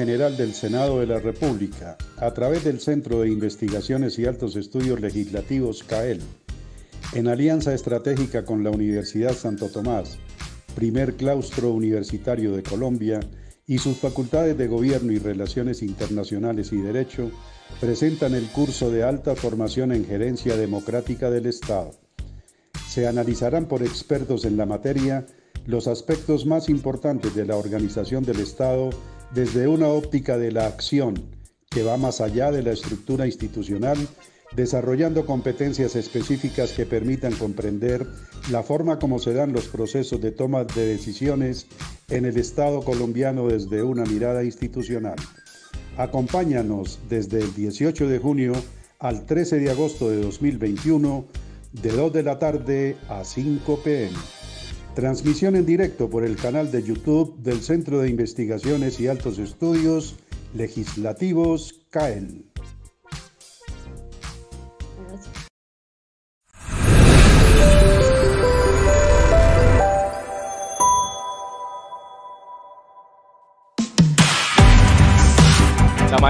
General del Senado de la República, a través del Centro de Investigaciones y Altos Estudios Legislativos CAEL, en alianza estratégica con la Universidad Santo Tomás, primer claustro universitario de Colombia, y sus facultades de Gobierno y Relaciones Internacionales y Derecho, presentan el curso de alta formación en gerencia democrática del Estado. Se analizarán por expertos en la materia los aspectos más importantes de la organización del Estado desde una óptica de la acción que va más allá de la estructura institucional, desarrollando competencias específicas que permitan comprender la forma como se dan los procesos de toma de decisiones en el Estado colombiano desde una mirada institucional. Acompáñanos desde el 18 de junio al 13 de agosto de 2021, de 2 de la tarde a 5 pm. Transmisión en directo por el canal de YouTube del Centro de Investigaciones y Altos Estudios Legislativos CAEN.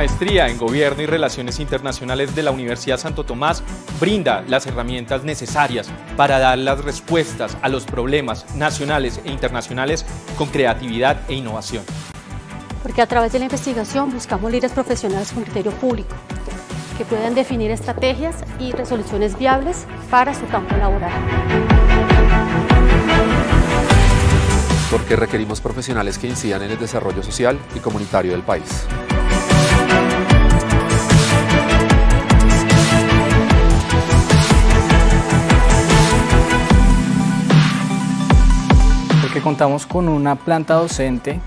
maestría en Gobierno y Relaciones Internacionales de la Universidad Santo Tomás brinda las herramientas necesarias para dar las respuestas a los problemas nacionales e internacionales con creatividad e innovación. Porque a través de la investigación buscamos líderes profesionales con criterio público que puedan definir estrategias y resoluciones viables para su campo laboral. Porque requerimos profesionales que incidan en el desarrollo social y comunitario del país. que contamos con una planta docente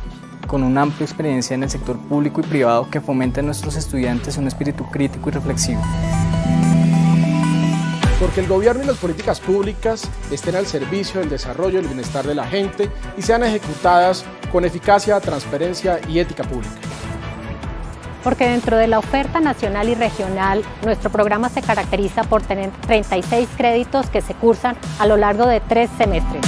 con una amplia experiencia en el sector público y privado que fomenta en nuestros estudiantes un espíritu crítico y reflexivo. Porque el gobierno y las políticas públicas estén al servicio del desarrollo y el bienestar de la gente y sean ejecutadas con eficacia, transparencia y ética pública. Porque dentro de la oferta nacional y regional, nuestro programa se caracteriza por tener 36 créditos que se cursan a lo largo de tres semestres.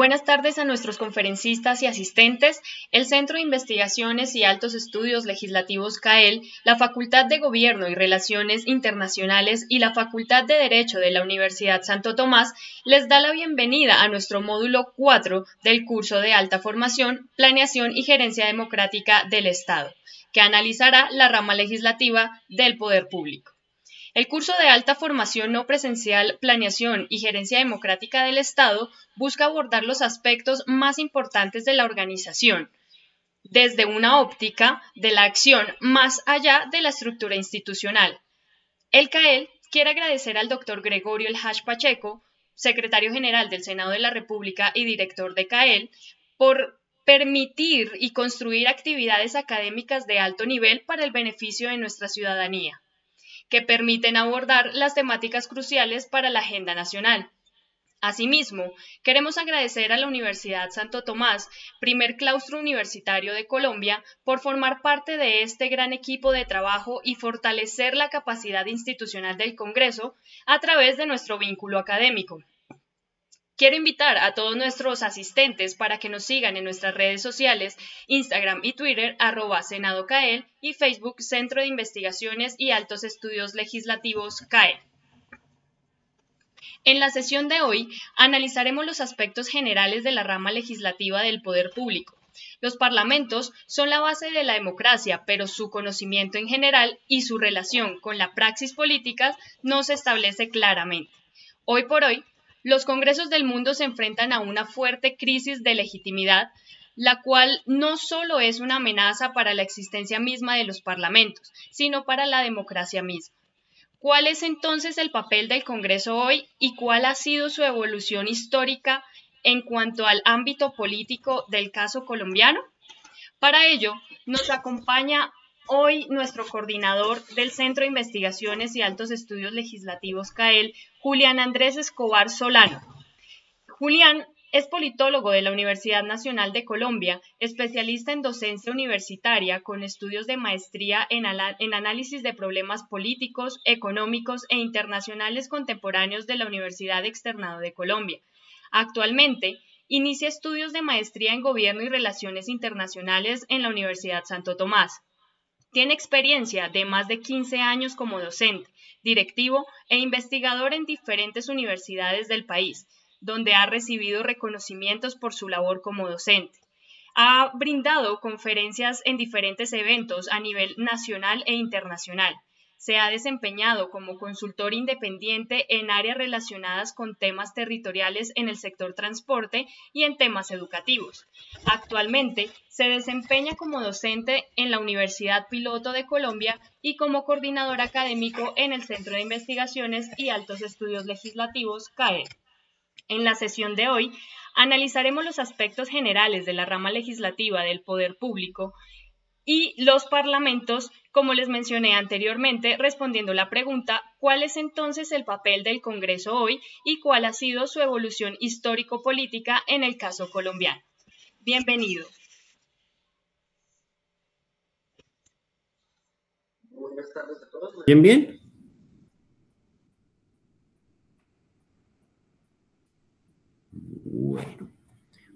Buenas tardes a nuestros conferencistas y asistentes, el Centro de Investigaciones y Altos Estudios Legislativos CAEL, la Facultad de Gobierno y Relaciones Internacionales y la Facultad de Derecho de la Universidad Santo Tomás les da la bienvenida a nuestro módulo 4 del curso de Alta Formación, Planeación y Gerencia Democrática del Estado, que analizará la rama legislativa del Poder Público. El curso de alta formación no presencial, planeación y gerencia democrática del Estado busca abordar los aspectos más importantes de la organización, desde una óptica de la acción más allá de la estructura institucional. El CAEL quiere agradecer al doctor Gregorio El Hash Pacheco, secretario general del Senado de la República y director de CAEL, por permitir y construir actividades académicas de alto nivel para el beneficio de nuestra ciudadanía que permiten abordar las temáticas cruciales para la agenda nacional. Asimismo, queremos agradecer a la Universidad Santo Tomás, primer claustro universitario de Colombia, por formar parte de este gran equipo de trabajo y fortalecer la capacidad institucional del Congreso a través de nuestro vínculo académico. Quiero invitar a todos nuestros asistentes para que nos sigan en nuestras redes sociales, Instagram y Twitter, arroba Senado CAEL y Facebook Centro de Investigaciones y Altos Estudios Legislativos CAEL. En la sesión de hoy analizaremos los aspectos generales de la rama legislativa del poder público. Los parlamentos son la base de la democracia, pero su conocimiento en general y su relación con la praxis política no se establece claramente. Hoy por hoy los congresos del mundo se enfrentan a una fuerte crisis de legitimidad, la cual no solo es una amenaza para la existencia misma de los parlamentos, sino para la democracia misma. ¿Cuál es entonces el papel del Congreso hoy y cuál ha sido su evolución histórica en cuanto al ámbito político del caso colombiano? Para ello, nos acompaña Hoy nuestro coordinador del Centro de Investigaciones y Altos Estudios Legislativos CAEL, Julián Andrés Escobar Solano. Julián es politólogo de la Universidad Nacional de Colombia, especialista en docencia universitaria con estudios de maestría en, en, análisis de problemas políticos, económicos e internacionales contemporáneos de la Universidad Externado de Colombia. Actualmente, inicia estudios de maestría en Gobierno y Relaciones Internacionales en la Universidad Santo Tomás. Tiene experiencia de más de 15 años como docente, directivo e investigador en diferentes universidades del país, donde ha recibido reconocimientos por su labor como docente. Ha brindado conferencias en diferentes eventos a nivel nacional e internacional se ha desempeñado como consultor independiente en áreas relacionadas con temas territoriales en el sector transporte y en temas educativos. Actualmente se desempeña como docente en la Universidad Piloto de Colombia y como coordinador académico en el Centro de Investigaciones y Altos Estudios Legislativos, CAE. En la sesión de hoy analizaremos los aspectos generales de la rama legislativa del poder público y los parlamentos, como les mencioné anteriormente, respondiendo la pregunta, ¿cuál es entonces el papel del Congreso hoy y cuál ha sido su evolución histórico-política en el caso colombiano? Bienvenido. Bien, bien.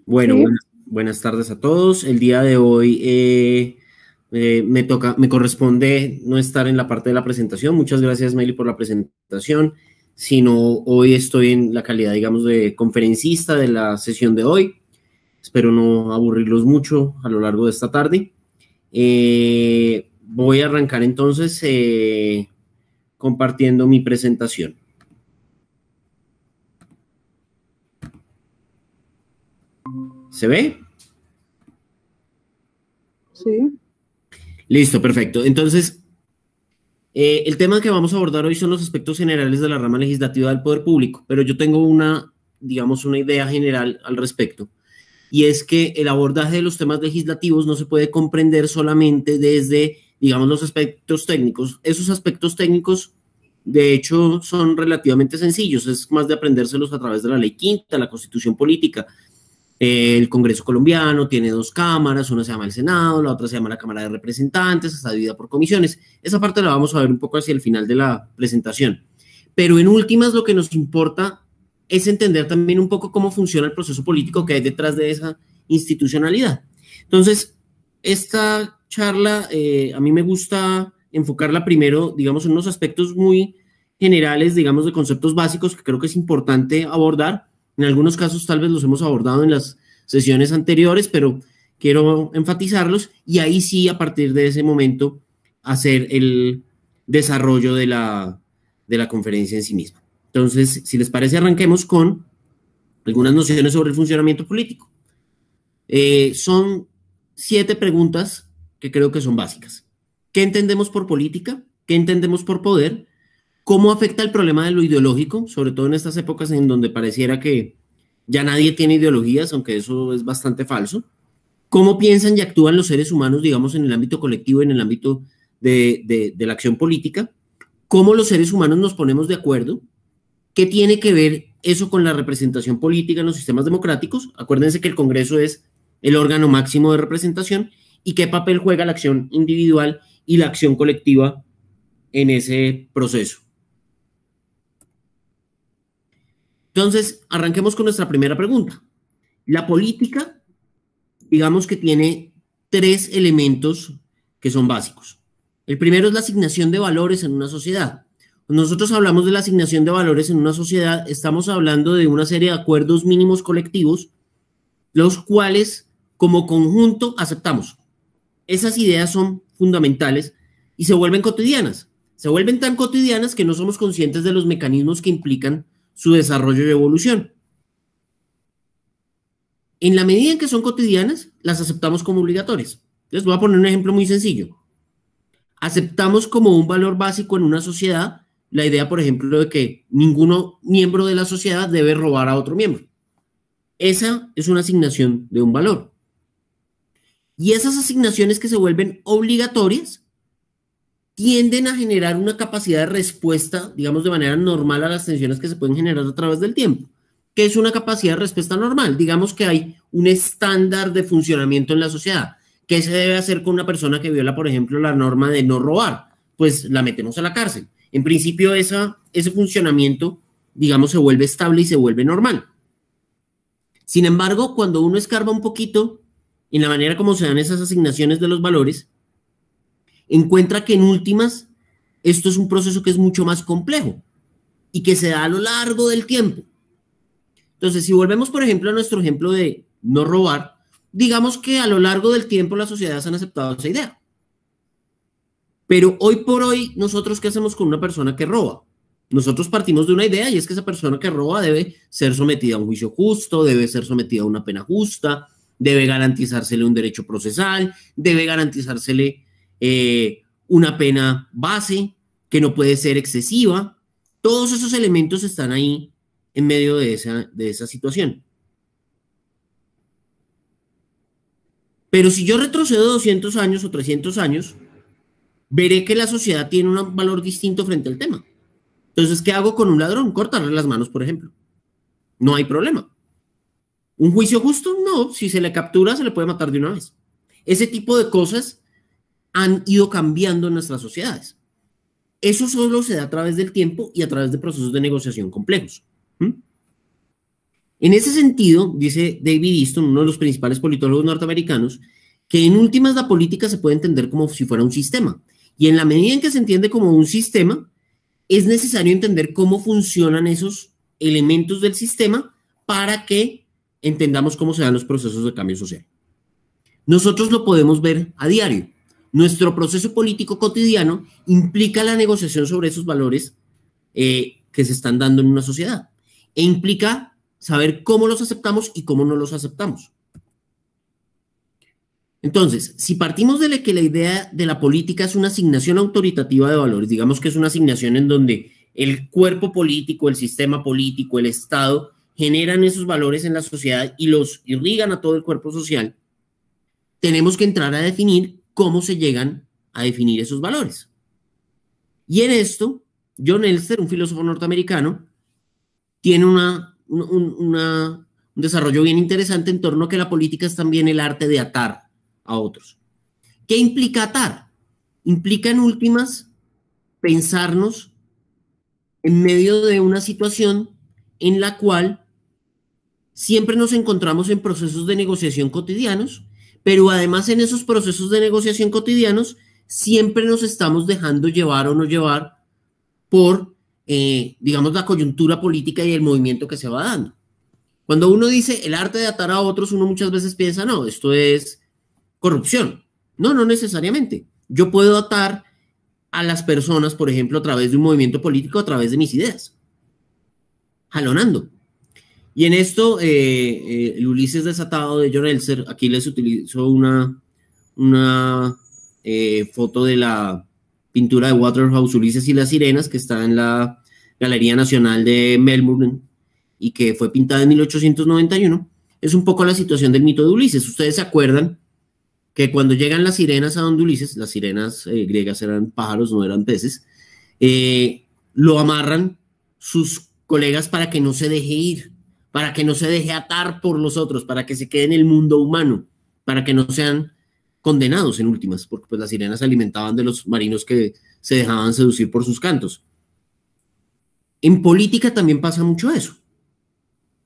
Bueno, buenas, tardes a todos. El día de hoy eh, eh, me toca, me corresponde no estar en la parte de la presentación. Muchas gracias, Meli, por la presentación. Sino hoy estoy en la calidad, digamos, de conferencista de la sesión de hoy. Espero no aburrirlos mucho a lo largo de esta tarde. Eh, voy a arrancar entonces eh, compartiendo mi presentación. ¿Se ve? Sí. Listo, perfecto. Entonces, eh, el tema que vamos a abordar hoy son los aspectos generales de la rama legislativa del poder público, pero yo tengo una, digamos, una idea general al respecto. Y es que el abordaje de los temas legislativos no se puede comprender solamente desde, digamos, los aspectos técnicos. Esos aspectos técnicos, de hecho, son relativamente sencillos. Es más de aprendérselos a través de la ley quinta, la constitución política, el Congreso colombiano tiene dos cámaras, una se llama el Senado, la otra se llama la Cámara de Representantes, está dividida por comisiones. Esa parte la vamos a ver un poco hacia el final de la presentación. Pero en últimas lo que nos importa es entender también un poco cómo funciona el proceso político que hay detrás de esa institucionalidad. Entonces, esta charla eh, a mí me gusta enfocarla primero, digamos, en unos aspectos muy generales, digamos, de conceptos básicos que creo que es importante abordar en algunos casos tal vez los hemos abordado en las sesiones anteriores, pero quiero enfatizarlos y ahí sí, a partir de ese momento, hacer el desarrollo de la, conferencia en sí misma. Entonces, si les parece, arranquemos con algunas nociones sobre el funcionamiento político. Eh, son siete preguntas que creo que son básicas. ¿Qué entendemos por política? ¿Qué entendemos por poder? ¿Cómo afecta el problema de lo ideológico, sobre todo en estas épocas en donde pareciera que ya nadie tiene ideologías, aunque eso es bastante falso? ¿Cómo piensan y actúan los seres humanos, digamos, en el ámbito colectivo, en el ámbito de, de la acción política? ¿Cómo los seres humanos nos ponemos de acuerdo? ¿Qué tiene que ver eso con la representación política en los sistemas democráticos? Acuérdense que el Congreso es el órgano máximo de representación y qué papel juega la acción individual y la acción colectiva en ese proceso. Entonces, arranquemos con nuestra primera pregunta. La política, digamos que tiene tres elementos que son básicos. El primero es la asignación de valores en una sociedad. Cuando nosotros hablamos de la asignación de valores en una sociedad, estamos hablando de una serie de acuerdos mínimos colectivos, los cuales como conjunto aceptamos. Esas ideas son fundamentales y se vuelven cotidianas. Se vuelven tan cotidianas que no somos conscientes de los mecanismos que implican su desarrollo y evolución. En la medida en que son cotidianas, las aceptamos como obligatorias. Les voy a poner un ejemplo muy sencillo. Aceptamos como un valor básico en una sociedad la idea, por ejemplo, de que ninguno miembro de la sociedad debe robar a otro miembro. Esa es una asignación de un valor. Y esas asignaciones que se vuelven obligatorias tienden a generar una capacidad de respuesta, digamos, de manera normal a las tensiones que se pueden generar a través del tiempo, que es una capacidad de respuesta normal. Digamos que hay un estándar de funcionamiento en la sociedad. ¿Qué se debe hacer con una persona que viola, por ejemplo, la norma de no robar? Pues la metemos a la cárcel. En principio, ese funcionamiento, digamos, se vuelve estable y se vuelve normal. Sin embargo, cuando uno escarba un poquito en la manera como se dan esas asignaciones de los valores, encuentra que en últimas esto es un proceso que es mucho más complejo y que se da a lo largo del tiempo. Entonces, si volvemos, por ejemplo, a nuestro ejemplo de no robar, digamos que a lo largo del tiempo las sociedades han aceptado esa idea. Pero hoy por hoy, nosotros qué hacemos con una persona que roba? Nosotros partimos de una idea y es que esa persona que roba debe ser sometida a un juicio justo, debe ser sometida a una pena justa, debe garantizársele un derecho procesal, debe garantizársele eh, una pena base que no puede ser excesiva. Todos esos elementos están ahí en medio de esa, de esa situación. Pero si yo retrocedo 200 años o 300 años, veré que la sociedad tiene un valor distinto frente al tema. Entonces, ¿qué hago con un ladrón? Cortarle las manos, por ejemplo. No hay problema. ¿Un juicio justo? No. Si se le captura, se le puede matar de una vez. Ese tipo de cosas han ido cambiando nuestras sociedades. Eso solo se da a través del tiempo y a través de procesos de negociación complejos. En ese sentido, dice David Easton, uno de los principales politólogos norteamericanos, que en últimas la política se puede entender como si fuera un sistema. Y en la medida en que se entiende como un sistema, es necesario entender cómo funcionan esos elementos del sistema para que entendamos cómo se dan los procesos de cambio social. Nosotros lo podemos ver a diario. Nuestro proceso político cotidiano implica la negociación sobre esos valores eh, que se están dando en una sociedad e implica saber cómo los aceptamos y cómo no los aceptamos. Entonces, si partimos de que la idea de la política es una asignación autoritativa de valores, digamos que es una asignación en donde el cuerpo político, el sistema político, el Estado generan esos valores en la sociedad y los irrigan a todo el cuerpo social, tenemos que entrar a definir cómo se llegan a definir esos valores. Y en esto, John Elster, un filósofo norteamericano, tiene una, un, un desarrollo bien interesante en torno a que la política es también el arte de atar a otros. ¿Qué implica atar? Implica en últimas pensarnos en medio de una situación en la cual siempre nos encontramos en procesos de negociación cotidianos pero además en esos procesos de negociación cotidianos siempre nos estamos dejando llevar o no llevar por, eh, digamos, la coyuntura política y el movimiento que se va dando. Cuando uno dice el arte de atar a otros, uno muchas veces piensa, no, esto es corrupción. No, no necesariamente. Yo puedo atar a las personas, por ejemplo, a través de un movimiento político, a través de mis ideas, jalonando. Y en esto, eh, eh, Ulises desatado de John Elser, aquí les utilizo una, una eh, foto de la pintura de Waterhouse Ulises y las Sirenas, que está en la Galería Nacional de Melbourne y que fue pintada en 1891, es un poco la situación del mito de Ulises. Ustedes se acuerdan que cuando llegan las sirenas a donde Ulises, las sirenas griegas eran pájaros, no eran peces, lo amarran sus colegas para que no se deje ir para que no se deje atar por los otros, para que se quede en el mundo humano, para que no sean condenados en últimas, porque pues, las sirenas se alimentaban de los marinos que se dejaban seducir por sus cantos. En política también pasa mucho eso.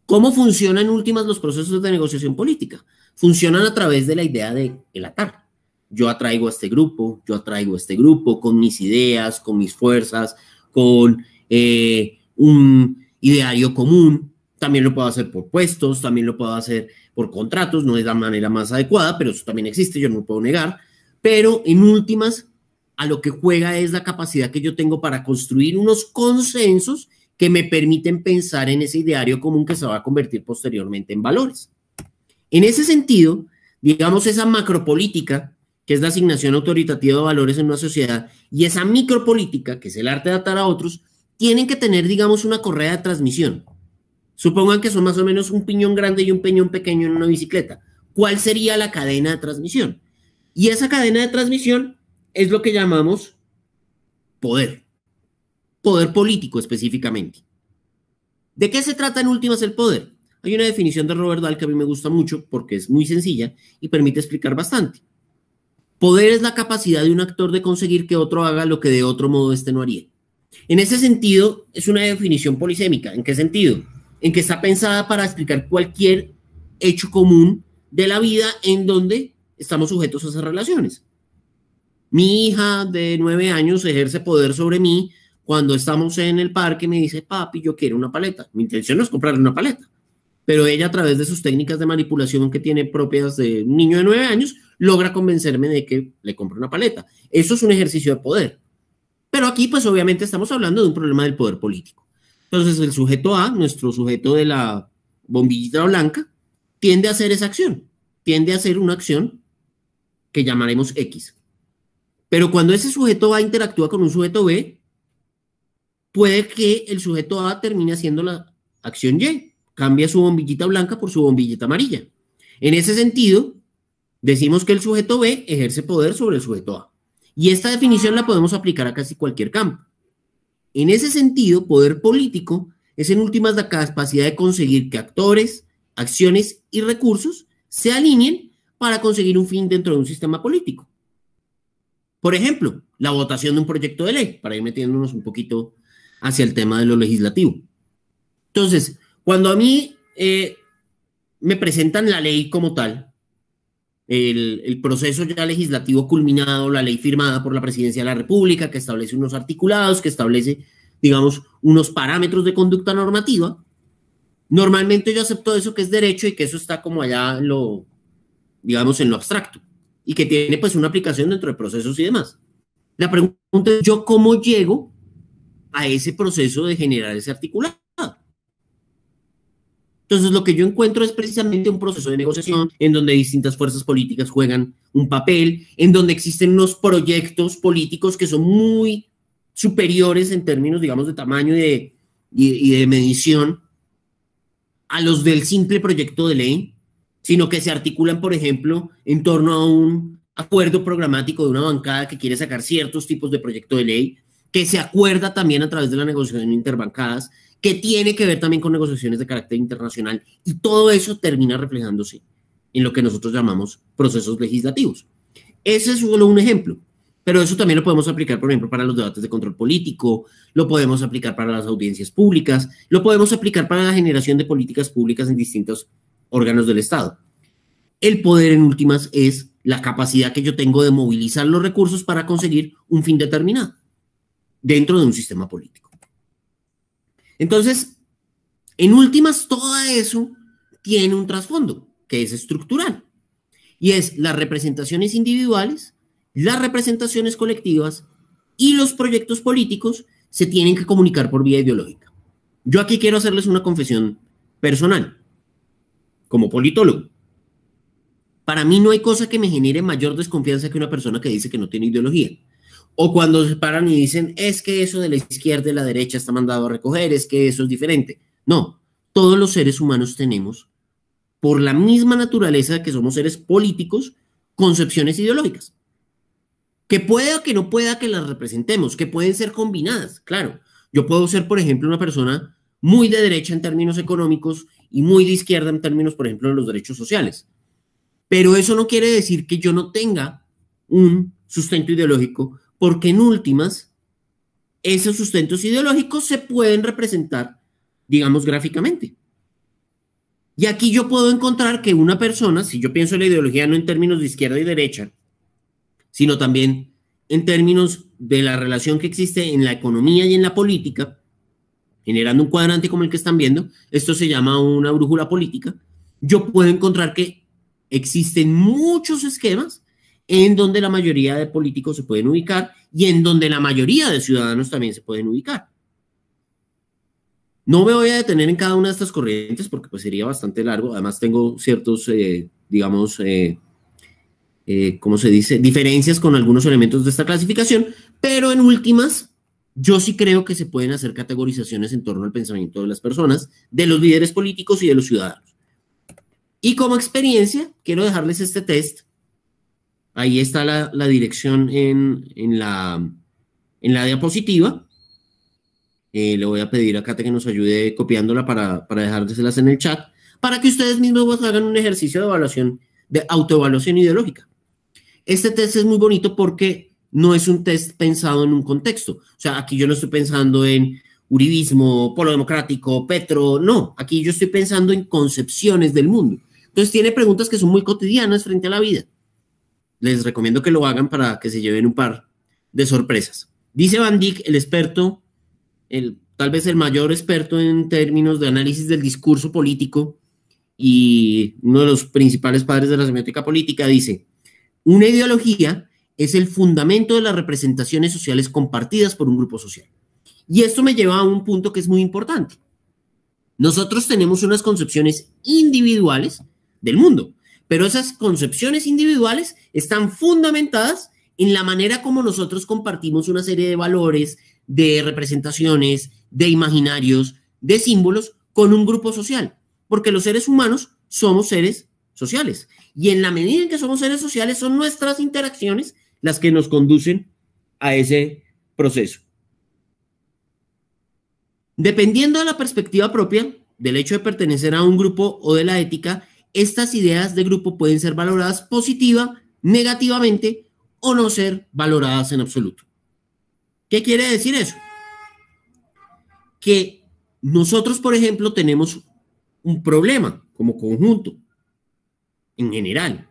¿Cómo funcionan en últimas los procesos de negociación política? Funcionan a través de la idea de el atar. Yo atraigo a este grupo, yo atraigo a este grupo con mis ideas, con mis fuerzas, con eh, un ideario común. También lo puedo hacer por puestos, también lo puedo hacer por contratos, no es la manera más adecuada, pero eso también existe, yo no puedo negar. Pero en últimas, a lo que juega es la capacidad que yo tengo para construir unos consensos que me permiten pensar en ese ideario común que se va a convertir posteriormente en valores. En ese sentido, digamos, esa macropolítica, que es la asignación autoritativa de valores en una sociedad, y esa micropolítica, que es el arte de atar a otros, tienen que tener, digamos, una correa de transmisión. Supongan que son más o menos un piñón grande y un piñón pequeño en una bicicleta. ¿Cuál sería la cadena de transmisión? Y esa cadena de transmisión es lo que llamamos poder. Poder político específicamente. ¿De qué se trata en últimas el poder? Hay una definición de Robert Dahl que a mí me gusta mucho porque es muy sencilla y permite explicar bastante. Poder es la capacidad de un actor de conseguir que otro haga lo que de otro modo este no haría. En ese sentido, es una definición polisémica. ¿En qué sentido? en que está pensada para explicar cualquier hecho común de la vida en donde estamos sujetos a esas relaciones. Mi hija de nueve años ejerce poder sobre mí cuando estamos en el parque y me dice, papi, yo quiero una paleta. Mi intención no es comprarle una paleta, pero ella a través de sus técnicas de manipulación que tiene propias de un niño de nueve años, logra convencerme de que le compre una paleta. Eso es un ejercicio de poder. Pero aquí, pues obviamente estamos hablando de un problema del poder político. Entonces el sujeto A, nuestro sujeto de la bombillita blanca, tiende a hacer esa acción, tiende a hacer una acción que llamaremos X. Pero cuando ese sujeto A interactúa con un sujeto B, puede que el sujeto A termine haciendo la acción Y, cambia su bombillita blanca por su bombillita amarilla. En ese sentido, decimos que el sujeto B ejerce poder sobre el sujeto A. Y esta definición la podemos aplicar a casi cualquier campo. En ese sentido, poder político es en últimas la capacidad de conseguir que actores, acciones y recursos se alineen para conseguir un fin dentro de un sistema político. Por ejemplo, la votación de un proyecto de ley, para ir metiéndonos un poquito hacia el tema de lo legislativo. Entonces, cuando a mí eh, me presentan la ley como tal, el, proceso ya legislativo culminado, la ley firmada por la Presidencia de la República, que establece unos articulados, que establece, digamos, unos parámetros de conducta normativa. Normalmente yo acepto eso que es derecho y que eso está como allá lo, digamos, en lo abstracto y que tiene pues una aplicación dentro de procesos y demás. La pregunta es yo cómo llego a ese proceso de generar ese articulado. Entonces, lo que yo encuentro es precisamente un proceso de negociación en donde distintas fuerzas políticas juegan un papel, en donde existen unos proyectos políticos que son muy superiores en términos, digamos, de tamaño y de, medición a los del simple proyecto de ley, sino que se articulan, por ejemplo, en torno a un acuerdo programático de una bancada que quiere sacar ciertos tipos de proyecto de ley, que se acuerda también a través de la negociación interbancadas, que tiene que ver también con negociaciones de carácter internacional y todo eso termina reflejándose en lo que nosotros llamamos procesos legislativos. Ese es solo un ejemplo, pero eso también lo podemos aplicar, por ejemplo, para los debates de control político, lo podemos aplicar para las audiencias públicas, lo podemos aplicar para la generación de políticas públicas en distintos órganos del Estado. El poder, en últimas, es la capacidad que yo tengo de movilizar los recursos para conseguir un fin determinado dentro de un sistema político. Entonces, en últimas, todo eso tiene un trasfondo que es estructural y es las representaciones individuales, las representaciones colectivas y los proyectos políticos se tienen que comunicar por vía ideológica. Yo aquí quiero hacerles una confesión personal, como politólogo. Para mí no hay cosa que me genere mayor desconfianza que una persona que dice que no tiene ideología o cuando se paran y dicen, es que eso de la izquierda y la derecha está mandado a recoger, es que eso es diferente. No, todos los seres humanos tenemos, por la misma naturaleza que somos seres políticos, concepciones ideológicas. Que pueda o que no pueda que las representemos, que pueden ser combinadas, claro. Yo puedo ser, por ejemplo, una persona muy de derecha en términos económicos y muy de izquierda en términos, por ejemplo, de los derechos sociales. Pero eso no quiere decir que yo no tenga un sustento ideológico, porque en últimas, esos sustentos ideológicos se pueden representar, digamos, gráficamente. Y aquí yo puedo encontrar que una persona, si yo pienso en la ideología no en términos de izquierda y derecha, sino también en términos de la relación que existe en la economía y en la política, generando un cuadrante como el que están viendo, esto se llama una brújula política, yo puedo encontrar que existen muchos esquemas en donde la mayoría de políticos se pueden ubicar y en donde la mayoría de ciudadanos también se pueden ubicar. No me voy a detener en cada una de estas corrientes porque pues sería bastante largo. Además tengo ciertos, eh, digamos, eh, eh, ¿cómo se dice? Diferencias con algunos elementos de esta clasificación, pero en últimas, yo sí creo que se pueden hacer categorizaciones en torno al pensamiento de las personas, de los líderes políticos y de los ciudadanos. Y como experiencia, quiero dejarles este test Ahí está la, dirección en, la, en la diapositiva. Eh, le voy a pedir a Kate que nos ayude copiándola para, para dejárselas en el chat, para que ustedes mismos pues, hagan un ejercicio de evaluación, de autoevaluación ideológica. Este test es muy bonito porque no es un test pensado en un contexto. O sea, aquí yo no estoy pensando en Uribismo, Polo Democrático, Petro, no. Aquí yo estoy pensando en concepciones del mundo. Entonces tiene preguntas que son muy cotidianas frente a la vida les recomiendo que lo hagan para que se lleven un par de sorpresas. Dice Van Dijk, el experto, el, tal vez el mayor experto en términos de análisis del discurso político y uno de los principales padres de la semiótica política, dice, una ideología es el fundamento de las representaciones sociales compartidas por un grupo social. Y esto me lleva a un punto que es muy importante. Nosotros tenemos unas concepciones individuales del mundo. Pero esas concepciones individuales están fundamentadas en la manera como nosotros compartimos una serie de valores, de representaciones, de imaginarios, de símbolos con un grupo social, porque los seres humanos somos seres sociales. Y en la medida en que somos seres sociales, son nuestras interacciones las que nos conducen a ese proceso. Dependiendo de la perspectiva propia, del hecho de pertenecer a un grupo o de la ética, estas ideas de grupo pueden ser valoradas positiva, negativamente o no ser valoradas en absoluto. ¿Qué quiere decir eso? Que nosotros, por ejemplo, tenemos un problema como conjunto, en general,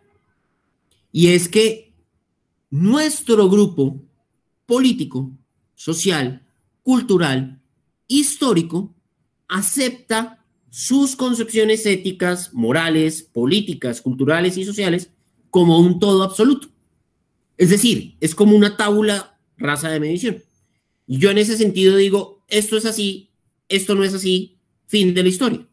y es que nuestro grupo político, social, cultural, histórico, acepta sus concepciones éticas, morales, políticas, culturales y sociales como un todo absoluto. Es decir, es como una tabla raza de medición. Y yo en ese sentido digo, esto es así, esto no es así, fin de la historia.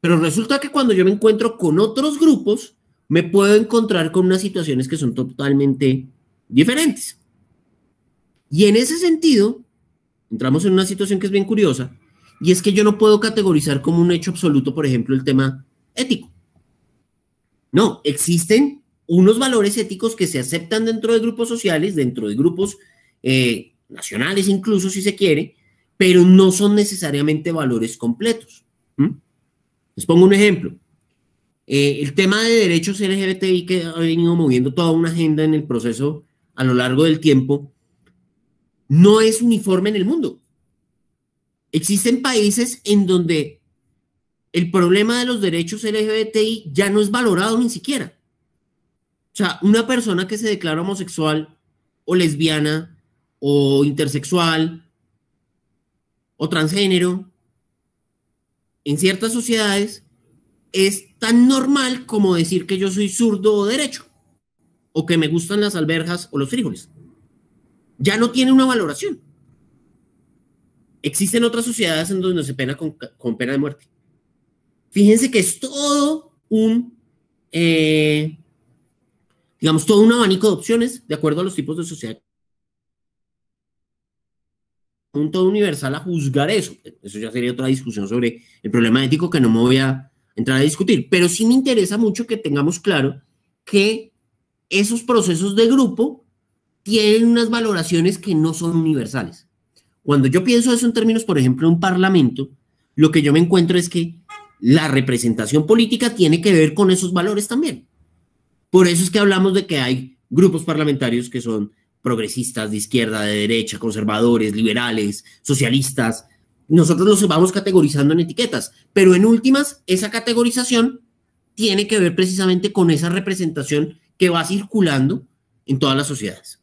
Pero resulta que cuando yo me encuentro con otros grupos, me puedo encontrar con unas situaciones que son totalmente diferentes. Y en ese sentido, entramos en una situación que es bien curiosa, y es que yo no puedo categorizar como un hecho absoluto, por ejemplo, el tema ético. No, existen unos valores éticos que se aceptan dentro de grupos sociales, dentro de grupos eh, nacionales incluso, si se quiere, pero no son necesariamente valores completos. Les pongo un ejemplo. Eh, el tema de derechos LGBTI que ha venido moviendo toda una agenda en el proceso a lo largo del tiempo, no es uniforme en el mundo. Existen países en donde el problema de los derechos LGBTI ya no es valorado ni siquiera. O sea, una persona que se declara homosexual o lesbiana o intersexual o transgénero, en ciertas sociedades es tan normal como decir que yo soy zurdo o derecho, o que me gustan las alberjas o los frijoles. Ya no tiene una valoración. Existen otras sociedades en donde se pena con, pena de muerte. Fíjense que es todo un, eh, digamos, todo un abanico de opciones de acuerdo a los tipos de sociedad. Un todo universal a juzgar eso. Eso ya sería otra discusión sobre el problema ético que no me voy a entrar a discutir. Pero sí me interesa mucho que tengamos claro que esos procesos de grupo tienen unas valoraciones que no son universales. Cuando yo pienso eso en términos, por ejemplo, un parlamento, lo que yo me encuentro es que la representación política tiene que ver con esos valores también. Por eso es que hablamos de que hay grupos parlamentarios que son progresistas, de izquierda, de derecha, conservadores, liberales, socialistas. Nosotros los vamos categorizando en etiquetas, pero en últimas, esa categorización tiene que ver precisamente con esa representación que va circulando en todas las sociedades.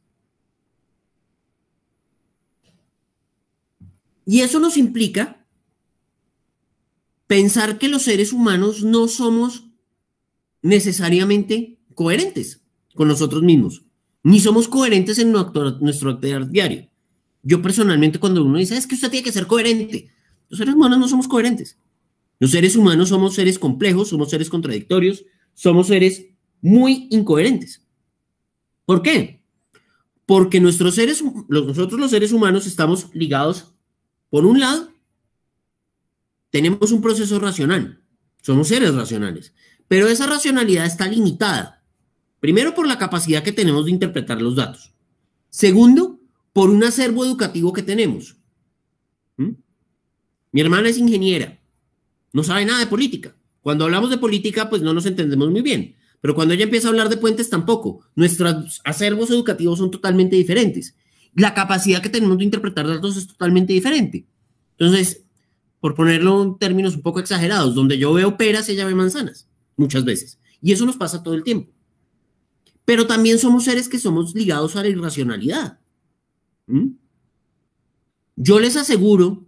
Y eso nos implica pensar que los seres humanos no somos necesariamente coherentes con nosotros mismos, ni somos coherentes en nuestro actuar diario. Yo personalmente cuando uno dice, es que usted tiene que ser coherente, los seres humanos no somos coherentes. Los seres humanos somos seres complejos, somos seres contradictorios, somos seres muy incoherentes. ¿Por qué? Porque nuestros seres, nosotros los seres humanos estamos ligados por un lado, tenemos un proceso racional, somos seres racionales, pero esa racionalidad está limitada. Primero, por la capacidad que tenemos de interpretar los datos. Segundo, por un acervo educativo que tenemos. ¿Mm? Mi hermana es ingeniera, no sabe nada de política. Cuando hablamos de política, pues no nos entendemos muy bien. Pero cuando ella empieza a hablar de puentes, tampoco. Nuestros acervos educativos son totalmente diferentes la capacidad que tenemos de interpretar datos es totalmente diferente. Entonces, por ponerlo en términos un poco exagerados, donde yo veo peras, ella ve manzanas, muchas veces. Y eso nos pasa todo el tiempo. Pero también somos seres que somos ligados a la irracionalidad. ¿Mm? Yo les aseguro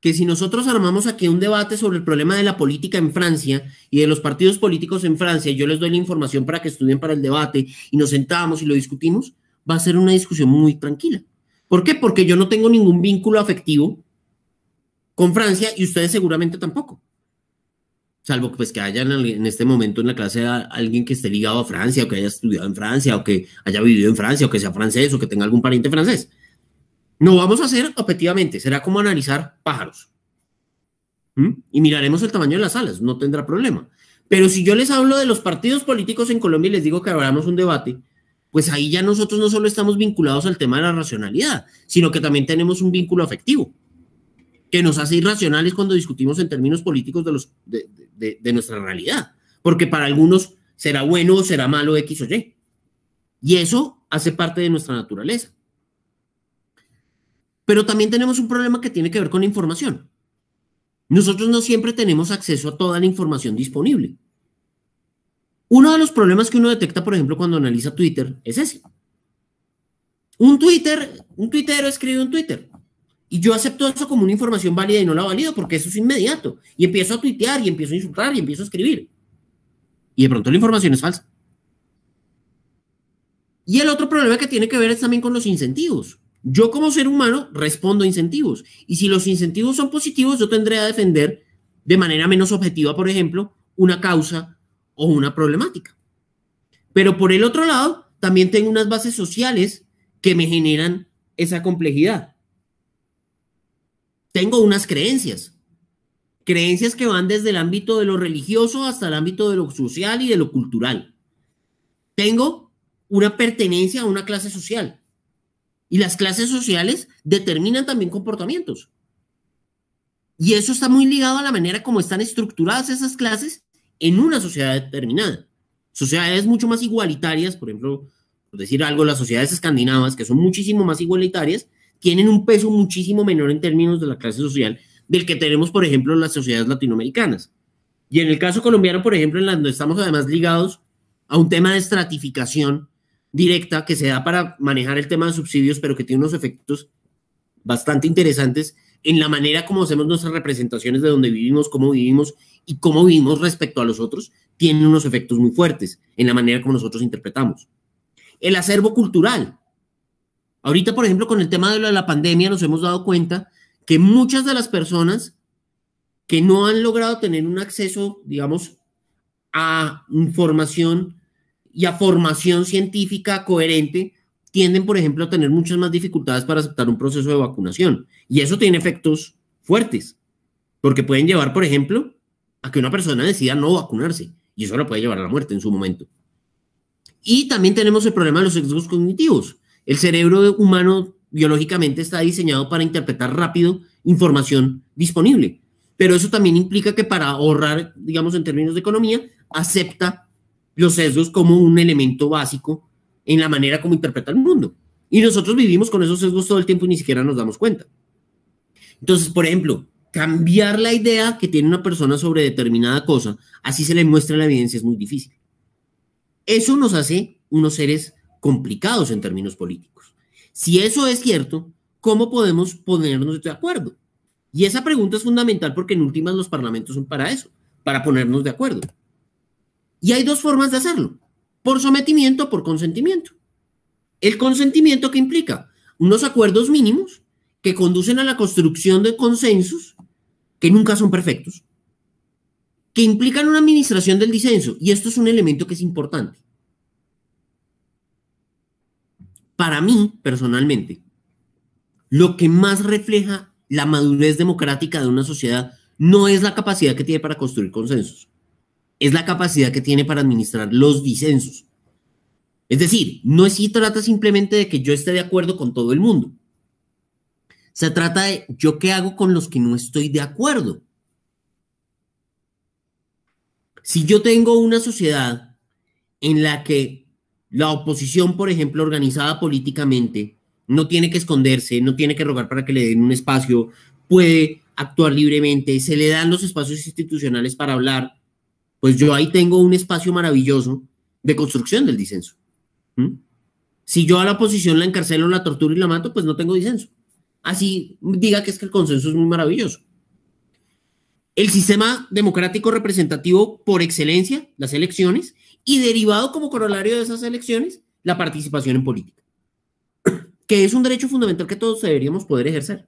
que si nosotros armamos aquí un debate sobre el problema de la política en Francia y de los partidos políticos en Francia, yo les doy la información para que estudien para el debate y nos sentamos y lo discutimos, va a ser una discusión muy tranquila. ¿Por qué? Porque yo no tengo ningún vínculo afectivo con Francia y ustedes seguramente tampoco. Salvo pues, que haya en este momento en la clase alguien que esté ligado a Francia o que haya estudiado en Francia o que haya vivido en Francia o que sea francés o que tenga algún pariente francés. No vamos a hacer objetivamente, será como analizar pájaros. ¿Mm? Y miraremos el tamaño de las alas, no tendrá problema. Pero si yo les hablo de los partidos políticos en Colombia y les digo que abramos un debate, pues ahí ya nosotros no solo estamos vinculados al tema de la racionalidad, sino que también tenemos un vínculo afectivo, que nos hace irracionales cuando discutimos en términos políticos de, los, de, nuestra realidad, porque para algunos será bueno o será malo X o Y. Y eso hace parte de nuestra naturaleza. Pero también tenemos un problema que tiene que ver con la información. Nosotros no siempre tenemos acceso a toda la información disponible. Uno de los problemas que uno detecta, por ejemplo, cuando analiza Twitter es ese. Un Twitter, un tuitero escribe un Twitter. Y yo acepto eso como una información válida y no la valido porque eso es inmediato. Y empiezo a tuitear y empiezo a insultar y empiezo a escribir. Y de pronto la información es falsa. Y el otro problema que tiene que ver es también con los incentivos. Yo como ser humano respondo a incentivos. Y si los incentivos son positivos, yo tendré a defender de manera menos objetiva, por ejemplo, una causa o una problemática. Pero por el otro lado, también tengo unas bases sociales que me generan esa complejidad. Tengo unas creencias, creencias que van desde el ámbito de lo religioso hasta el ámbito de lo social y de lo cultural. Tengo una pertenencia a una clase social y las clases sociales determinan también comportamientos. Y eso está muy ligado a la manera como están estructuradas esas clases en una sociedad determinada. Sociedades mucho más igualitarias, por ejemplo, por decir algo, las sociedades escandinavas, que son muchísimo más igualitarias, tienen un peso muchísimo menor en términos de la clase social del que tenemos, por ejemplo, las sociedades latinoamericanas. Y en el caso colombiano, por ejemplo, en la donde estamos además ligados a un tema de estratificación directa que se da para manejar el tema de subsidios, pero que tiene unos efectos bastante interesantes en la manera como hacemos nuestras representaciones de donde vivimos, cómo vivimos y cómo vivimos respecto a los otros tiene unos efectos muy fuertes en la manera como nosotros interpretamos. El acervo cultural. Ahorita, por ejemplo, con el tema de la pandemia nos hemos dado cuenta que muchas de las personas que no han logrado tener un acceso, digamos, a información y a formación científica coherente, tienden, por ejemplo, a tener muchas más dificultades para aceptar un proceso de vacunación. Y eso tiene efectos fuertes, porque pueden llevar, por ejemplo, a que una persona decida no vacunarse. Y eso lo puede llevar a la muerte en su momento. Y también tenemos el problema de los sesgos cognitivos. El cerebro humano biológicamente está diseñado para interpretar rápido información disponible. Pero eso también implica que para ahorrar, digamos, en términos de economía, acepta los sesgos como un elemento básico en la manera como interpreta el mundo. Y nosotros vivimos con esos sesgos todo el tiempo y ni siquiera nos damos cuenta. Entonces, por ejemplo, cambiar la idea que tiene una persona sobre determinada cosa, así se le muestra la evidencia, es muy difícil. Eso nos hace unos seres complicados en términos políticos. Si eso es cierto, ¿cómo podemos ponernos de acuerdo? Y esa pregunta es fundamental porque en últimas los parlamentos son para eso, para ponernos de acuerdo. Y hay dos formas de hacerlo, por sometimiento o por consentimiento. El consentimiento que implica unos acuerdos mínimos que conducen a la construcción de consensos que nunca son perfectos, que implican una administración del disenso, y esto es un elemento que es importante. Para mí, personalmente, lo que más refleja la madurez democrática de una sociedad no es la capacidad que tiene para construir consensos, es la capacidad que tiene para administrar los disensos. Es decir, no es si trata simplemente de que yo esté de acuerdo con todo el mundo, se trata de yo qué hago con los que no estoy de acuerdo. Si yo tengo una sociedad en la que la oposición, por ejemplo, organizada políticamente, no tiene que esconderse, no tiene que rogar para que le den un espacio, puede actuar libremente, se le dan los espacios institucionales para hablar, pues yo ahí tengo un espacio maravilloso de construcción del disenso. ¿Mm? Si yo a la oposición la encarcelo, la torturo y la mato, pues no tengo disenso así diga que es que el consenso es muy maravilloso. El sistema democrático representativo por excelencia, las elecciones, y derivado como corolario de esas elecciones, la participación en política, que es un derecho fundamental que todos deberíamos poder ejercer.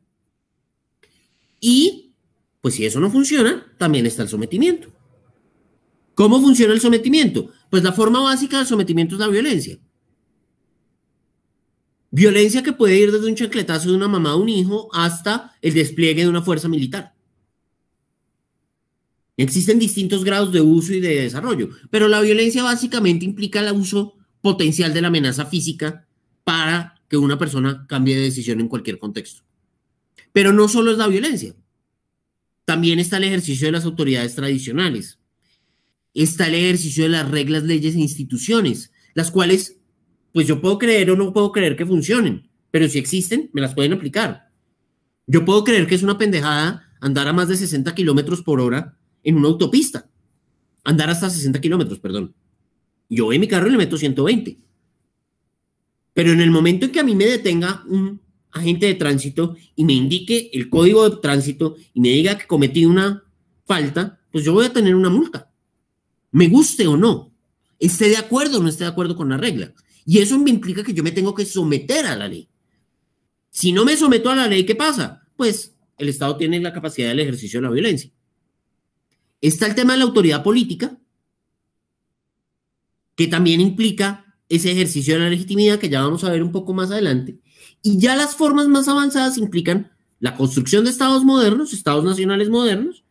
Y, pues si eso no funciona, también está el sometimiento. ¿Cómo funciona el sometimiento? Pues la forma básica del sometimiento es la violencia. Violencia que puede ir desde un chancletazo de una mamá a un hijo hasta el despliegue de una fuerza militar. Existen distintos grados de uso y de desarrollo, pero la violencia básicamente implica el uso potencial de la amenaza física para que una persona cambie de decisión en cualquier contexto. Pero no solo es la violencia, también está el ejercicio de las autoridades tradicionales, está el ejercicio de las reglas, leyes e instituciones, las cuales pues yo puedo creer o no puedo creer que funcionen, pero si existen, me las pueden aplicar. Yo puedo creer que es una pendejada andar a más de 60 kilómetros por hora en una autopista. Andar hasta 60 kilómetros, perdón. Yo en mi carro le meto 120. Pero en el momento en que a mí me detenga un agente de tránsito y me indique el código de tránsito y me diga que cometí una falta, pues yo voy a tener una multa. Me guste o no, esté de acuerdo o no esté de acuerdo con la regla. Y eso me implica que yo me tengo que someter a la ley. Si no me someto a la ley, ¿qué pasa? Pues el Estado tiene la capacidad del ejercicio de la violencia. Está el tema de la autoridad política, que también implica ese ejercicio de la legitimidad que ya vamos a ver un poco más adelante. Y ya las formas más avanzadas implican la construcción de estados modernos, estados nacionales modernos,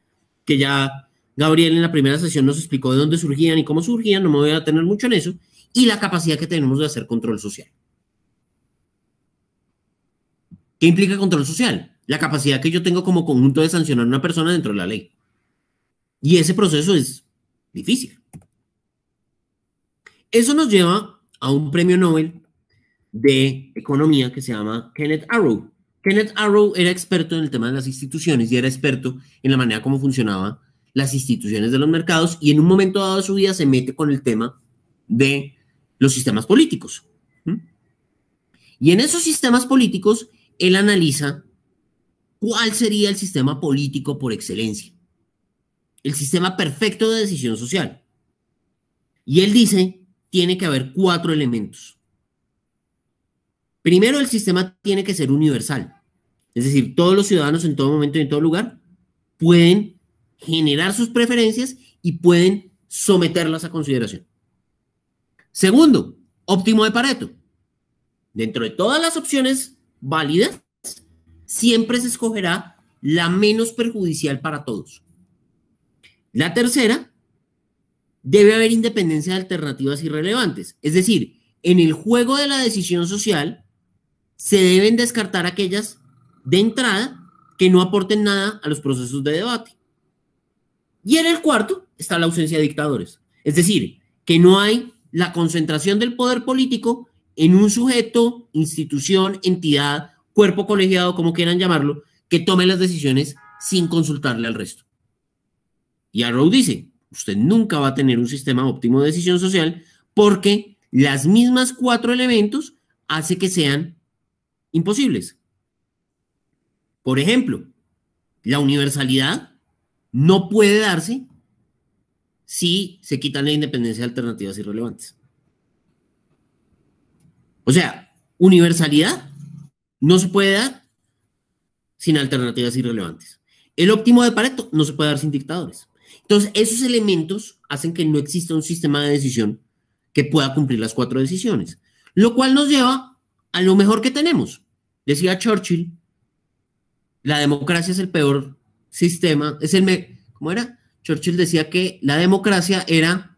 que ya Gabriel en la primera sesión nos explicó de dónde surgían y cómo surgían, no me voy a tener mucho en eso, y la capacidad que tenemos de hacer control social. ¿Qué implica control social? La capacidad que yo tengo como conjunto de sancionar a una persona dentro de la ley. Y ese proceso es difícil. Eso nos lleva a un premio Nobel de economía que se llama Kenneth Arrow. Kenneth Arrow era experto en el tema de las instituciones y era experto en la manera como funcionaban las instituciones de los mercados y en un momento dado de su vida se mete con el tema de los sistemas políticos. Y en esos sistemas políticos, él analiza cuál sería el sistema político por excelencia, el sistema perfecto de decisión social. Y él dice, tiene que haber cuatro elementos. Primero, el sistema tiene que ser universal, es decir, todos los ciudadanos en todo momento y en todo lugar pueden generar sus preferencias y pueden someterlas a consideración. Segundo, óptimo de Pareto. Dentro de todas las opciones válidas, siempre se escogerá la menos perjudicial para todos. La tercera, debe haber independencia de alternativas irrelevantes. Es decir, en el juego de la decisión social, se deben descartar aquellas de entrada que no aporten nada a los procesos de debate. Y en el cuarto está la ausencia de dictadores. Es decir, que no hay la concentración del poder político en un sujeto, institución, entidad, cuerpo colegiado, como quieran llamarlo, que tome las decisiones sin consultarle al resto. Y Arrow dice, usted nunca va a tener un sistema óptimo de decisión social porque las mismas cuatro elementos hace que sean imposibles. Por ejemplo, la universalidad no puede darse si se quitan la independencia de alternativas irrelevantes. O sea, universalidad no se puede dar sin alternativas irrelevantes. El óptimo de Pareto no se puede dar sin dictadores. Entonces, esos elementos hacen que no exista un sistema de decisión que pueda cumplir las cuatro decisiones, lo cual nos lleva a lo mejor que tenemos. Decía Churchill, la democracia es el peor sistema, es el, ¿cómo era? Churchill decía que la democracia era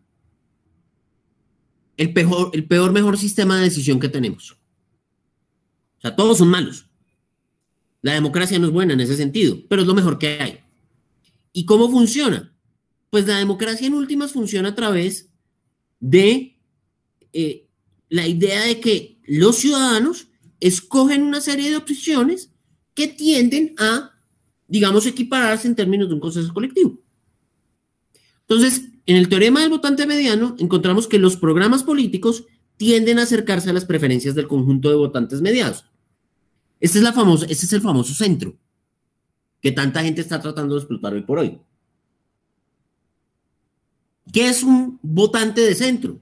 el peor, el peor mejor sistema de decisión que tenemos. O sea, todos son malos. La democracia no es buena en ese sentido, pero es lo mejor que hay. ¿Y cómo funciona? Pues la democracia en últimas funciona a través de eh, la idea de que los ciudadanos escogen una serie de opciones que tienden a, digamos, equipararse en términos de un consenso colectivo. Entonces, en el teorema del votante mediano encontramos que los programas políticos tienden a acercarse a las preferencias del conjunto de votantes mediados. Este es, la famosa, este es el famoso centro que tanta gente está tratando de explotar hoy por hoy. ¿Qué es un votante de centro?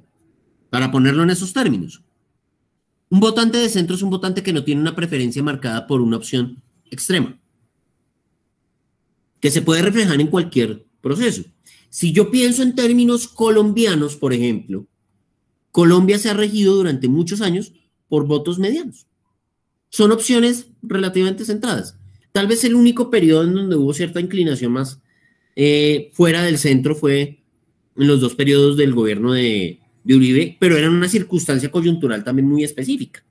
Para ponerlo en esos términos. Un votante de centro es un votante que no tiene una preferencia marcada por una opción extrema, que se puede reflejar en cualquier proceso. Si yo pienso en términos colombianos, por ejemplo, Colombia se ha regido durante muchos años por votos medianos. Son opciones relativamente centradas. Tal vez el único periodo en donde hubo cierta inclinación más eh, fuera del centro fue en los dos periodos del gobierno de, de Uribe, pero era una circunstancia coyuntural también muy específica.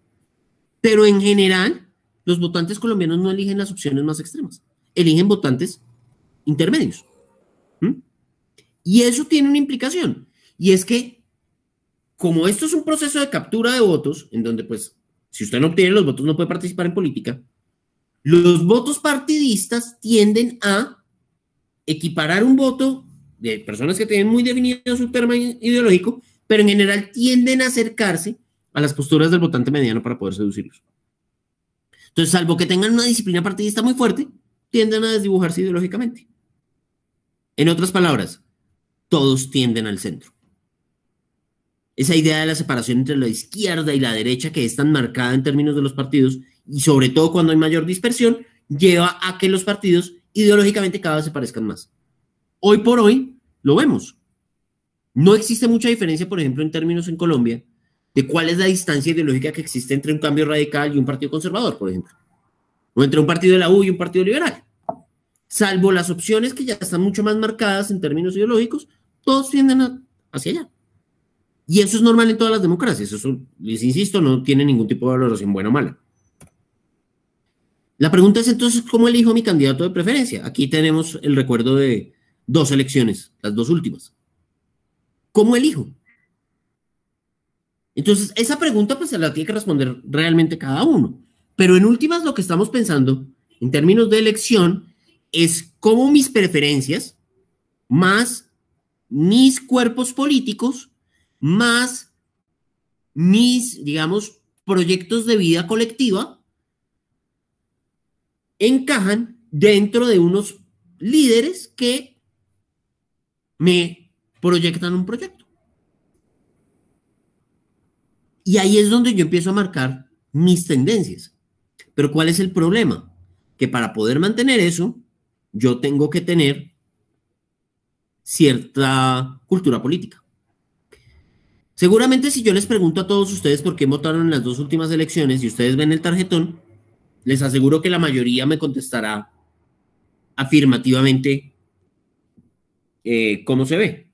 Pero en general, los votantes colombianos no eligen las opciones más extremas, eligen votantes intermedios. Y eso tiene una implicación, y es que como esto es un proceso de captura de votos, en donde pues si usted no obtiene los votos no puede participar en política, los votos partidistas tienden a equiparar un voto de personas que tienen muy definido su tema ideológico, pero en general tienden a acercarse a las posturas del votante mediano para poder seducirlos. Entonces, salvo que tengan una disciplina partidista muy fuerte, tienden a desdibujarse ideológicamente. En otras palabras, todos tienden al centro. Esa idea de la separación entre la izquierda y la derecha, que es tan marcada en términos de los partidos, y sobre todo cuando hay mayor dispersión, lleva a que los partidos ideológicamente cada vez se parezcan más. Hoy por hoy lo vemos. No existe mucha diferencia, por ejemplo, en términos en Colombia, de cuál es la distancia ideológica que existe entre un cambio radical y un partido conservador, por ejemplo. O entre un partido de la U y un partido liberal. Salvo las opciones que ya están mucho más marcadas en términos ideológicos, todos tienden hacia allá. Y eso es normal en todas las democracias. Eso, les insisto, no tiene ningún tipo de valoración buena o mala. La pregunta es entonces, ¿cómo elijo mi candidato de preferencia? Aquí tenemos el recuerdo de dos elecciones, las dos últimas. ¿Cómo elijo? Entonces, esa pregunta pues se la tiene que responder realmente cada uno. Pero en últimas lo que estamos pensando en términos de elección es cómo mis preferencias más mis cuerpos políticos más mis, digamos, proyectos de vida colectiva encajan dentro de unos líderes que me proyectan un proyecto. Y ahí es donde yo empiezo a marcar mis tendencias. Pero ¿cuál es el problema? Que para poder mantener eso, yo tengo que tener cierta cultura política. Seguramente si yo les pregunto a todos ustedes por qué votaron en las dos últimas elecciones y ustedes ven el tarjetón, les aseguro que la mayoría me contestará afirmativamente eh, cómo se ve,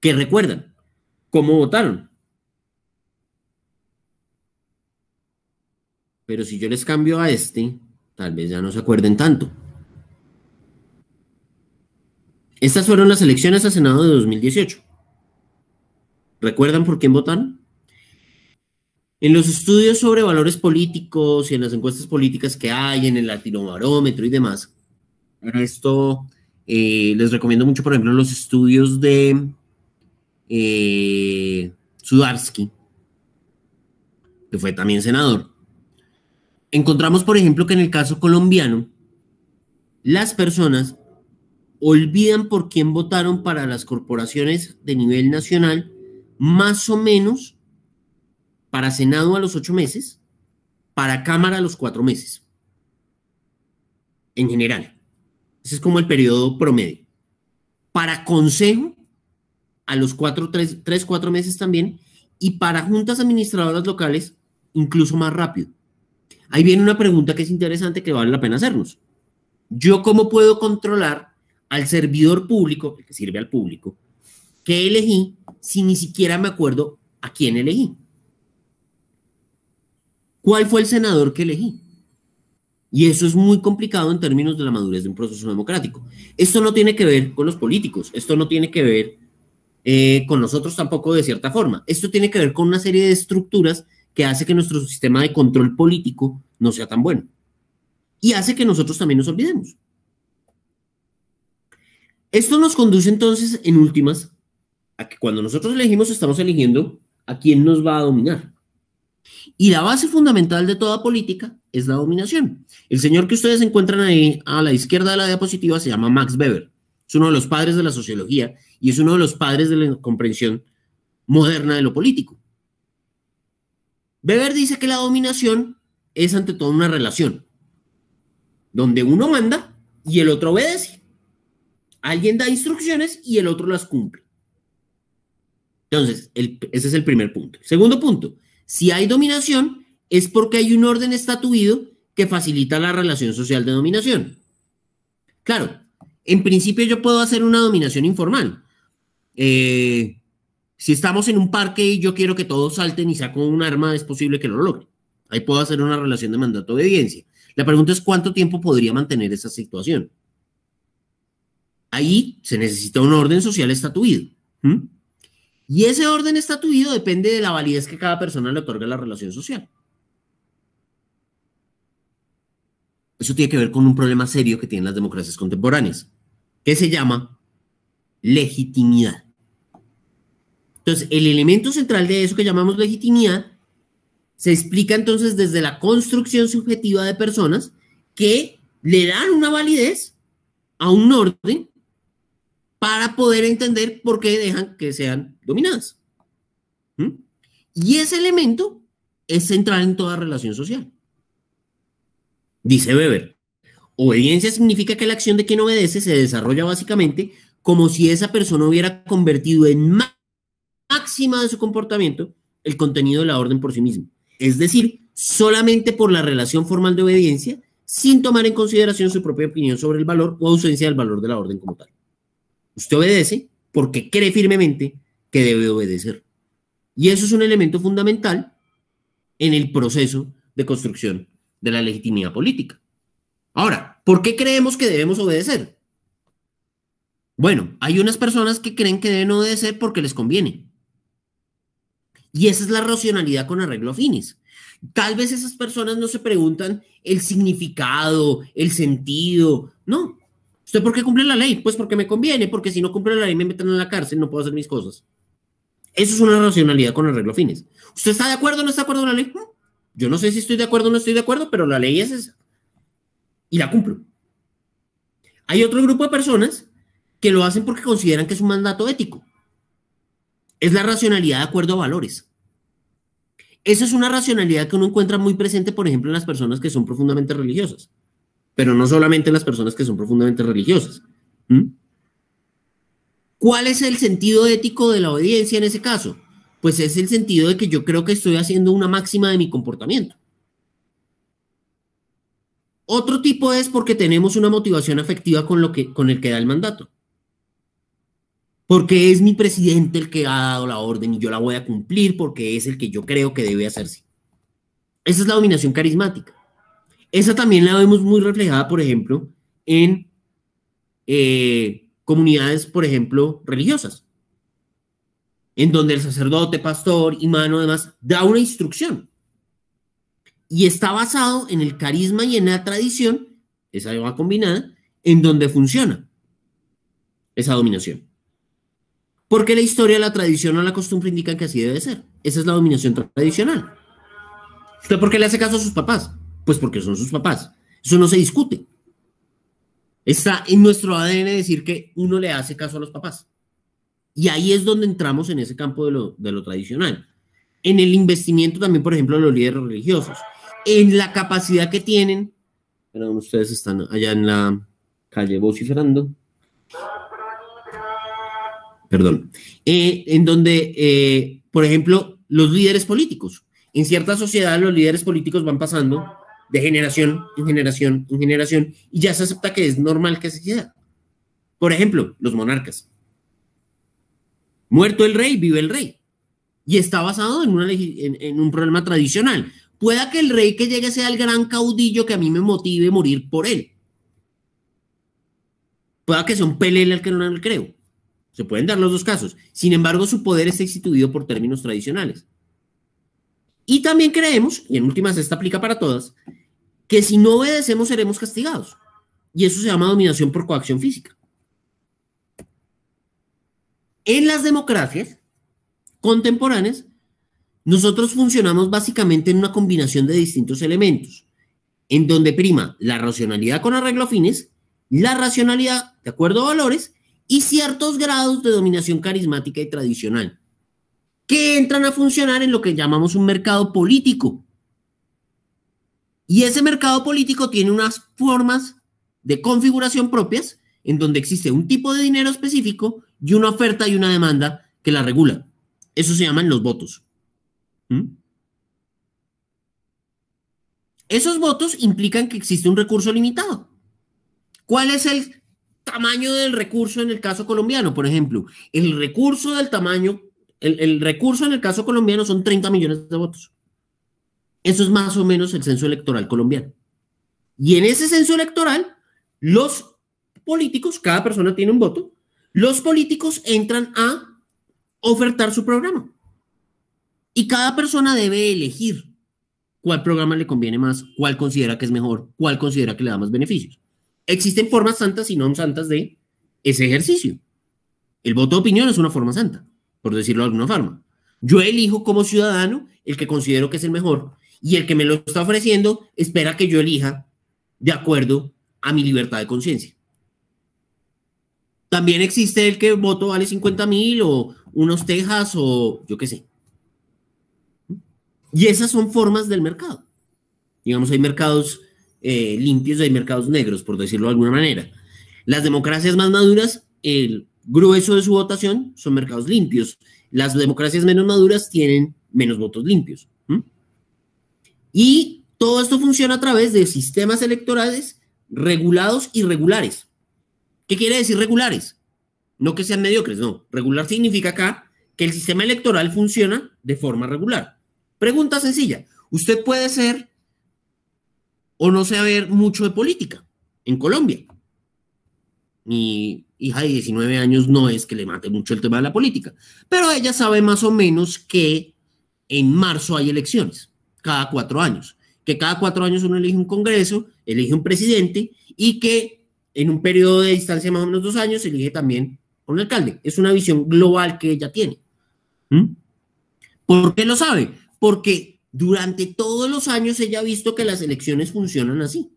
Que recuerdan, cómo votaron. Pero si yo les cambio a este, tal vez ya no se acuerden tanto. Estas fueron las elecciones a Senado de 2018. ¿Recuerdan por quién votan? En los estudios sobre valores políticos y en las encuestas políticas que hay, en el latinobarómetro y demás, esto eh, les recomiendo mucho, por ejemplo, los estudios de eh, Sudarsky, que fue también senador. Encontramos, por ejemplo, que en el caso colombiano, las personas olvidan por quién votaron para las corporaciones de nivel nacional, más o menos para Senado a los ocho meses, para Cámara a los cuatro meses, en general. Ese es como el periodo promedio. Para Consejo, a los cuatro, tres, cuatro meses también, y para juntas administradoras locales, incluso más rápido. Ahí viene una pregunta que es interesante que vale la pena hacernos. ¿Yo cómo puedo controlar al servidor público, el que sirve al público, que elegí si ni siquiera me acuerdo a quién elegí. ¿Cuál fue el senador que elegí? Y eso es muy complicado en términos de la madurez de un proceso democrático. Esto no tiene que ver con los políticos, esto no tiene que ver eh, con nosotros tampoco de cierta forma. Esto tiene que ver con una serie de estructuras que hace que nuestro sistema de control político no sea tan bueno. Y hace que nosotros también nos olvidemos. Esto nos conduce entonces, en últimas, a que cuando nosotros elegimos, estamos eligiendo a quién nos va a dominar. Y la base fundamental de toda política es la dominación. El señor que ustedes encuentran ahí a la izquierda de la diapositiva se llama Max Weber. Es uno de los padres de la sociología y es uno de los padres de la comprensión moderna de lo político. Weber dice que la dominación es ante todo una relación, donde uno manda y el otro obedece. Alguien da instrucciones y el otro las cumple. Entonces, ese es el primer punto. Segundo punto, si hay dominación, es porque hay un orden estatuido que facilita la relación social de dominación. Claro, en principio yo puedo hacer una dominación informal. Eh, si estamos en un parque y yo quiero que todos salten y saco un arma, es posible que lo logre. Ahí puedo hacer una relación de mandato de obediencia. La pregunta es cuánto tiempo podría mantener esa situación ahí se necesita un orden social estatuido. Y ese orden estatuido depende de la validez que cada persona le otorga a la relación social. Eso tiene que ver con un problema serio que tienen las democracias contemporáneas, que se llama legitimidad. Entonces, el elemento central de eso que llamamos legitimidad se explica entonces desde la construcción subjetiva de personas que le dan una validez a un orden para poder entender por qué dejan que sean dominadas. ¿Mm? Y ese elemento es central en toda relación social. Dice Weber, obediencia significa que la acción de quien obedece se desarrolla básicamente como si esa persona hubiera convertido en máxima de su comportamiento el contenido de la orden por sí mismo. Es decir, solamente por la relación formal de obediencia, sin tomar en consideración su propia opinión sobre el valor o ausencia del valor de la orden como tal. Usted obedece porque cree firmemente que debe obedecer. Y eso es un elemento fundamental en el proceso de construcción de la legitimidad política. Ahora, ¿por qué creemos que debemos obedecer? Bueno, hay unas personas que creen que deben obedecer porque les conviene. Y esa es la racionalidad con arreglo a fines. Tal vez esas personas no se preguntan el significado, el sentido, no. ¿Usted por qué cumple la ley? Pues porque me conviene, porque si no cumple la ley me meten en la cárcel, no puedo hacer mis cosas. Eso es una racionalidad con arreglo a fines. ¿Usted está de acuerdo o no está de acuerdo con la ley? Hmm. Yo no sé si estoy de acuerdo o no estoy de acuerdo, pero la ley es esa. Y la cumplo. Hay otro grupo de personas que lo hacen porque consideran que es un mandato ético. Es la racionalidad de acuerdo a valores. Esa es una racionalidad que uno encuentra muy presente, por ejemplo, en las personas que son profundamente religiosas pero no solamente en las personas que son profundamente religiosas. ¿Mm? ¿Cuál es el sentido ético de la obediencia en ese caso? Pues es el sentido de que yo creo que estoy haciendo una máxima de mi comportamiento. Otro tipo es porque tenemos una motivación afectiva con, lo que, con el que da el mandato. Porque es mi presidente el que ha dado la orden y yo la voy a cumplir porque es el que yo creo que debe hacerse. Esa es la dominación carismática. Esa también la vemos muy reflejada, por ejemplo, en eh, comunidades, por ejemplo, religiosas, en donde el sacerdote, pastor, o además, da una instrucción. Y está basado en el carisma y en la tradición, esa va combinada, en donde funciona esa dominación. Porque la historia, la tradición o la costumbre indican que así debe ser. Esa es la dominación tradicional. ¿Usted por le hace caso a sus papás? Pues porque son sus papás. Eso no se discute. Está en nuestro ADN decir que uno le hace caso a los papás. Y ahí es donde entramos en ese campo de lo, tradicional. En el investimiento también, por ejemplo, de los líderes religiosos. En la capacidad que tienen. pero ustedes están allá en la calle vociferando. Perdón. Eh, en donde, eh, por ejemplo, los líderes políticos. En cierta sociedad los líderes políticos van pasando de generación en generación en generación y ya se acepta que es normal que se sea. Por ejemplo, los monarcas. Muerto el rey, vive el rey. Y está basado en, un problema tradicional. Pueda que el rey que llegue sea el gran caudillo que a mí me motive morir por él. Pueda que sea un pelele al que no le creo. Se pueden dar los dos casos. Sin embargo, su poder está instituido por términos tradicionales. Y también creemos, y en últimas esta aplica para todas, que si no obedecemos seremos castigados. Y eso se llama dominación por coacción física. En las democracias contemporáneas, nosotros funcionamos básicamente en una combinación de distintos elementos, en donde prima la racionalidad con arreglo a fines, la racionalidad de acuerdo a valores y ciertos grados de dominación carismática y tradicional que entran a funcionar en lo que llamamos un mercado político. Y ese mercado político tiene unas formas de configuración propias en donde existe un tipo de dinero específico y una oferta y una demanda que la regula. Eso se llaman los votos. ¿Mm? Esos votos implican que existe un recurso limitado. ¿Cuál es el tamaño del recurso en el caso colombiano? Por ejemplo, el recurso del tamaño el, recurso en el caso colombiano son 30 millones de votos. Eso es más o menos el censo electoral colombiano. Y en ese censo electoral, los políticos, cada persona tiene un voto, los políticos entran a ofertar su programa. Y cada persona debe elegir cuál programa le conviene más, cuál considera que es mejor, cuál considera que le da más beneficios. Existen formas santas y no santas de ese ejercicio. El voto de opinión es una forma santa por decirlo de alguna forma. Yo elijo como ciudadano el que considero que es el mejor y el que me lo está ofreciendo espera que yo elija de acuerdo a mi libertad de conciencia. También existe el que voto vale 50 mil o unos Texas o yo qué sé. Y esas son formas del mercado. Digamos, hay mercados eh, limpios limpios, hay mercados negros, por decirlo de alguna manera. Las democracias más maduras, el grueso de su votación son mercados limpios. Las democracias menos maduras tienen menos votos limpios. Y todo esto funciona a través de sistemas electorales regulados y regulares. ¿Qué quiere decir regulares? No que sean mediocres, no. Regular significa acá que el sistema electoral funciona de forma regular. Pregunta sencilla. Usted puede ser o no saber mucho de política en Colombia. Mi hija de 19 años no es que le mate mucho el tema de la política, pero ella sabe más o menos que en marzo hay elecciones, cada cuatro años, que cada cuatro años uno elige un Congreso, elige un presidente y que en un periodo de distancia más o menos dos años elige también un alcalde. Es una visión global que ella tiene. ¿Mm? ¿Por qué lo sabe? Porque durante todos los años ella ha visto que las elecciones funcionan así.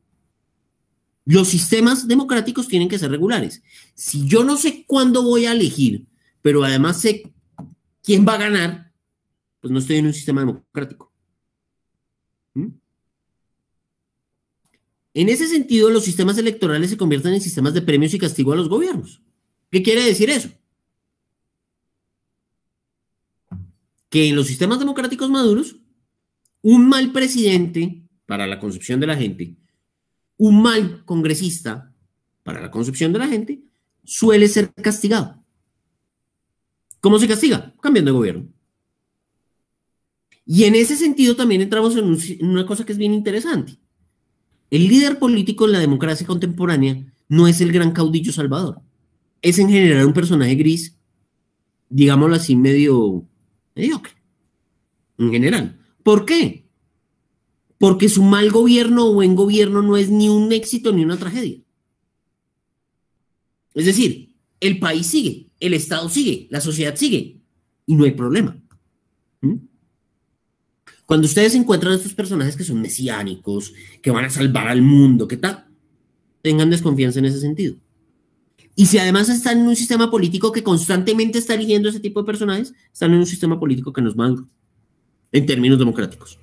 Los sistemas democráticos tienen que ser regulares. Si yo no sé cuándo voy a elegir, pero además sé quién va a ganar, pues no estoy en un sistema democrático. ¿Mm? En ese sentido, los sistemas electorales se convierten en sistemas de premios y castigo a los gobiernos. ¿Qué quiere decir eso? Que en los sistemas democráticos maduros, un mal presidente, para la concepción de la gente, un mal congresista, para la concepción de la gente, suele ser castigado. ¿Cómo se castiga? Cambiando de gobierno. Y en ese sentido también entramos en, una cosa que es bien interesante. El líder político en la democracia contemporánea no es el gran caudillo salvador. Es en general un personaje gris, digámoslo así, medio mediocre. En general. ¿Por qué? porque su mal gobierno o buen gobierno no es ni un éxito ni una tragedia. Es decir, el país sigue, el Estado sigue, la sociedad sigue y no hay problema. ¿Mm? Cuando ustedes encuentran a estos personajes que son mesiánicos, que van a salvar al mundo, que tal? Tengan desconfianza en ese sentido. Y si además están en un sistema político que constantemente está eligiendo ese tipo de personajes, están en un sistema político que nos madura en términos democráticos.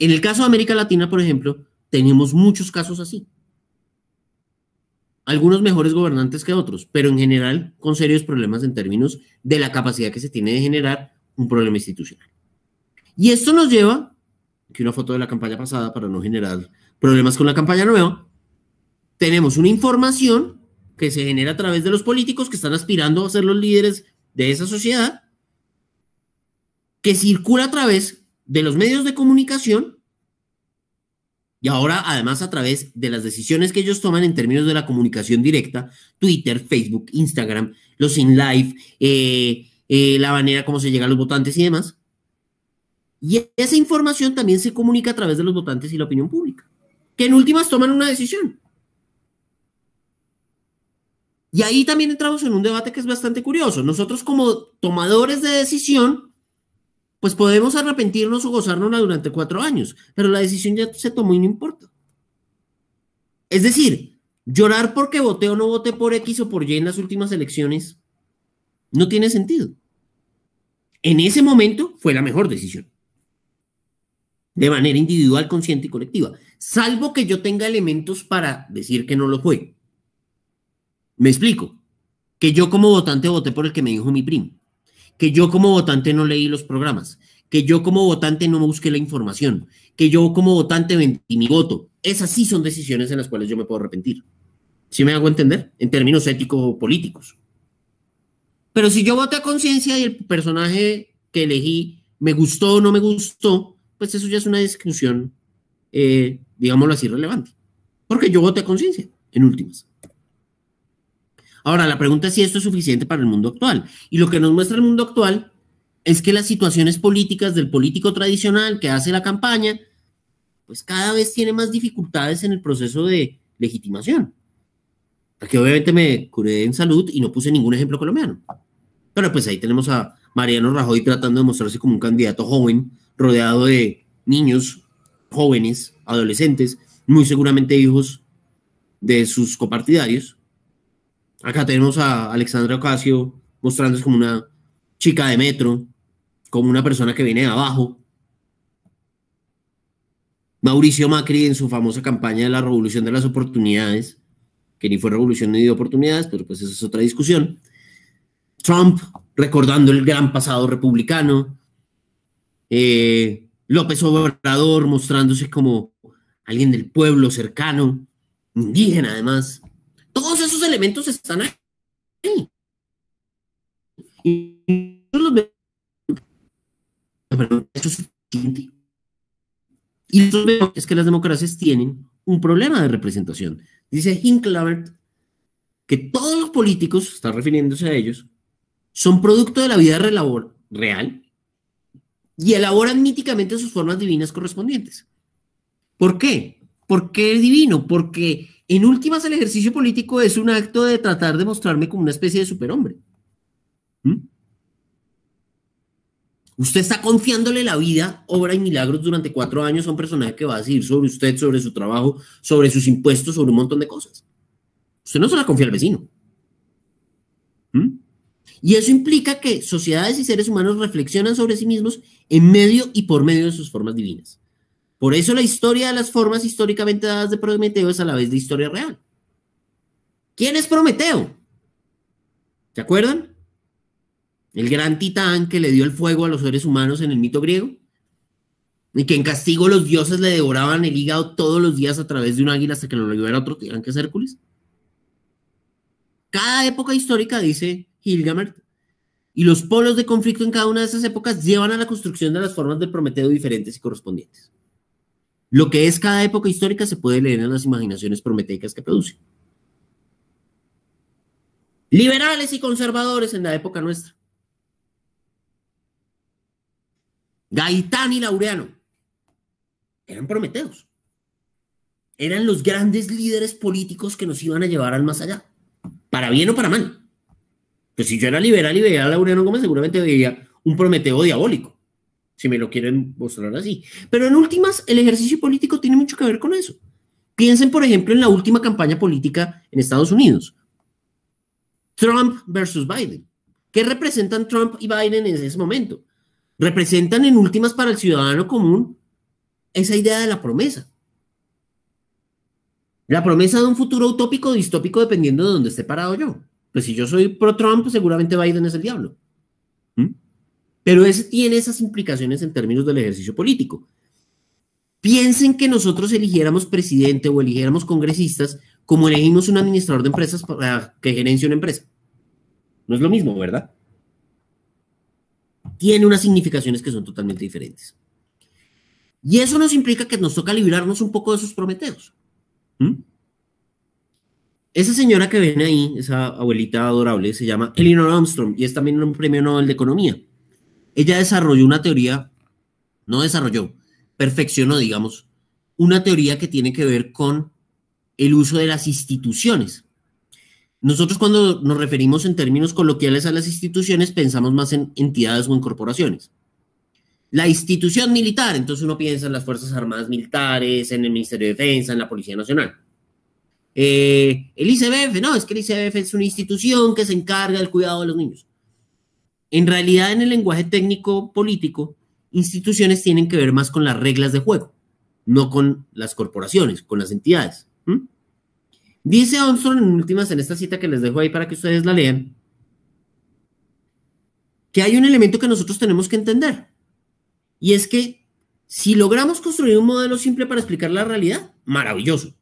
En el caso de América Latina, por ejemplo, tenemos muchos casos así. Algunos mejores gobernantes que otros, pero en general con serios problemas en términos de la capacidad que se tiene de generar un problema institucional. Y esto nos lleva, aquí una foto de la campaña pasada para no generar problemas con la campaña nueva, tenemos una información que se genera a través de los políticos que están aspirando a ser los líderes de esa sociedad, que circula a través de los medios de comunicación y ahora además a través de las decisiones que ellos toman en términos de la comunicación directa, Twitter, Facebook, Instagram, los in live, eh, eh, la manera como se llega a los votantes y demás. Y esa información también se comunica a través de los votantes y la opinión pública, que en últimas toman una decisión. Y ahí también entramos en un debate que es bastante curioso. Nosotros como tomadores de decisión, pues podemos arrepentirnos o gozárnosla durante cuatro años, pero la decisión ya se tomó y no importa. Es decir, llorar porque voté o no voté por X o por Y en las últimas elecciones no tiene sentido. En ese momento fue la mejor decisión. De manera individual, consciente y colectiva. Salvo que yo tenga elementos para decir que no lo fue. Me explico. Que yo como votante voté por el que me dijo mi primo que yo como votante no leí los programas, que yo como votante no busqué la información, que yo como votante vendí mi voto. Esas sí son decisiones en las cuales yo me puedo arrepentir. si me hago entender? En términos éticos o políticos Pero si yo voté a conciencia y el personaje que elegí me gustó o no me gustó, pues eso ya es una discusión, eh, digámoslo así, relevante. Porque yo voté a conciencia, en últimas. Ahora, la pregunta es si esto es suficiente para el mundo actual. Y lo que nos muestra el mundo actual es que las situaciones políticas del político tradicional que hace la campaña, pues cada vez tiene más dificultades en el proceso de legitimación. Aquí obviamente me curé en salud y no puse ningún ejemplo colombiano. Pero pues ahí tenemos a Mariano Rajoy tratando de mostrarse como un candidato joven, rodeado de niños, jóvenes, adolescentes, muy seguramente hijos de sus copartidarios Acá tenemos a Alexandra Ocasio mostrándose como una chica de metro, como una persona que viene de abajo. Mauricio Macri en su famosa campaña de la revolución de las oportunidades, que ni fue revolución ni de oportunidades, pero pues esa es otra discusión. Trump recordando el gran pasado republicano. Eh, López Obrador mostrándose como alguien del pueblo cercano, indígena además. Todos esos elementos están ahí. Y los y nosotros vemos es que las democracias tienen un problema de representación. Dice Hinklavert que todos los políticos, está refiriéndose a ellos, son producto de la vida real y elaboran míticamente sus formas divinas correspondientes. ¿Por qué? ¿Por qué es divino? Porque en últimas, el ejercicio político es un acto de tratar de mostrarme como una especie de superhombre. ¿Mm? Usted está confiándole la vida, obra y milagros durante cuatro años a un personaje que va a decir sobre usted, sobre su trabajo, sobre sus impuestos, sobre un montón de cosas. Usted no se la confía al vecino. ¿Mm? Y eso implica que sociedades y seres humanos reflexionan sobre sí mismos en medio y por medio de sus formas divinas. Por eso la historia de las formas históricamente dadas de Prometeo es a la vez de historia real. ¿Quién es Prometeo? ¿Se acuerdan? El gran titán que le dio el fuego a los seres humanos en el mito griego y que en castigo los dioses le devoraban el hígado todos los días a través de un águila hasta que lo llevara otro titán que es Hércules. Cada época histórica, dice Hilgamert, y los polos de conflicto en cada una de esas épocas llevan a la construcción de las formas de Prometeo diferentes y correspondientes. Lo que es cada época histórica se puede leer en las imaginaciones prometeicas que produce. Liberales y conservadores en la época nuestra. Gaitán y Laureano eran prometeos. Eran los grandes líderes políticos que nos iban a llevar al más allá, para bien o para mal. Pues si yo era liberal y veía a Laureano Gómez, seguramente veía un prometeo diabólico si me lo quieren mostrar así. Pero en últimas, el ejercicio político tiene mucho que ver con eso. Piensen, por ejemplo, en la última campaña política en Estados Unidos. Trump versus Biden. ¿Qué representan Trump y Biden en ese momento? Representan en últimas para el ciudadano común esa idea de la promesa. La promesa de un futuro utópico o distópico dependiendo de dónde esté parado yo. Pues si yo soy pro Trump, seguramente Biden es el diablo. Pero tiene esas implicaciones en términos del ejercicio político. Piensen que nosotros eligiéramos presidente o eligiéramos congresistas como elegimos un administrador de empresas para que gerencie una empresa. No es lo mismo, ¿verdad? Tiene unas significaciones que son totalmente diferentes. Y eso nos implica que nos toca librarnos un poco de esos prometeos. Esa señora que ven ahí, esa abuelita adorable, se llama Eleanor Armstrong y es también un premio Nobel de Economía. Ella desarrolló una teoría, no desarrolló, perfeccionó, digamos, una teoría que tiene que ver con el uso de las instituciones. Nosotros cuando nos referimos en términos coloquiales a las instituciones pensamos más en entidades o en corporaciones. La institución militar, entonces uno piensa en las Fuerzas Armadas Militares, en el Ministerio de Defensa, en la Policía Nacional. Eh, el ICBF, no, es que el ICBF es una institución que se encarga del cuidado de los niños. En realidad, en el lenguaje técnico político, instituciones tienen que ver más con las reglas de juego, no con las corporaciones, con las entidades. Dice Armstrong en últimas, en esta cita que les dejo ahí para que ustedes la lean, que hay un elemento que nosotros tenemos que entender, y es que si logramos construir un modelo simple para explicar la realidad, maravilloso,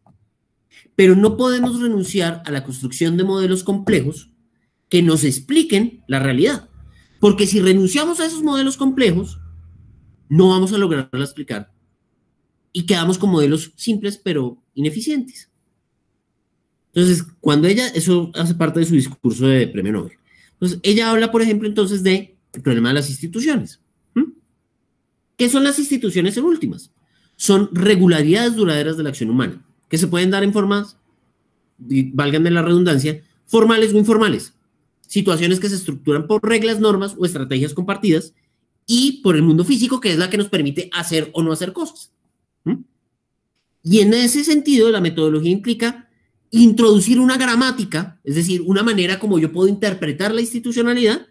pero no podemos renunciar a la construcción de modelos complejos que nos expliquen la realidad. Porque si renunciamos a esos modelos complejos, no vamos a lograrla explicar y quedamos con modelos simples pero ineficientes. Entonces, cuando ella, eso hace parte de su discurso de premio Nobel. Entonces, ella habla, por ejemplo, entonces de el problema de las instituciones. ¿Qué son las instituciones en últimas? Son regularidades duraderas de la acción humana, que se pueden dar en formas, valgan de la redundancia, formales o informales situaciones que se estructuran por reglas, normas o estrategias compartidas y por el mundo físico, que es la que nos permite hacer o no hacer cosas. Y en ese sentido, la metodología implica introducir una gramática, es decir, una manera como yo puedo interpretar la institucionalidad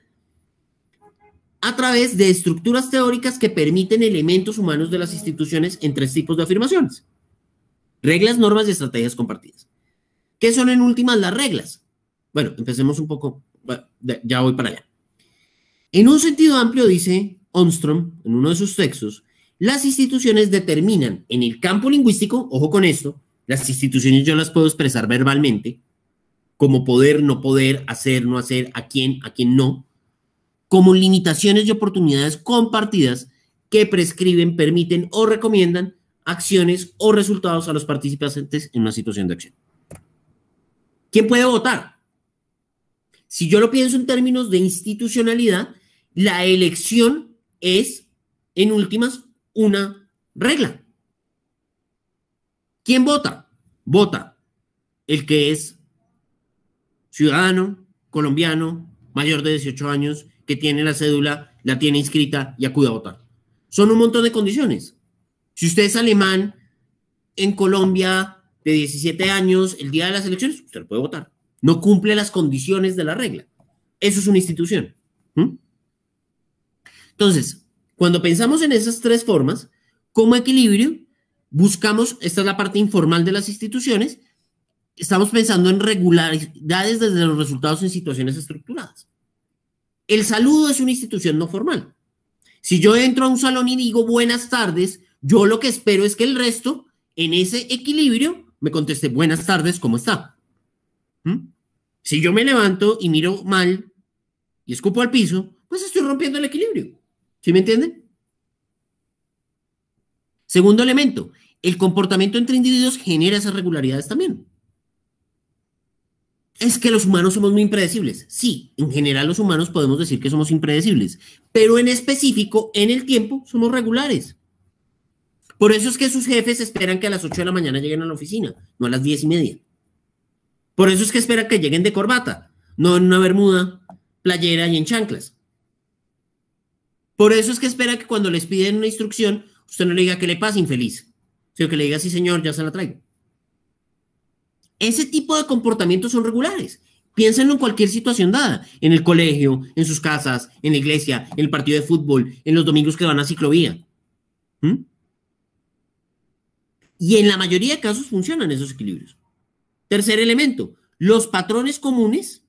a través de estructuras teóricas que permiten elementos humanos de las instituciones en tres tipos de afirmaciones. Reglas, normas y estrategias compartidas. ¿Qué son en últimas las reglas? Bueno, empecemos un poco ya voy para allá. En un sentido amplio, dice Onstrom, en uno de sus textos, las instituciones determinan en el campo lingüístico, ojo con esto, las instituciones yo las puedo expresar verbalmente, como poder, no poder, hacer, no hacer, a quién, a quién no, como limitaciones y oportunidades compartidas que prescriben, permiten o recomiendan acciones o resultados a los participantes en una situación de acción. ¿Quién puede votar? Si yo lo pienso en términos de institucionalidad, la elección es, en últimas, una regla. ¿Quién vota? Vota el que es ciudadano, colombiano, mayor de 18 años, que tiene la cédula, la tiene inscrita y acude a votar. Son un montón de condiciones. Si usted es alemán en Colombia de 17 años, el día de las elecciones, usted puede votar no cumple las condiciones de la regla. Eso es una institución. Entonces, cuando pensamos en esas tres formas, como equilibrio, buscamos, esta es la parte informal de las instituciones, estamos pensando en regularidades desde los resultados en situaciones estructuradas. El saludo es una institución no formal. Si yo entro a un salón y digo buenas tardes, yo lo que espero es que el resto, en ese equilibrio, me conteste buenas tardes, ¿cómo está? ¿Mm? Si yo me levanto y miro mal y escupo al piso, pues estoy rompiendo el equilibrio. ¿Sí me entienden? Segundo elemento, el comportamiento entre individuos genera esas regularidades también. Es que los humanos somos muy impredecibles. Sí, en general los humanos podemos decir que somos impredecibles, pero en específico, en el tiempo, somos regulares. Por eso es que sus jefes esperan que a las 8 de la mañana lleguen a la oficina, no a las 10 y media. Por eso es que espera que lleguen de corbata, no en una bermuda, playera y en chanclas. Por eso es que espera que cuando les piden una instrucción, usted no le diga que le pase infeliz, sino que le diga sí señor, ya se la traigo. Ese tipo de comportamientos son regulares. Piénsenlo en cualquier situación dada, en el colegio, en sus casas, en la iglesia, en el partido de fútbol, en los domingos que van a ciclovía. ¿Mm? Y en la mayoría de casos funcionan esos equilibrios. Tercer elemento, los patrones comunes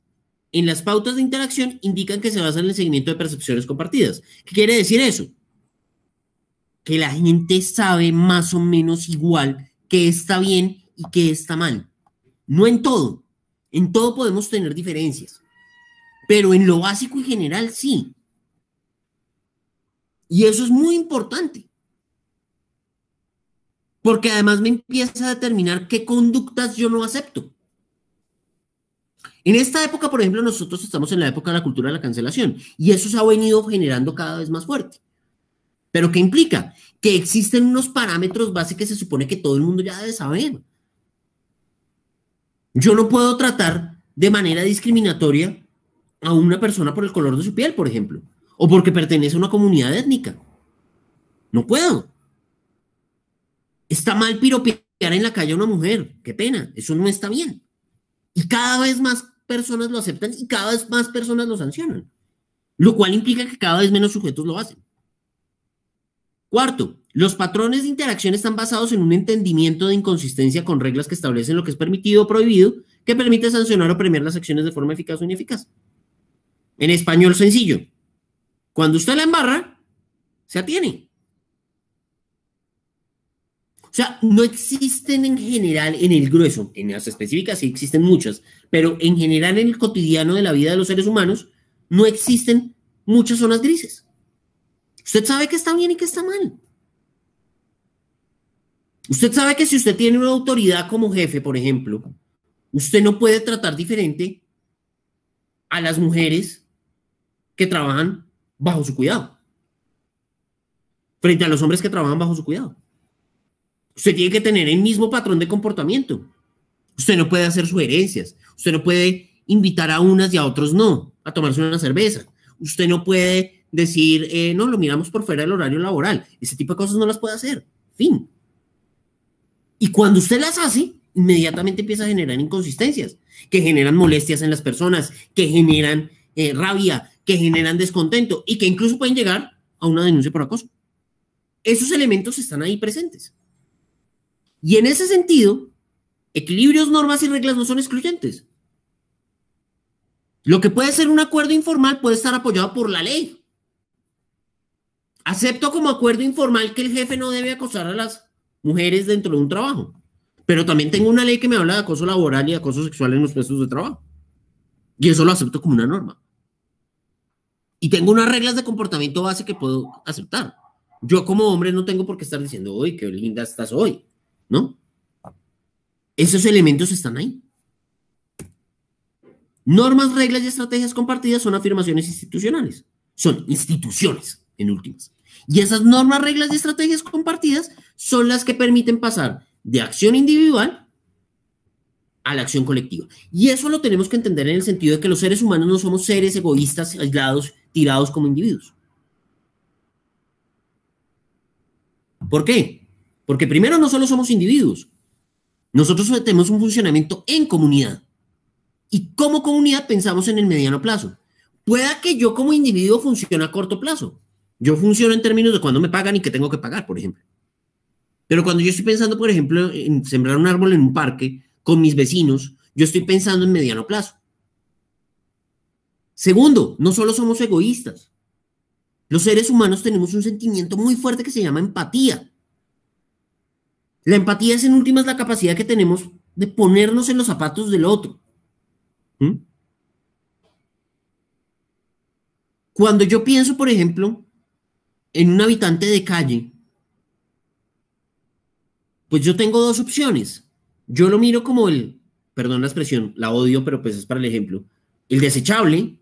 en las pautas de interacción indican que se basan en el seguimiento de percepciones compartidas. ¿Qué quiere decir eso? Que la gente sabe más o menos igual qué está bien y qué está mal. No en todo. En todo podemos tener diferencias. Pero en lo básico y general sí. Y eso es muy importante porque además me empieza a determinar qué conductas yo no acepto. En esta época, por ejemplo, nosotros estamos en la época de la cultura de la cancelación y eso se ha venido generando cada vez más fuerte. ¿Pero qué implica? Que existen unos parámetros básicos que se supone que todo el mundo ya debe saber. Yo no puedo tratar de manera discriminatoria a una persona por el color de su piel, por ejemplo, o porque pertenece a una comunidad étnica. No puedo. Está mal piropear en la calle a una mujer, qué pena, eso no está bien. Y cada vez más personas lo aceptan y cada vez más personas lo sancionan, lo cual implica que cada vez menos sujetos lo hacen. Cuarto, los patrones de interacción están basados en un entendimiento de inconsistencia con reglas que establecen lo que es permitido o prohibido, que permite sancionar o premiar las acciones de forma eficaz o ineficaz. En español sencillo, cuando usted la embarra, se atiene. O sea, no existen en general en el grueso, en las específicas sí existen muchas, pero en general en el cotidiano de la vida de los seres humanos no existen muchas zonas grises. Usted sabe que está bien y que está mal. Usted sabe que si usted tiene una autoridad como jefe, por ejemplo, usted no puede tratar diferente a las mujeres que trabajan bajo su cuidado, frente a los hombres que trabajan bajo su cuidado. Usted tiene que tener el mismo patrón de comportamiento. Usted no puede hacer sugerencias. Usted no puede invitar a unas y a otros no a tomarse una cerveza. Usted no puede decir, eh, no, lo miramos por fuera del horario laboral. Ese tipo de cosas no las puede hacer. Fin. Y cuando usted las hace, inmediatamente empieza a generar inconsistencias, que generan molestias en las personas, que generan eh, rabia, que generan descontento y que incluso pueden llegar a una denuncia por acoso. Esos elementos están ahí presentes. Y en ese sentido, equilibrios, normas y reglas no son excluyentes. Lo que puede ser un acuerdo informal puede estar apoyado por la ley. Acepto como acuerdo informal que el jefe no debe acosar a las mujeres dentro de un trabajo, pero también tengo una ley que me habla de acoso laboral y acoso sexual en los puestos de trabajo. Y eso lo acepto como una norma. Y tengo unas reglas de comportamiento base que puedo aceptar. Yo como hombre no tengo por qué estar diciendo, hoy qué linda estás hoy. ¿no? Esos elementos están ahí. Normas, reglas y estrategias compartidas son afirmaciones institucionales. Son instituciones, en últimas. Y esas normas, reglas y estrategias compartidas son las que permiten pasar de acción individual a la acción colectiva. Y eso lo tenemos que entender en el sentido de que los seres humanos no somos seres egoístas, aislados, tirados como individuos. ¿Por qué? Porque primero no solo somos individuos, nosotros tenemos un funcionamiento en comunidad. Y como comunidad pensamos en el mediano plazo. Pueda que yo como individuo funcione a corto plazo. Yo funciono en términos de cuándo me pagan y qué tengo que pagar, por ejemplo. Pero cuando yo estoy pensando, por ejemplo, en sembrar un árbol en un parque con mis vecinos, yo estoy pensando en mediano plazo. Segundo, no solo somos egoístas. Los seres humanos tenemos un sentimiento muy fuerte que se llama empatía. La empatía es en últimas la capacidad que tenemos de ponernos en los zapatos del otro. ¿Mm? Cuando yo pienso, por ejemplo, en un habitante de calle, pues yo tengo dos opciones. Yo lo miro como el, perdón la expresión, la odio, pero pues es para el ejemplo, el desechable,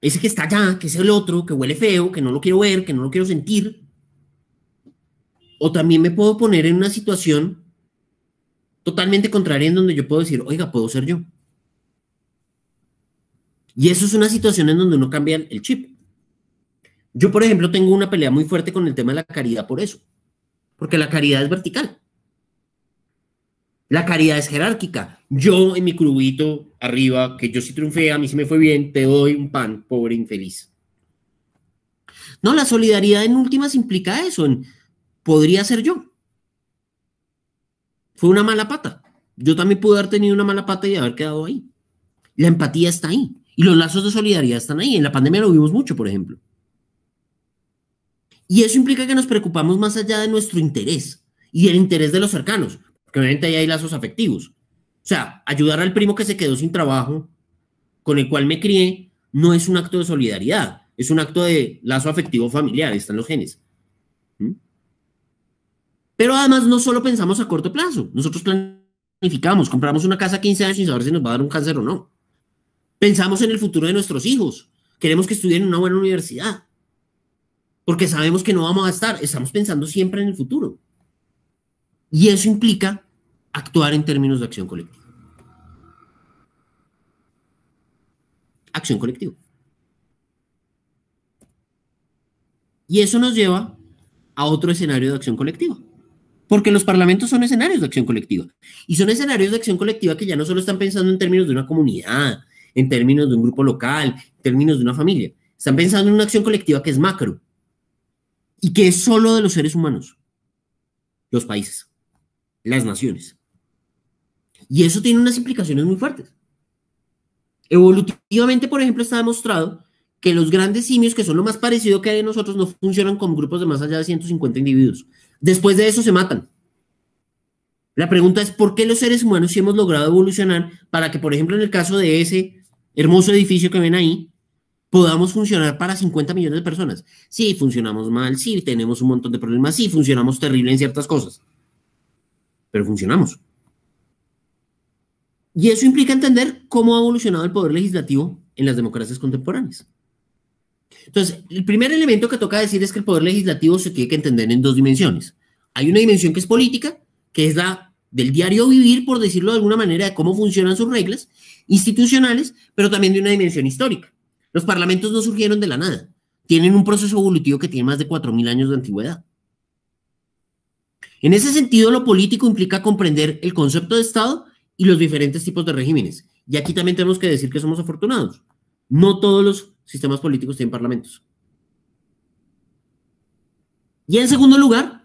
ese que está allá, que es el otro, que huele feo, que no lo quiero ver, que no lo quiero sentir, o también me puedo poner en una situación totalmente contraria en donde yo puedo decir, oiga, puedo ser yo. Y eso es una situación en donde uno cambia el chip. Yo, por ejemplo, tengo una pelea muy fuerte con el tema de la caridad por eso. Porque la caridad es vertical. La caridad es jerárquica. Yo en mi crubito arriba, que yo sí triunfé, a mí sí me fue bien, te doy un pan, pobre infeliz. No, la solidaridad en últimas implica eso, en podría ser yo. Fue una mala pata. Yo también pude haber tenido una mala pata y haber quedado ahí. La empatía está ahí. Y los lazos de solidaridad están ahí. En la pandemia lo vimos mucho, por ejemplo. Y eso implica que nos preocupamos más allá de nuestro interés y el interés de los cercanos. Porque obviamente ahí hay lazos afectivos. O sea, ayudar al primo que se quedó sin trabajo, con el cual me crié, no es un acto de solidaridad. Es un acto de lazo afectivo familiar. Están los genes. ¿Mm? Pero además no solo pensamos a corto plazo, nosotros planificamos, compramos una casa a 15 años sin saber si nos va a dar un cáncer o no. Pensamos en el futuro de nuestros hijos, queremos que estudien en una buena universidad, porque sabemos que no vamos a estar, estamos pensando siempre en el futuro. Y eso implica actuar en términos de acción colectiva. Acción colectiva. Y eso nos lleva a otro escenario de acción colectiva. Porque los parlamentos son escenarios de acción colectiva. Y son escenarios de acción colectiva que ya no solo están pensando en términos de una comunidad, en términos de un grupo local, en términos de una familia. Están pensando en una acción colectiva que es macro y que es solo de los seres humanos, los países, las naciones. Y eso tiene unas implicaciones muy fuertes. Evolutivamente, por ejemplo, está demostrado que los grandes simios, que son lo más parecido que hay de nosotros, no funcionan con grupos de más allá de 150 individuos, Después de eso se matan. La pregunta es, ¿por qué los seres humanos sí hemos logrado evolucionar para que, por ejemplo, en el caso de ese hermoso edificio que ven ahí, podamos funcionar para 50 millones de personas? Sí, funcionamos mal, sí, tenemos un montón de problemas, sí, funcionamos terrible en ciertas cosas, pero funcionamos. Y eso implica entender cómo ha evolucionado el poder legislativo en las democracias contemporáneas. Entonces, el primer elemento que toca decir es que el poder legislativo se tiene que entender en dos dimensiones. Hay una dimensión que es política, que es la del diario vivir, por decirlo de alguna manera, de cómo funcionan sus reglas institucionales, pero también de una dimensión histórica. Los parlamentos no surgieron de la nada. Tienen un proceso evolutivo que tiene más de 4.000 años de antigüedad. En ese sentido, lo político implica comprender el concepto de Estado y los diferentes tipos de regímenes. Y aquí también tenemos que decir que somos afortunados. No todos los sistemas políticos tienen parlamentos. Y en segundo lugar,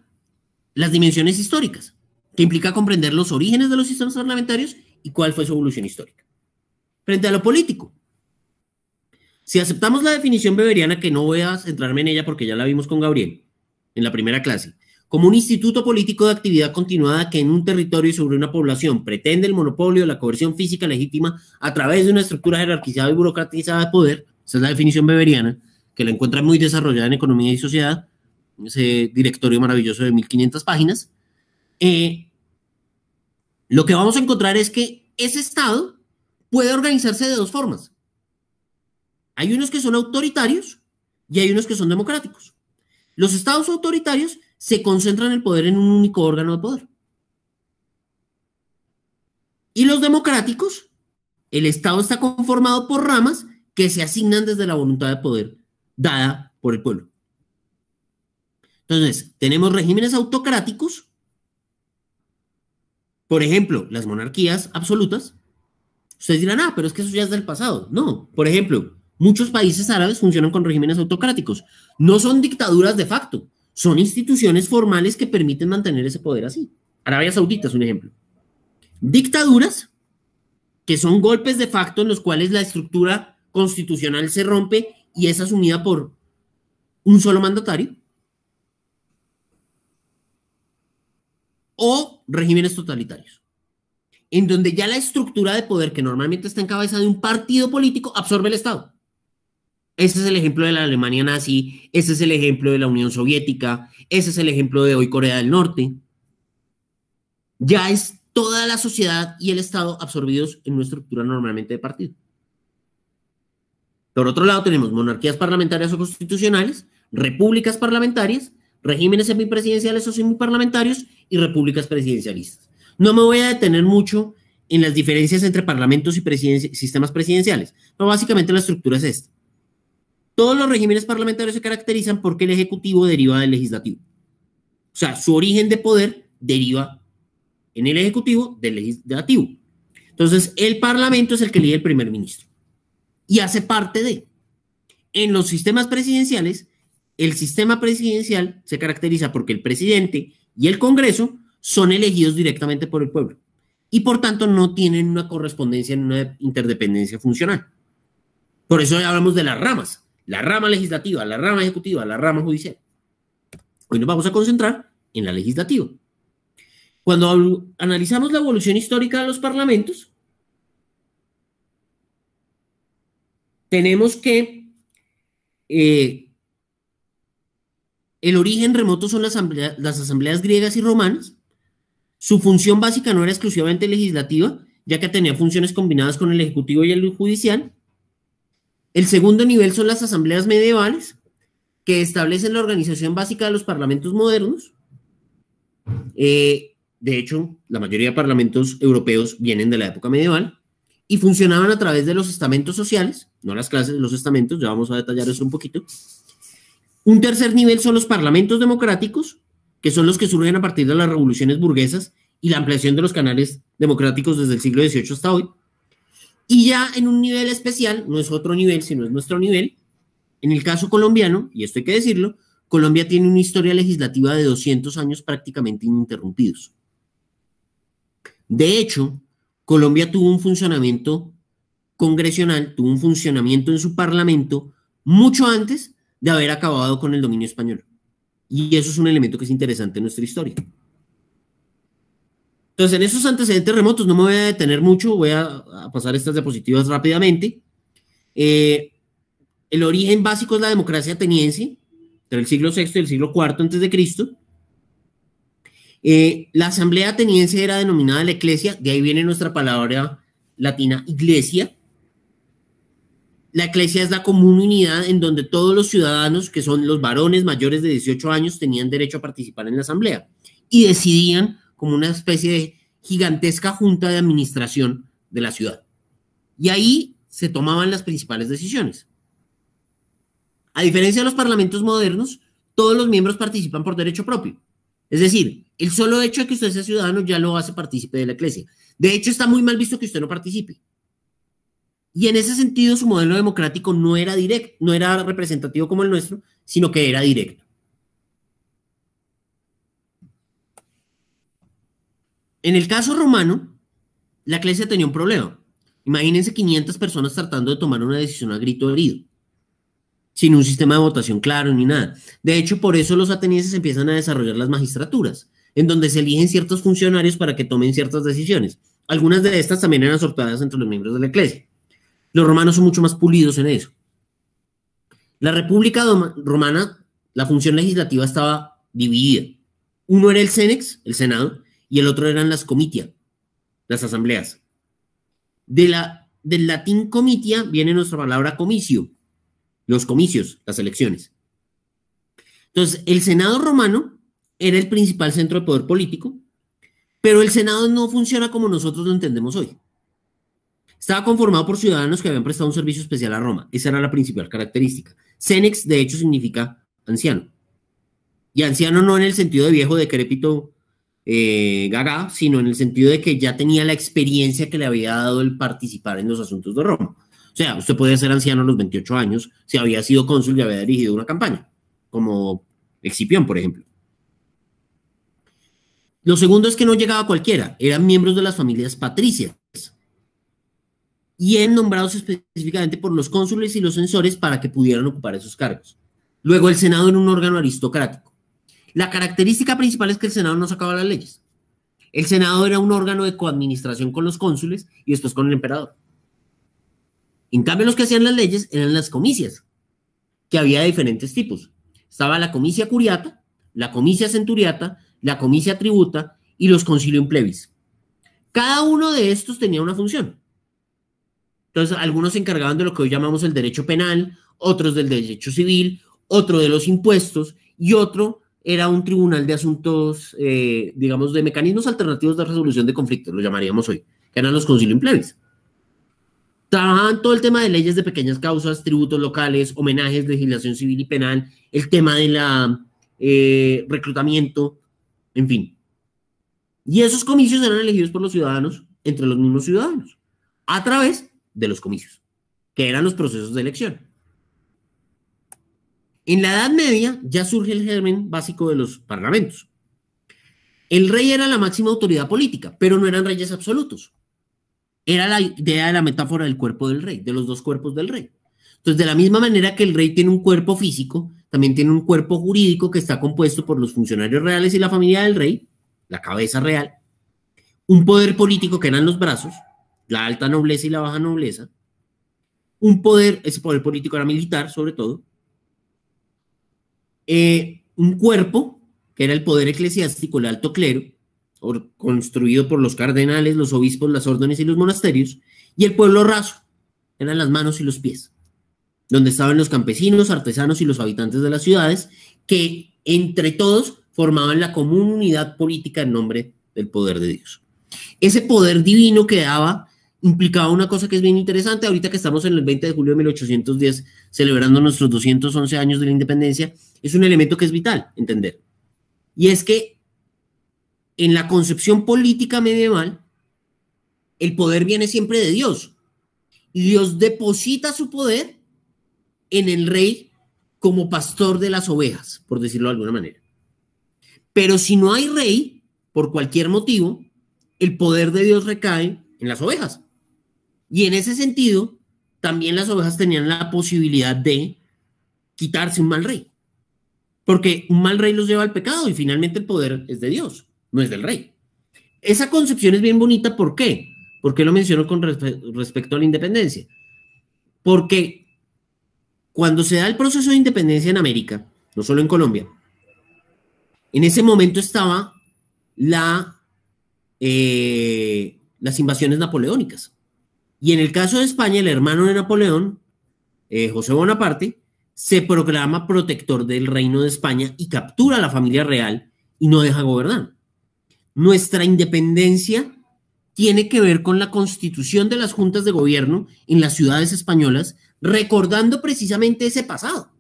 las dimensiones históricas, que implica comprender los orígenes de los sistemas parlamentarios y cuál fue su evolución histórica. Frente a lo político, si aceptamos la definición beberiana, que no voy a centrarme en ella porque ya la vimos con Gabriel en la primera clase, como un instituto político de actividad continuada que en un territorio sobre una población pretende el monopolio de la coerción física legítima a través de una estructura jerarquizada y burocratizada de poder, esa es la definición beberiana, que la encuentra muy desarrollada en Economía y Sociedad, ese directorio maravilloso de 1500 páginas. Eh, lo que vamos a encontrar es que ese Estado puede organizarse de dos formas. Hay unos que son autoritarios y hay unos que son democráticos. Los estados autoritarios se concentran el poder en un único órgano de poder. Y los democráticos, el Estado está conformado por ramas que se asignan desde la voluntad de poder dada por el pueblo. Entonces, tenemos regímenes autocráticos, por ejemplo, las monarquías absolutas. Ustedes dirán, ah, pero es que eso ya es del pasado. No, por ejemplo, muchos países árabes funcionan con regímenes autocráticos. No son dictaduras de facto, son instituciones formales que permiten mantener ese poder así. Arabia Saudita es un ejemplo. Dictaduras, que son golpes de facto en los cuales la estructura constitucional se rompe y es asumida por un solo mandatario. O regímenes totalitarios, en donde ya la estructura de poder que normalmente está en cabeza de un partido político absorbe el Estado. Ese es el ejemplo de la Alemania nazi, ese es el ejemplo de la Unión Soviética, ese es el ejemplo de hoy Corea del Norte. Ya es toda la sociedad y el Estado absorbidos en una estructura normalmente de partido. Por otro lado, tenemos monarquías parlamentarias o constitucionales, repúblicas parlamentarias, regímenes semipresidenciales o semiparlamentarios y repúblicas presidencialistas. No me voy a detener mucho en las diferencias entre parlamentos y sistemas presidenciales, pero básicamente la estructura es esta. Todos los regímenes parlamentarios se caracterizan porque el Ejecutivo deriva del Legislativo. O sea, su origen de poder deriva en el Ejecutivo del Legislativo. Entonces, el Parlamento es el que elige el primer ministro y hace parte de. En los sistemas presidenciales, el sistema presidencial se caracteriza porque el presidente y el Congreso son elegidos directamente por el pueblo y por tanto no tienen una correspondencia en una interdependencia funcional. Por eso hablamos de las ramas, la rama legislativa, la rama ejecutiva, la rama judicial. Hoy nos vamos a concentrar en la legislativa. Cuando analizamos la evolución histórica de los parlamentos, tenemos que eh, el origen remoto son las, asambleas griegas y romanas. Su función básica no era exclusivamente legislativa, ya que tenía funciones combinadas con el ejecutivo y el judicial. El segundo nivel son las asambleas medievales, que establecen la organización básica de los parlamentos modernos. Eh, de hecho, la mayoría de parlamentos europeos vienen de la época medieval y funcionaban a través de los estamentos sociales, no las clases, los estamentos, ya vamos a detallar eso un poquito. Un tercer nivel son los parlamentos democráticos, que son los que surgen a partir de las revoluciones burguesas y la ampliación de los canales democráticos desde el siglo XVIII hasta hoy. Y ya en un nivel especial, no es otro nivel, sino es nuestro nivel, en el caso colombiano, y esto hay que decirlo, Colombia tiene una historia legislativa de 200 años prácticamente ininterrumpidos. De hecho, Colombia tuvo un funcionamiento congresional tuvo un funcionamiento en su parlamento mucho antes de haber acabado con el dominio español. Y eso es un elemento que es interesante en nuestra historia. Entonces, en esos antecedentes remotos no me voy a detener mucho, voy a, pasar estas diapositivas rápidamente. Eh, el origen básico es la democracia ateniense, entre el siglo VI y el siglo IV antes de Cristo. Eh, la asamblea ateniense era denominada la iglesia, de ahí viene nuestra palabra latina iglesia, la iglesia es la comunidad en donde todos los ciudadanos, que son los varones mayores de 18 años, tenían derecho a participar en la asamblea y decidían como una especie de gigantesca junta de administración de la ciudad. Y ahí se tomaban las principales decisiones. A diferencia de los parlamentos modernos, todos los miembros participan por derecho propio. Es decir, el solo hecho de que usted sea ciudadano ya lo hace partícipe de la iglesia. De hecho, está muy mal visto que usted no participe. Y en ese sentido su modelo democrático no era directo, no era representativo como el nuestro, sino que era directo. En el caso romano, la iglesia tenía un problema. Imagínense 500 personas tratando de tomar una decisión a grito herido, sin un sistema de votación claro ni nada. De hecho, por eso los atenienses empiezan a desarrollar las magistraturas, en donde se eligen ciertos funcionarios para que tomen ciertas decisiones. Algunas de estas también eran sorteadas entre los miembros de la iglesia. Los romanos son mucho más pulidos en eso. La República Romana, la función legislativa estaba dividida. Uno era el Senex, el Senado, y el otro eran las comitia, las asambleas. De la, del latín comitia viene nuestra palabra comicio, los comicios, las elecciones. Entonces, el Senado romano era el principal centro de poder político, pero el Senado no funciona como nosotros lo entendemos hoy. Estaba conformado por ciudadanos que habían prestado un servicio especial a Roma. Esa era la principal característica. Cenex, de hecho, significa anciano. Y anciano no en el sentido de viejo, decrépito, eh, gaga, sino en el sentido de que ya tenía la experiencia que le había dado el participar en los asuntos de Roma. O sea, usted podía ser anciano a los 28 años si había sido cónsul y había dirigido una campaña, como Excipión, por ejemplo. Lo segundo es que no llegaba cualquiera, eran miembros de las familias patricias, y en nombrados específicamente por los cónsules y los censores para que pudieran ocupar esos cargos. Luego el Senado era un órgano aristocrático. La característica principal es que el Senado no sacaba las leyes. El Senado era un órgano de coadministración con los cónsules y después con el emperador. En cambio, los que hacían las leyes eran las comicias, que había diferentes tipos. Estaba la comicia curiata, la comicia centuriata, la comicia tributa y los concilium plebis. Cada uno de estos tenía una función. Entonces, algunos se encargaban de lo que hoy llamamos el derecho penal, otros del derecho civil, otro de los impuestos y otro era un tribunal de asuntos, eh, digamos, de mecanismos alternativos de resolución de conflictos, lo llamaríamos hoy, que eran los concilium plebis. Trabajaban todo el tema de leyes de pequeñas causas, tributos locales, homenajes, legislación civil y penal, el tema de la eh, reclutamiento, en fin. Y esos comicios eran elegidos por los ciudadanos, entre los mismos ciudadanos, a través de los comicios, que eran los procesos de elección. En la Edad Media ya surge el germen básico de los parlamentos. El rey era la máxima autoridad política, pero no eran reyes absolutos. Era la idea de la metáfora del cuerpo del rey, de los dos cuerpos del rey. Entonces, de la misma manera que el rey tiene un cuerpo físico, también tiene un cuerpo jurídico que está compuesto por los funcionarios reales y la familia del rey, la cabeza real, un poder político que eran los brazos, la alta nobleza y la baja nobleza, un poder, ese poder político era militar sobre todo, eh, un cuerpo, que era el poder eclesiástico, el alto clero, construido por los cardenales, los obispos, las órdenes y los monasterios, y el pueblo raso, eran las manos y los pies, donde estaban los campesinos, artesanos y los habitantes de las ciudades, que entre todos formaban la comunidad política en nombre del poder de Dios. Ese poder divino que daba implicaba una cosa que es bien interesante. Ahorita que estamos en el 20 de julio de 1810, celebrando nuestros 211 años de la independencia, es un elemento que es vital entender. Y es que en la concepción política medieval, el poder viene siempre de Dios. Y Dios deposita su poder en el rey como pastor de las ovejas, por decirlo de alguna manera. Pero si no hay rey, por cualquier motivo, el poder de Dios recae en las ovejas. Y en ese sentido, también las ovejas tenían la posibilidad de quitarse un mal rey. Porque un mal rey los lleva al pecado y finalmente el poder es de Dios, no es del rey. Esa concepción es bien bonita, ¿por qué? ¿Por qué lo menciono con respecto a la independencia? Porque cuando se da el proceso de independencia en América, no solo en Colombia, en ese momento estaba la, eh, las invasiones napoleónicas. Y en el caso de España, el hermano de Napoleón, eh, José Bonaparte, se proclama protector del reino de España y captura a la familia real y no deja gobernar. Nuestra independencia tiene que ver con la constitución de las juntas de gobierno en las ciudades españolas, recordando precisamente ese pasado,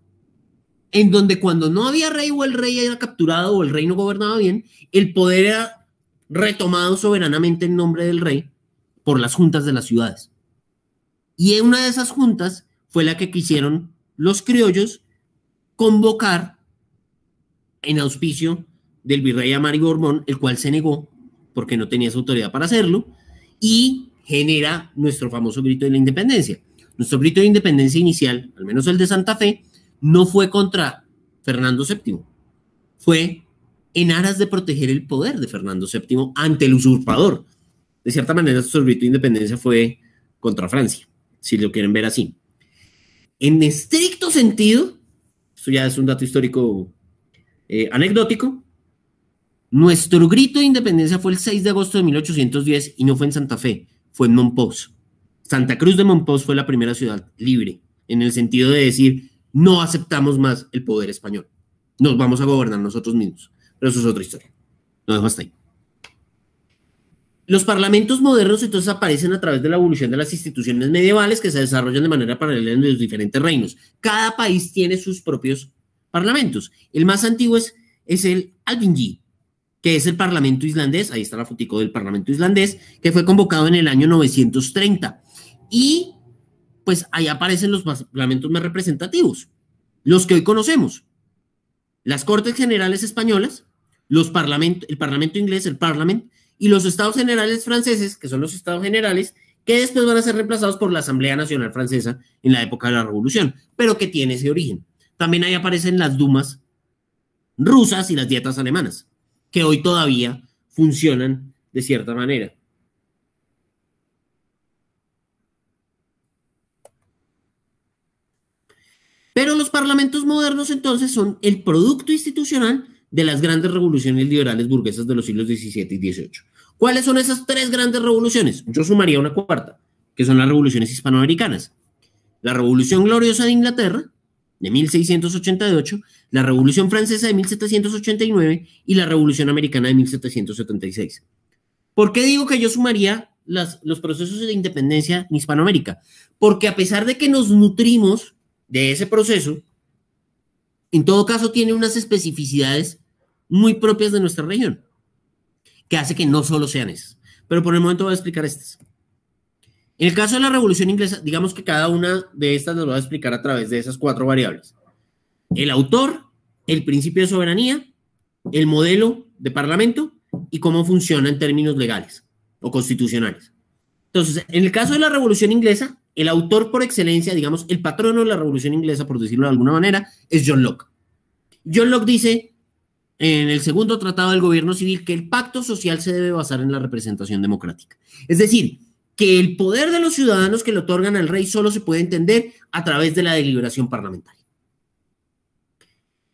en donde cuando no había rey o el rey era capturado o el reino gobernaba bien, el poder era retomado soberanamente en nombre del rey por las juntas de las ciudades. Y en una de esas juntas fue la que quisieron los criollos convocar en auspicio del virrey Amari Gormón, el cual se negó porque no tenía su autoridad para hacerlo, y genera nuestro famoso grito de la independencia. Nuestro grito de independencia inicial, al menos el de Santa Fe, no fue contra Fernando VII, fue en aras de proteger el poder de Fernando VII ante el usurpador, de cierta manera su grito de independencia fue contra Francia, si lo quieren ver así. En estricto sentido, esto ya es un dato histórico eh, anecdótico, nuestro grito de independencia fue el 6 de agosto de 1810 y no fue en Santa Fe, fue en Monpós. Santa Cruz de Monpós fue la primera ciudad libre, en el sentido de decir, no aceptamos más el poder español, nos vamos a gobernar nosotros mismos. Pero eso es otra historia. Lo dejo hasta ahí. Los parlamentos modernos entonces aparecen a través de la evolución de las instituciones medievales que se desarrollan de manera paralela en los diferentes reinos. Cada país tiene sus propios parlamentos. El más antiguo es, el Althingi, que es el parlamento islandés, ahí está la fotico del parlamento islandés, que fue convocado en el año 930. Y pues ahí aparecen los parlamentos más representativos, los que hoy conocemos. Las Cortes Generales Españolas, el Parlamento Inglés, el Parlamento y los estados generales franceses, que son los estados generales, que después van a ser reemplazados por la Asamblea Nacional Francesa en la época de la Revolución, pero que tiene ese origen. También ahí aparecen las dumas rusas y las dietas alemanas, que hoy todavía funcionan de cierta manera. Pero los parlamentos modernos entonces son el producto institucional de las grandes revoluciones liberales burguesas de los siglos XVII y XVIII. ¿Cuáles son esas tres grandes revoluciones? Yo sumaría una cuarta, que son las revoluciones hispanoamericanas. La Revolución Gloriosa de Inglaterra, de 1688, la Revolución Francesa de 1789 y la Revolución Americana de 1776. ¿Por qué digo que yo sumaría los procesos de independencia en Hispanoamérica? Porque a pesar de que nos nutrimos de ese proceso, en todo caso tiene unas especificidades muy propias de nuestra región, que hace que no solo sean esas. Pero por el momento voy a explicar estas. En el caso de la Revolución Inglesa, digamos que cada una de estas nos lo va a explicar a través de esas cuatro variables. El autor, el principio de soberanía, el modelo de parlamento y cómo funciona en términos legales o constitucionales. Entonces, en el caso de la Revolución Inglesa, el autor por excelencia, digamos, el patrono de la Revolución Inglesa, por decirlo de alguna manera, es John Locke. John Locke dice, en el segundo tratado del gobierno civil que el pacto social se debe basar en la representación democrática. Es decir, que el poder de los ciudadanos que le otorgan al rey solo se puede entender a través de la deliberación parlamentaria.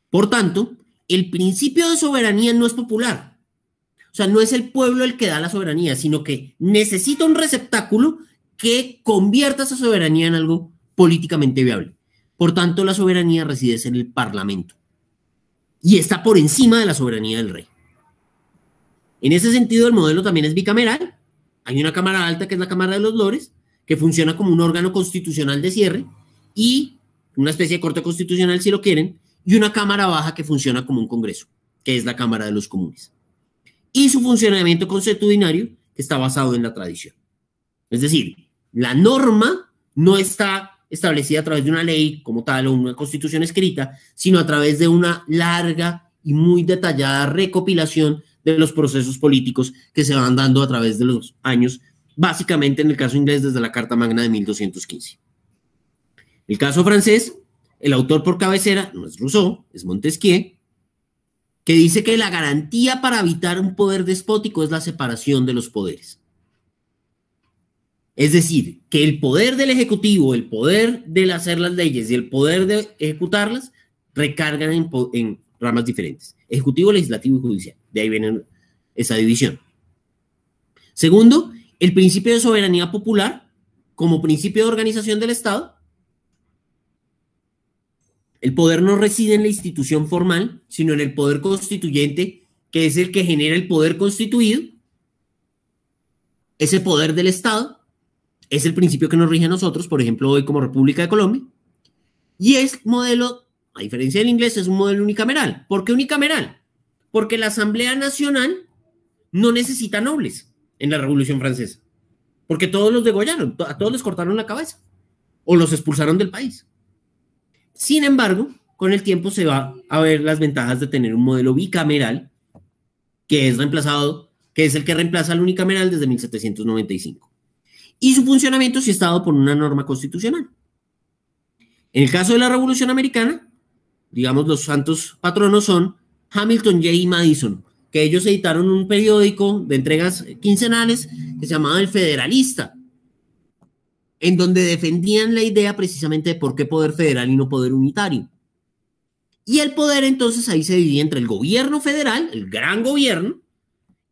Por tanto, el principio de soberanía no es popular. O sea, no es el pueblo el que da la soberanía, sino que necesita un receptáculo que convierta esa soberanía en algo políticamente viable. Por tanto, la soberanía reside en el Parlamento y está por encima de la soberanía del rey. En ese sentido, el modelo también es bicameral. Hay una Cámara Alta, que es la Cámara de los Lores, que funciona como un órgano constitucional de cierre y una especie de corte constitucional, si lo quieren, y una Cámara Baja que funciona como un Congreso, que es la Cámara de los Comunes. Y su funcionamiento constitucional que está basado en la tradición. Es decir, la norma no está establecida a través de una ley como tal o una constitución escrita, sino a través de una larga y muy detallada recopilación de los procesos políticos que se van dando a través de los años, básicamente en el caso inglés desde la Carta Magna de 1215. El caso francés, el autor por cabecera no es Rousseau, es Montesquieu, que dice que la garantía para evitar un poder despótico es la separación de los poderes. Es decir, que el poder del Ejecutivo, el poder de hacer las leyes y el poder de ejecutarlas recargan en, en ramas diferentes. Ejecutivo, legislativo y judicial. De ahí viene esa división. Segundo, el principio de soberanía popular como principio de organización del Estado. El poder no reside en la institución formal, sino en el poder constituyente, que es el que genera el poder constituido, ese poder del Estado es el principio que nos rige a nosotros, por ejemplo, hoy como República de Colombia, y es modelo, a diferencia del inglés, es un modelo unicameral. ¿Por qué unicameral? Porque la Asamblea Nacional no necesita nobles en la Revolución Francesa, porque todos los degollaron, a todos les cortaron la cabeza o los expulsaron del país. Sin embargo, con el tiempo se va a ver las ventajas de tener un modelo bicameral que es reemplazado, que es el que reemplaza al unicameral desde 1795 y su funcionamiento si ha estado por una norma constitucional. En el caso de la Revolución Americana, digamos, los santos patronos son Hamilton Jay y Madison, que ellos editaron un periódico de entregas quincenales que se llamaba El Federalista, en donde defendían la idea precisamente de por qué poder federal y no poder unitario. Y el poder entonces ahí se dividía entre el gobierno federal, el gran gobierno,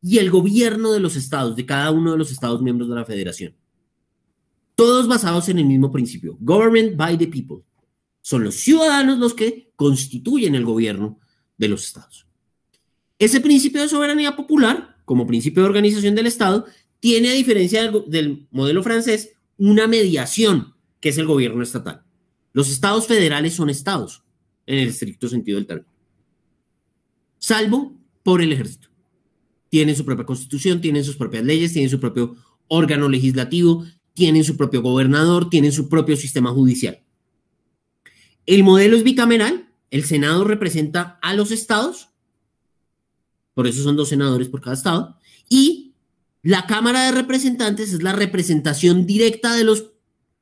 y el gobierno de los estados, de cada uno de los estados miembros de la federación todos basados en el mismo principio, government by the people. Son los ciudadanos los que constituyen el gobierno de los estados. Ese principio de soberanía popular, como principio de organización del Estado, tiene, a diferencia del, modelo francés, una mediación, que es el gobierno estatal. Los estados federales son estados, en el estricto sentido del término. Salvo por el ejército. Tienen su propia constitución, tienen sus propias leyes, tienen su propio órgano legislativo, tienen su propio gobernador, tienen su propio sistema judicial. El modelo es bicameral, el Senado representa a los estados, por eso son dos senadores por cada estado, y la Cámara de Representantes es la representación directa de los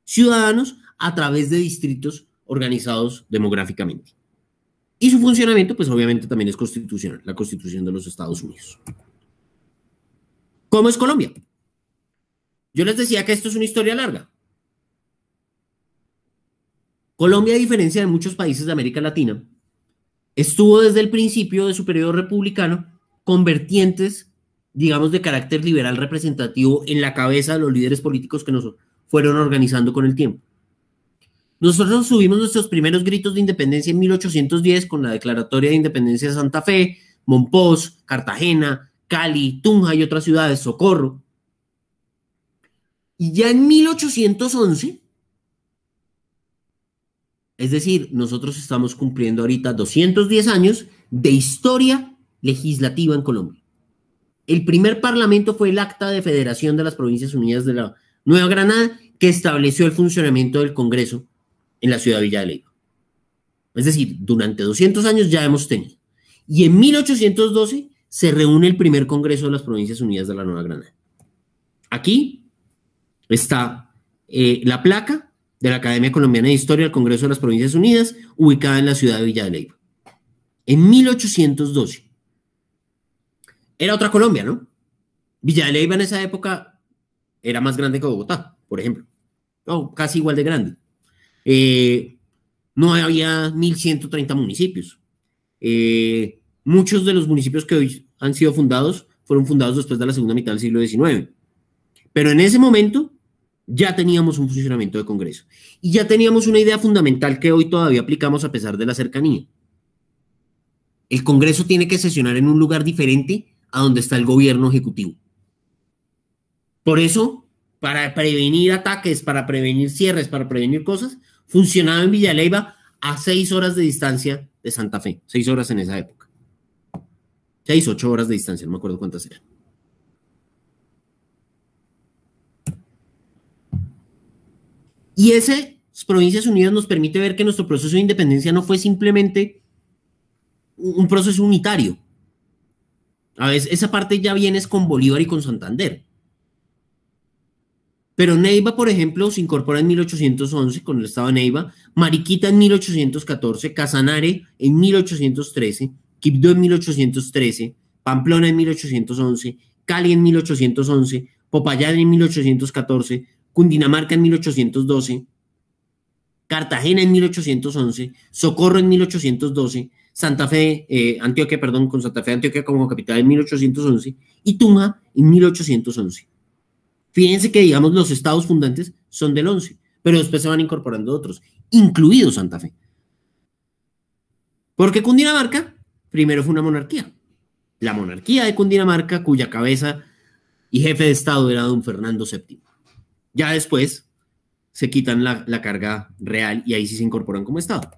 ciudadanos a través de distritos organizados demográficamente. Y su funcionamiento, pues obviamente también es constitucional, la constitución de los Estados Unidos. ¿Cómo es Colombia? Yo les decía que esto es una historia larga. Colombia, a diferencia de muchos países de América Latina, estuvo desde el principio de su periodo republicano con vertientes, digamos, de carácter liberal representativo en la cabeza de los líderes políticos que nos fueron organizando con el tiempo. Nosotros subimos nuestros primeros gritos de independencia en 1810 con la Declaratoria de Independencia de Santa Fe, Monpós, Cartagena, Cali, Tunja y otras ciudades, Socorro. Y ya en 1811, es decir, nosotros estamos cumpliendo ahorita 210 años de historia legislativa en Colombia. El primer parlamento fue el Acta de Federación de las Provincias Unidas de la Nueva Granada, que estableció el funcionamiento del Congreso en la ciudad de Villa de Leyva. Es decir, durante 200 años ya hemos tenido. Y en 1812 se reúne el primer Congreso de las Provincias Unidas de la Nueva Granada. Aquí está eh, la placa de la Academia Colombiana de Historia del Congreso de las Provincias Unidas, ubicada en la ciudad de Villa de en 1812. Era otra Colombia, ¿no? Villa de en esa época era más grande que Bogotá, por ejemplo, o casi igual de grande. Eh, no había 1.130 municipios. Eh, muchos de los municipios que hoy han sido fundados fueron fundados después de la segunda mitad del siglo XIX. Pero en ese momento ya teníamos un funcionamiento de Congreso y ya teníamos una idea fundamental que hoy todavía aplicamos a pesar de la cercanía. El Congreso tiene que sesionar en un lugar diferente a donde está el gobierno ejecutivo. Por eso, para prevenir ataques, para prevenir cierres, para prevenir cosas, funcionaba en Villaleiva a seis horas de distancia de Santa Fe, seis horas en esa época. Seis, ocho horas de distancia, no me acuerdo cuántas eran. Y ese pues, Provincias Unidas nos permite ver que nuestro proceso de independencia no fue simplemente un proceso unitario. A veces esa parte ya viene con Bolívar y con Santander. Pero Neiva, por ejemplo, se incorpora en 1811 con el Estado de Neiva, Mariquita en 1814, Casanare en 1813, Quibdó en 1813, Pamplona en 1811, Cali en 1811, Popayán en 1814, Cundinamarca en 1812, Cartagena en 1811, Socorro en 1812, Santa Fe, eh, Antioquia, perdón, con Santa Fe, Antioquia como capital en 1811 y Tuma en 1811. Fíjense que, digamos, los estados fundantes son del 11, pero después se van incorporando otros, incluido Santa Fe. Porque Cundinamarca primero fue una monarquía. La monarquía de Cundinamarca, cuya cabeza y jefe de Estado era don Fernando VII. Ya después se quitan la, carga real y ahí sí se incorporan como Estado.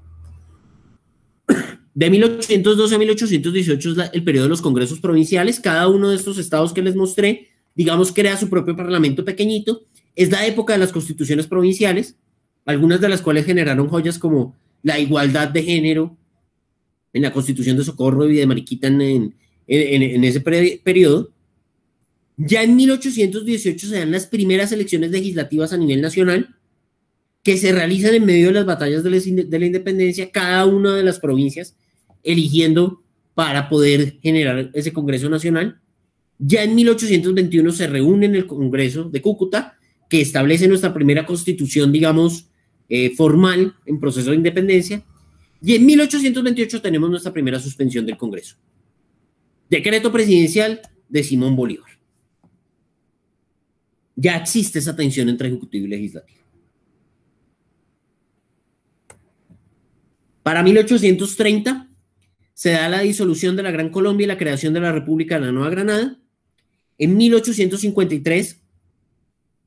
De 1812 a 1818 es el periodo de los congresos provinciales. Cada uno de estos estados que les mostré, digamos, crea su propio parlamento pequeñito. Es la época de las constituciones provinciales, algunas de las cuales generaron joyas como la igualdad de género en la constitución de Socorro y de Mariquita en ese periodo. Ya en 1818 se dan las primeras elecciones legislativas a nivel nacional que se realizan en medio de las batallas de la independencia, cada una de las provincias eligiendo para poder generar ese Congreso Nacional. Ya en 1821 se reúne en el Congreso de Cúcuta, que establece nuestra primera constitución, digamos, eh, formal en proceso de independencia. Y en 1828 tenemos nuestra primera suspensión del Congreso. Decreto presidencial de Simón Bolívar. Ya existe esa tensión entre ejecutivo y legislativo. Para 1830 se da la disolución de la Gran Colombia y la creación de la República de la Nueva Granada. En 1853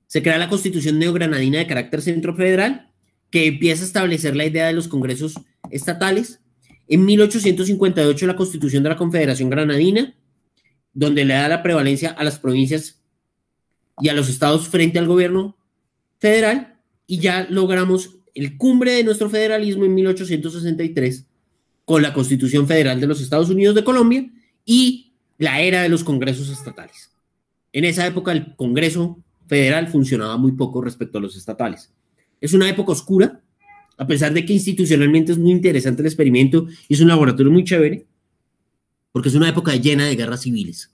se crea la Constitución Neogranadina de carácter centrofederal, que empieza a establecer la idea de los congresos estatales. En 1858 la Constitución de la Confederación Granadina, donde le da la prevalencia a las provincias y a los estados frente al gobierno federal y ya logramos el cumbre de nuestro federalismo en 1863 con la Constitución Federal de los Estados Unidos de Colombia y la era de los congresos estatales. En esa época el Congreso Federal funcionaba muy poco respecto a los estatales. Es una época oscura, a pesar de que institucionalmente es muy interesante el experimento y es un laboratorio muy chévere, porque es una época llena de guerras civiles.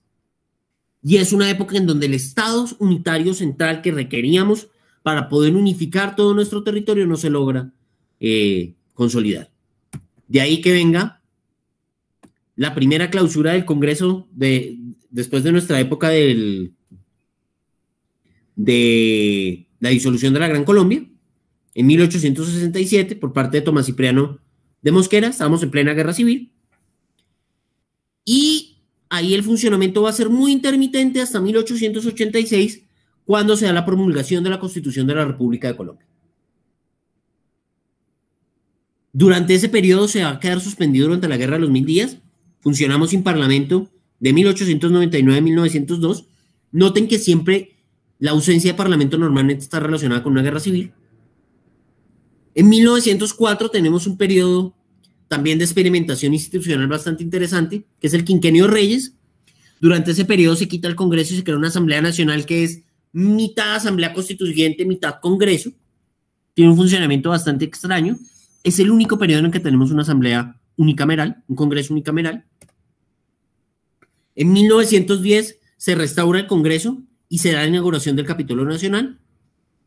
Y es una época en donde el Estado unitario central que requeríamos para poder unificar todo nuestro territorio no se logra eh, consolidar. De ahí que venga la primera clausura del Congreso de, después de nuestra época del, de la disolución de la Gran Colombia, en 1867, por parte de Tomás Cipriano de Mosquera, estábamos en plena guerra civil. Y ahí el funcionamiento va a ser muy intermitente hasta 1886, cuando se da la promulgación de la Constitución de la República de Colombia. Durante ese periodo se va a quedar suspendido durante la Guerra de los Mil Días. Funcionamos sin parlamento de 1899 a 1902. Noten que siempre la ausencia de parlamento normalmente está relacionada con una guerra civil. En 1904 tenemos un periodo también de experimentación institucional bastante interesante, que es el quinquenio Reyes. Durante ese periodo se quita el Congreso y se crea una Asamblea Nacional que es mitad Asamblea Constituyente, mitad Congreso. Tiene un funcionamiento bastante extraño. Es el único periodo en el que tenemos una Asamblea unicameral, un Congreso unicameral. En 1910 se restaura el Congreso y se da la inauguración del Capítulo Nacional.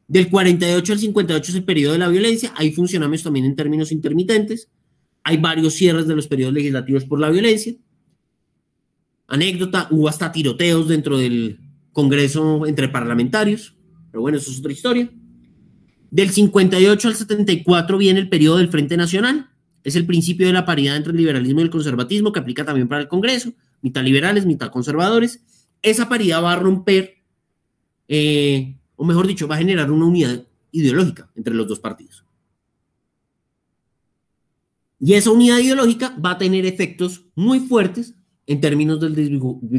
Del 48 al 58 es el periodo de la violencia. Ahí funcionamos también en términos intermitentes. Hay varios cierres de los periodos legislativos por la violencia. Anécdota, hubo hasta tiroteos dentro del Congreso entre parlamentarios, pero bueno, eso es otra historia. Del 58 al 74 viene el periodo del Frente Nacional. Es el principio de la paridad entre el liberalismo y el conservatismo que aplica también para el Congreso, mitad liberales, mitad conservadores. Esa paridad va a romper, eh, o mejor dicho, va a generar una unidad ideológica entre los dos partidos. Y esa unidad ideológica va a tener efectos muy fuertes en términos del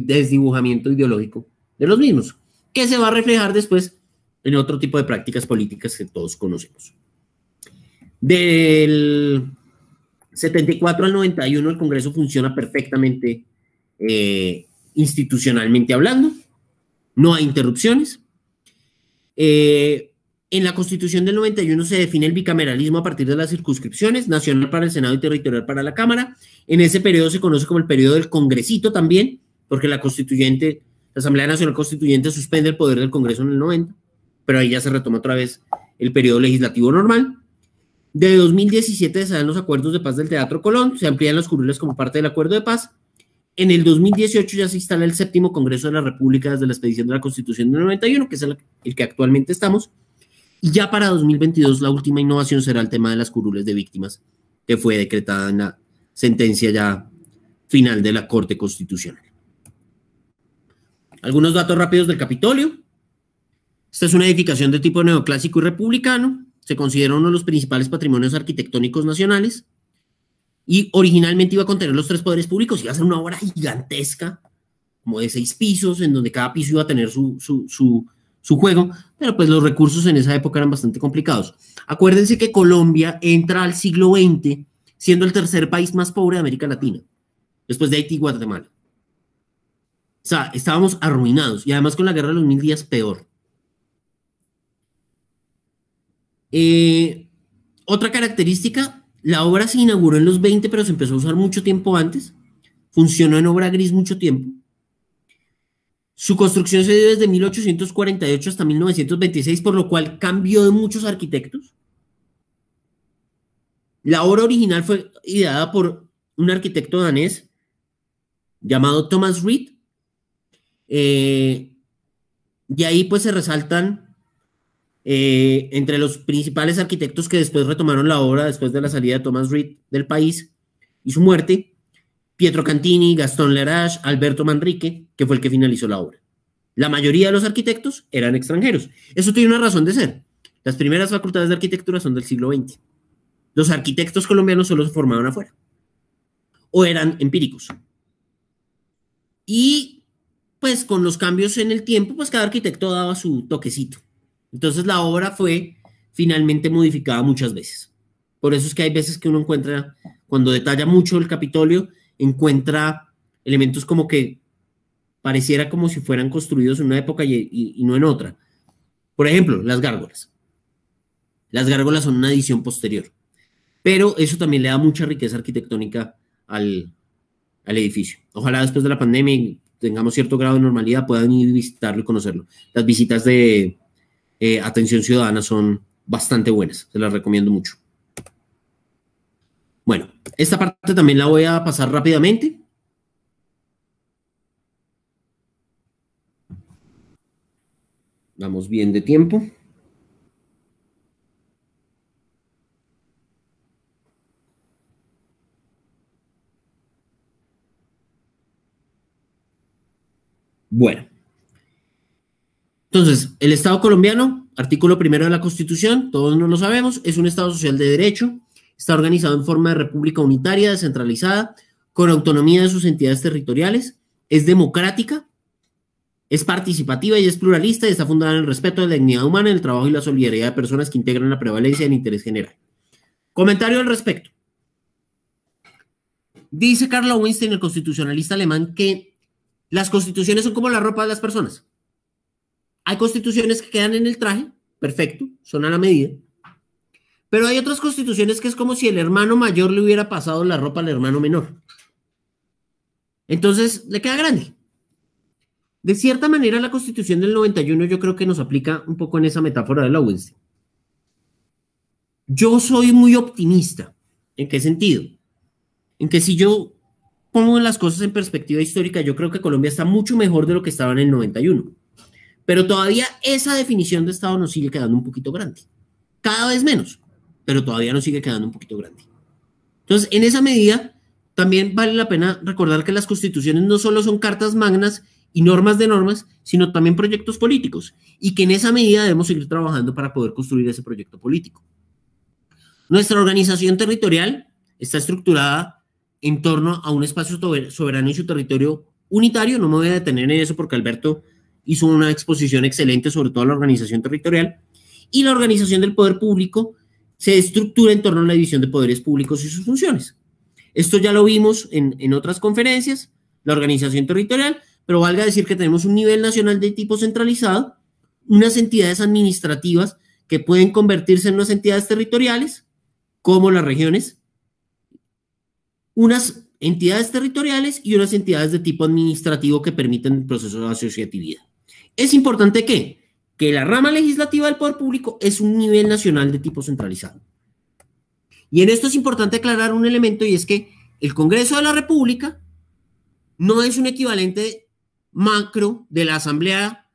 desdibujamiento ideológico de los mismos, que se va a reflejar después en otro tipo de prácticas políticas que todos conocemos. Del 74 al 91 el Congreso funciona perfectamente eh, institucionalmente hablando, no hay interrupciones. Eh, en la Constitución del 91 se define el bicameralismo a partir de las circunscripciones, nacional para el Senado y territorial para la Cámara. En ese periodo se conoce como el periodo del Congresito también, porque la Constituyente, la Asamblea Nacional Constituyente suspende el poder del Congreso en el 90, pero ahí ya se retoma otra vez el periodo legislativo normal. De 2017 se dan los acuerdos de paz del Teatro Colón, se amplían las curules como parte del acuerdo de paz. En el 2018 ya se instala el séptimo Congreso de la República desde la expedición de la Constitución del 91, que es el que actualmente estamos y ya para 2022 la última innovación será el tema de las curules de víctimas, que fue decretada en la sentencia ya final de la Corte Constitucional. Algunos datos rápidos del Capitolio. Esta es una edificación de tipo neoclásico y republicano. Se considera uno de los principales patrimonios arquitectónicos nacionales. Y originalmente iba a contener los tres poderes públicos. Iba a ser una obra gigantesca, como de seis pisos, en donde cada piso iba a tener su, su, su su juego, pero pues los recursos en esa época eran bastante complicados. Acuérdense que Colombia entra al siglo XX siendo el tercer país más pobre de América Latina, después de Haití y Guatemala. O sea, estábamos arruinados y además con la guerra de los mil días peor. Eh, otra característica, la obra se inauguró en los 20, pero se empezó a usar mucho tiempo antes. Funcionó en obra gris mucho tiempo. Su construcción se dio desde 1848 hasta 1926, por lo cual cambió de muchos arquitectos. La obra original fue ideada por un arquitecto danés llamado Thomas Reed. y eh, ahí pues se resaltan eh, entre los principales arquitectos que después retomaron la obra después de la salida de Thomas Reed del país y su muerte, Pietro Cantini, Gastón Larache, Alberto Manrique, que fue el que finalizó la obra. La mayoría de los arquitectos eran extranjeros. Eso tiene una razón de ser. Las primeras facultades de arquitectura son del siglo XX. Los arquitectos colombianos solo se formaron afuera. O eran empíricos. Y pues con los cambios en el tiempo, pues cada arquitecto daba su toquecito. Entonces la obra fue finalmente modificada muchas veces. Por eso es que hay veces que uno encuentra, cuando detalla mucho el Capitolio, encuentra elementos como que pareciera como si fueran construidos en una época y, no en otra. Por ejemplo, las gárgolas. Las gárgolas son una edición posterior, pero eso también le da mucha riqueza arquitectónica al, edificio. Ojalá después de la pandemia tengamos cierto grado de normalidad puedan ir visitarlo y conocerlo. Las visitas de eh, atención ciudadana son bastante buenas, se las recomiendo mucho. Bueno, esta parte también la voy a pasar rápidamente. Vamos bien de tiempo. Bueno. Entonces, el Estado colombiano, artículo primero de la Constitución, todos no lo sabemos, es un Estado social de derecho, Está organizado en forma de república unitaria, descentralizada, con autonomía de sus entidades territoriales, es democrática, es participativa y es pluralista y está fundada en el respeto de la dignidad humana, el trabajo y la solidaridad de personas que integran la prevalencia del interés general. Comentario al respecto. Dice Carla Weinstein, el constitucionalista alemán, que las constituciones son como la ropa de las personas. Hay constituciones que quedan en el traje, perfecto, son a la medida, pero hay otras constituciones que es como si el hermano mayor le hubiera pasado la ropa al hermano menor. Entonces, le queda grande. De cierta manera, la constitución del 91 yo creo que nos aplica un poco en esa metáfora de la Yo soy muy optimista. ¿En qué sentido? En que si yo pongo las cosas en perspectiva histórica, yo creo que Colombia está mucho mejor de lo que estaba en el 91. Pero todavía esa definición de Estado nos sigue quedando un poquito grande. Cada vez menos pero todavía nos sigue quedando un poquito grande. Entonces, en esa medida, también vale la pena recordar que las constituciones no solo son cartas magnas y normas de normas, sino también proyectos políticos, y que en esa medida debemos seguir trabajando para poder construir ese proyecto político. Nuestra organización territorial está estructurada en torno a un espacio soberano y su territorio unitario. No me voy a detener en eso porque Alberto hizo una exposición excelente sobre toda la organización territorial. Y la organización del poder público se estructura en torno a la división de poderes públicos y sus funciones. Esto ya lo vimos en, otras conferencias, la organización territorial, pero valga decir que tenemos un nivel nacional de tipo centralizado, unas entidades administrativas que pueden convertirse en unas entidades territoriales, como las regiones, unas entidades territoriales y unas entidades de tipo administrativo que permiten el proceso de asociatividad. Es importante que la rama legislativa del poder público es un nivel nacional de tipo centralizado. Y en esto es importante aclarar un elemento y es que el Congreso de la República no es un equivalente macro de la Asamblea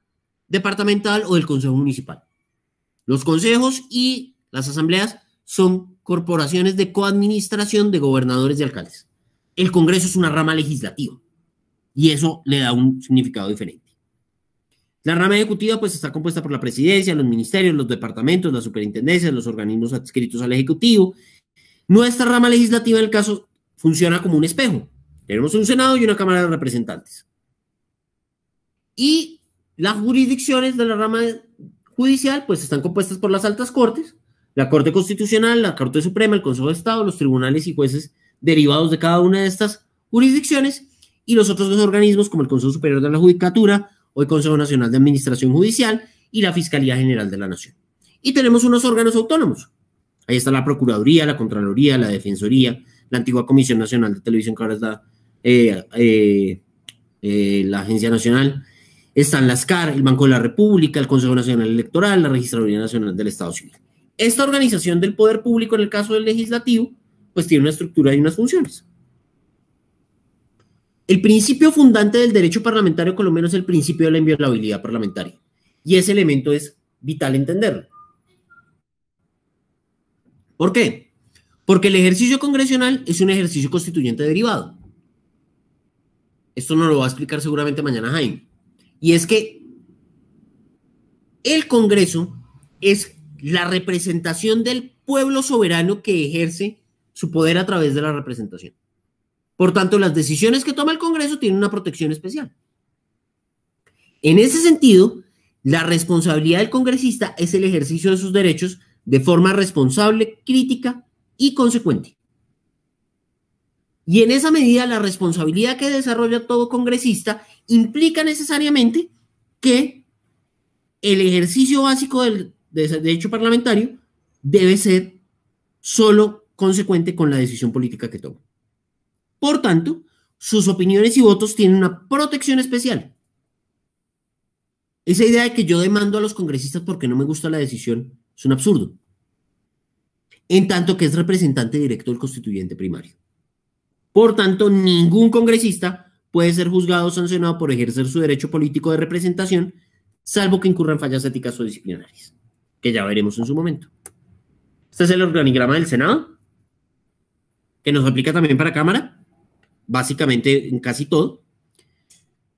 Departamental o del Consejo Municipal. Los consejos y las asambleas son corporaciones de coadministración de gobernadores y alcaldes. El Congreso es una rama legislativa y eso le da un significado diferente. La rama ejecutiva pues está compuesta por la presidencia, los ministerios, los departamentos, las superintendencias, los organismos adscritos al Ejecutivo. Nuestra rama legislativa en el caso funciona como un espejo. Tenemos un Senado y una Cámara de Representantes. Y las jurisdicciones de la rama judicial pues están compuestas por las altas cortes, la Corte Constitucional, la Corte Suprema, el Consejo de Estado, los tribunales y jueces derivados de cada una de estas jurisdicciones y los otros dos organismos como el Consejo Superior de la Judicatura, hoy Consejo Nacional de Administración Judicial y la Fiscalía General de la Nación. Y tenemos unos órganos autónomos. Ahí está la Procuraduría, la Contraloría, la Defensoría, la antigua Comisión Nacional de Televisión, que ahora es la, eh, eh, eh, Agencia Nacional. Están las CAR, el Banco de la República, el Consejo Nacional Electoral, la Registraduría Nacional del Estado Civil. Esta organización del poder público, en el caso del legislativo, pues tiene una estructura y unas funciones. El principio fundante del derecho parlamentario colombiano es el principio de la inviolabilidad parlamentaria. Y ese elemento es vital entenderlo. ¿Por qué? Porque el ejercicio congresional es un ejercicio constituyente derivado. Esto nos lo va a explicar seguramente mañana Jaime. Y es que el Congreso es la representación del pueblo soberano que ejerce su poder a través de la representación. Por tanto, las decisiones que toma el Congreso tienen una protección especial. En ese sentido, la responsabilidad del congresista es el ejercicio de sus derechos de forma responsable, crítica y consecuente. Y en esa medida, la responsabilidad que desarrolla todo congresista implica necesariamente que el ejercicio básico del derecho parlamentario debe ser solo consecuente con la decisión política que toma. Por tanto, sus opiniones y votos tienen una protección especial. Esa idea de que yo demando a los congresistas porque no me gusta la decisión es un absurdo. En tanto que es representante directo del constituyente primario. Por tanto, ningún congresista puede ser juzgado o sancionado por ejercer su derecho político de representación, salvo que incurran fallas éticas o disciplinarias, que ya veremos en su momento. Este es el organigrama del Senado, que nos aplica también para Cámara básicamente en casi todo.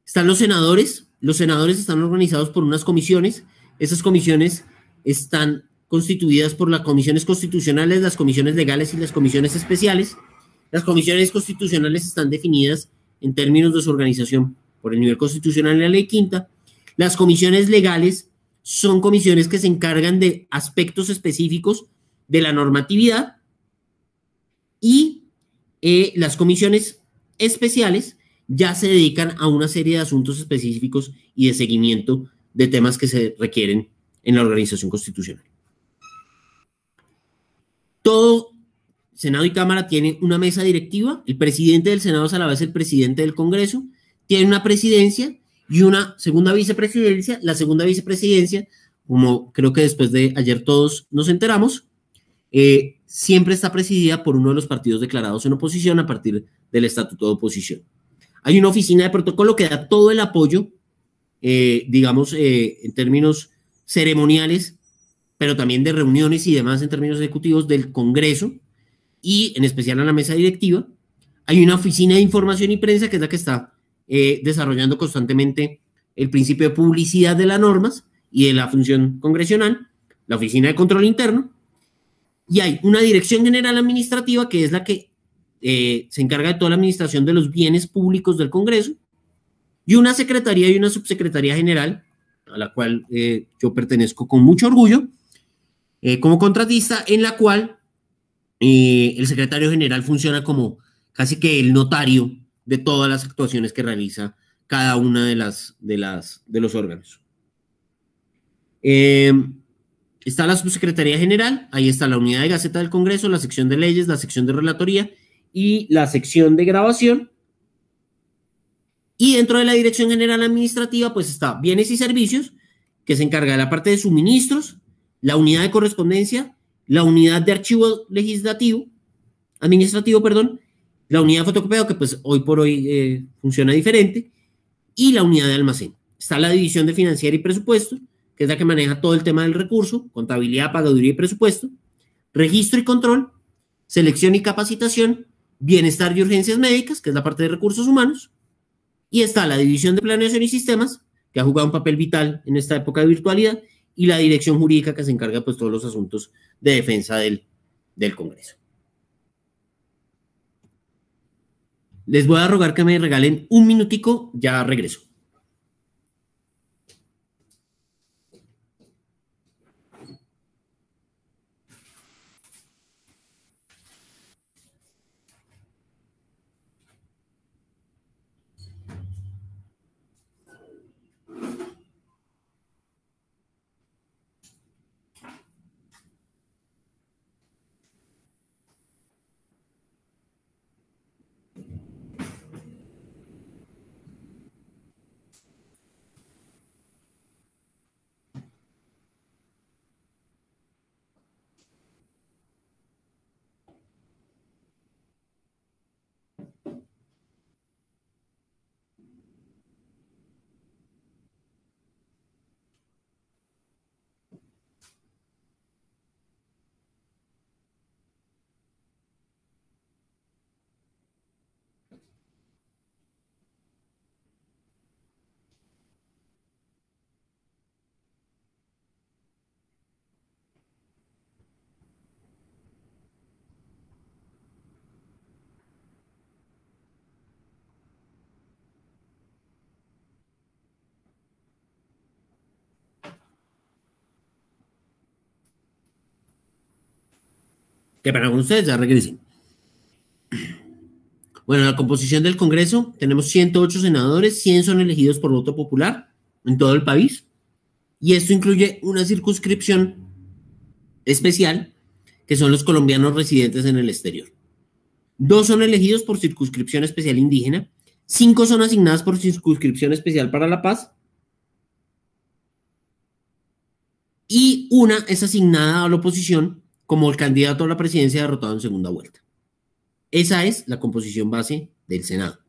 Están los senadores, los senadores están organizados por unas comisiones, esas comisiones están constituidas por las comisiones constitucionales, las comisiones legales y las comisiones especiales. Las comisiones constitucionales están definidas en términos de su organización por el nivel constitucional en la ley quinta. Las comisiones legales son comisiones que se encargan de aspectos específicos de la normatividad y eh, las comisiones especiales ya se dedican a una serie de asuntos específicos y de seguimiento de temas que se requieren en la organización constitucional. Todo Senado y Cámara tiene una mesa directiva, el presidente del Senado es a la vez el presidente del Congreso, tiene una presidencia y una segunda vicepresidencia, la segunda vicepresidencia, como creo que después de ayer todos nos enteramos, eh, siempre está presidida por uno de los partidos declarados en oposición a partir del estatuto de oposición. Hay una oficina de protocolo que da todo el apoyo, eh, digamos, eh, en términos ceremoniales, pero también de reuniones y demás en términos ejecutivos del Congreso y en especial a la mesa directiva. Hay una oficina de información y prensa que es la que está eh, desarrollando constantemente el principio de publicidad de las normas y de la función congresional, la oficina de control interno y hay una dirección general administrativa que es la que eh, se encarga de toda la administración de los bienes públicos del Congreso, y una secretaría y una subsecretaría general, a la cual eh, yo pertenezco con mucho orgullo, eh, como contratista, en la cual el secretario general funciona como casi que el notario de todas las actuaciones que realiza cada una de las de las de los órganos. Eh, Está la Subsecretaría General, ahí está la Unidad de Gaceta del Congreso, la sección de leyes, la sección de relatoría y la sección de grabación. Y dentro de la Dirección General Administrativa, pues está Bienes y Servicios, que se encarga de la parte de suministros, la unidad de correspondencia, la unidad de archivo legislativo, administrativo, perdón, la unidad de que pues hoy por hoy eh, funciona diferente, y la unidad de almacén. Está la división de financiera y presupuesto, que es la que maneja todo el tema del recurso, contabilidad, pagaduría y presupuesto, registro y control, selección y capacitación, bienestar y urgencias médicas, que es la parte de recursos humanos, y está la división de planeación y sistemas, que ha jugado un papel vital en esta época de virtualidad, y la dirección jurídica que se encarga pues todos los asuntos de defensa del, del Congreso. Les voy a rogar que me regalen un minutico, ya regreso. que para ustedes ya regresen. Bueno, la composición del Congreso, tenemos 108 senadores, 100 son elegidos por voto popular en todo el país, y esto incluye una circunscripción especial, que son los colombianos residentes en el exterior. Dos son elegidos por circunscripción especial indígena, cinco son asignadas por circunscripción especial para la paz, y una es asignada a la oposición como el candidato a la presidencia derrotado en segunda vuelta. Esa es la composición base del Senado.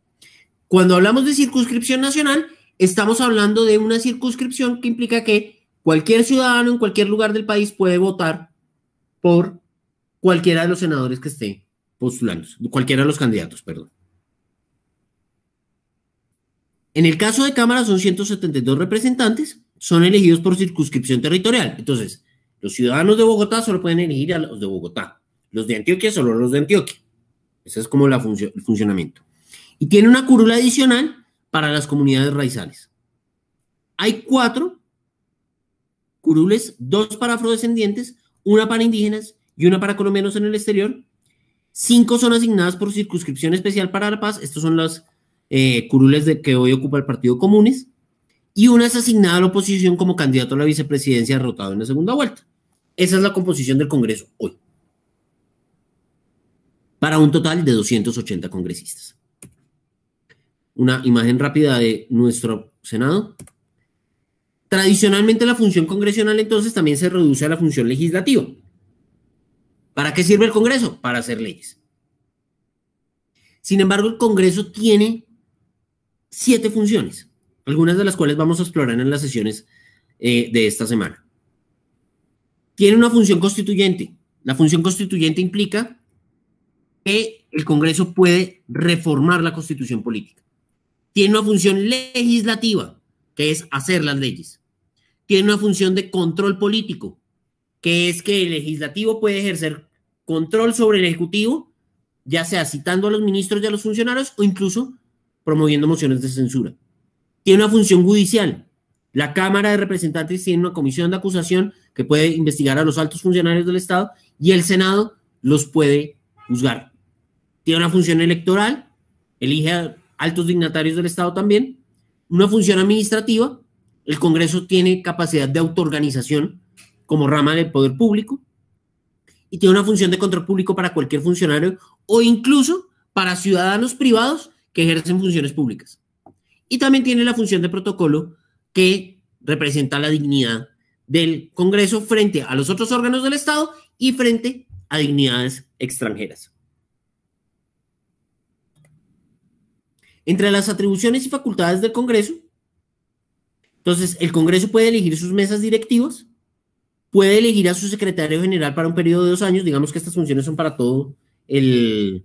Cuando hablamos de circunscripción nacional, estamos hablando de una circunscripción que implica que cualquier ciudadano en cualquier lugar del país puede votar por cualquiera de los senadores que esté postulando, cualquiera de los candidatos, perdón. En el caso de Cámara son 172 representantes, son elegidos por circunscripción territorial. Entonces, los ciudadanos de Bogotá solo pueden elegir a los de Bogotá. Los de Antioquia solo a los de Antioquia. Ese es como la el funcionamiento. Y tiene una curula adicional para las comunidades raizales. Hay cuatro curules, dos para afrodescendientes, una para indígenas y una para colombianos en el exterior. Cinco son asignadas por circunscripción especial para la paz. Estos son las eh, curules de que hoy ocupa el Partido Comunes. Y una es asignada a la oposición como candidato a la vicepresidencia rotado en la segunda vuelta. Esa es la composición del Congreso hoy. Para un total de 280 congresistas. Una imagen rápida de nuestro Senado. Tradicionalmente la función congresional entonces también se reduce a la función legislativa. ¿Para qué sirve el Congreso? Para hacer leyes. Sin embargo, el Congreso tiene siete funciones, algunas de las cuales vamos a explorar en las sesiones eh, de esta semana tiene una función constituyente. La función constituyente implica que el Congreso puede reformar la constitución política. Tiene una función legislativa, que es hacer las leyes. Tiene una función de control político, que es que el legislativo puede ejercer control sobre el ejecutivo, ya sea citando a los ministros y a los funcionarios o incluso promoviendo mociones de censura. Tiene una función judicial, la Cámara de Representantes tiene una comisión de acusación que puede investigar a los altos funcionarios del Estado y el Senado los puede juzgar. Tiene una función electoral, elige a altos dignatarios del Estado también, una función administrativa, el Congreso tiene capacidad de autoorganización como rama del poder público y tiene una función de control público para cualquier funcionario o incluso para ciudadanos privados que ejercen funciones públicas. Y también tiene la función de protocolo que representa la dignidad del Congreso frente a los otros órganos del Estado y frente a dignidades extranjeras. Entre las atribuciones y facultades del Congreso, entonces el Congreso puede elegir sus mesas directivas, puede elegir a su secretario general para un periodo de dos años, digamos que estas funciones son para todo el,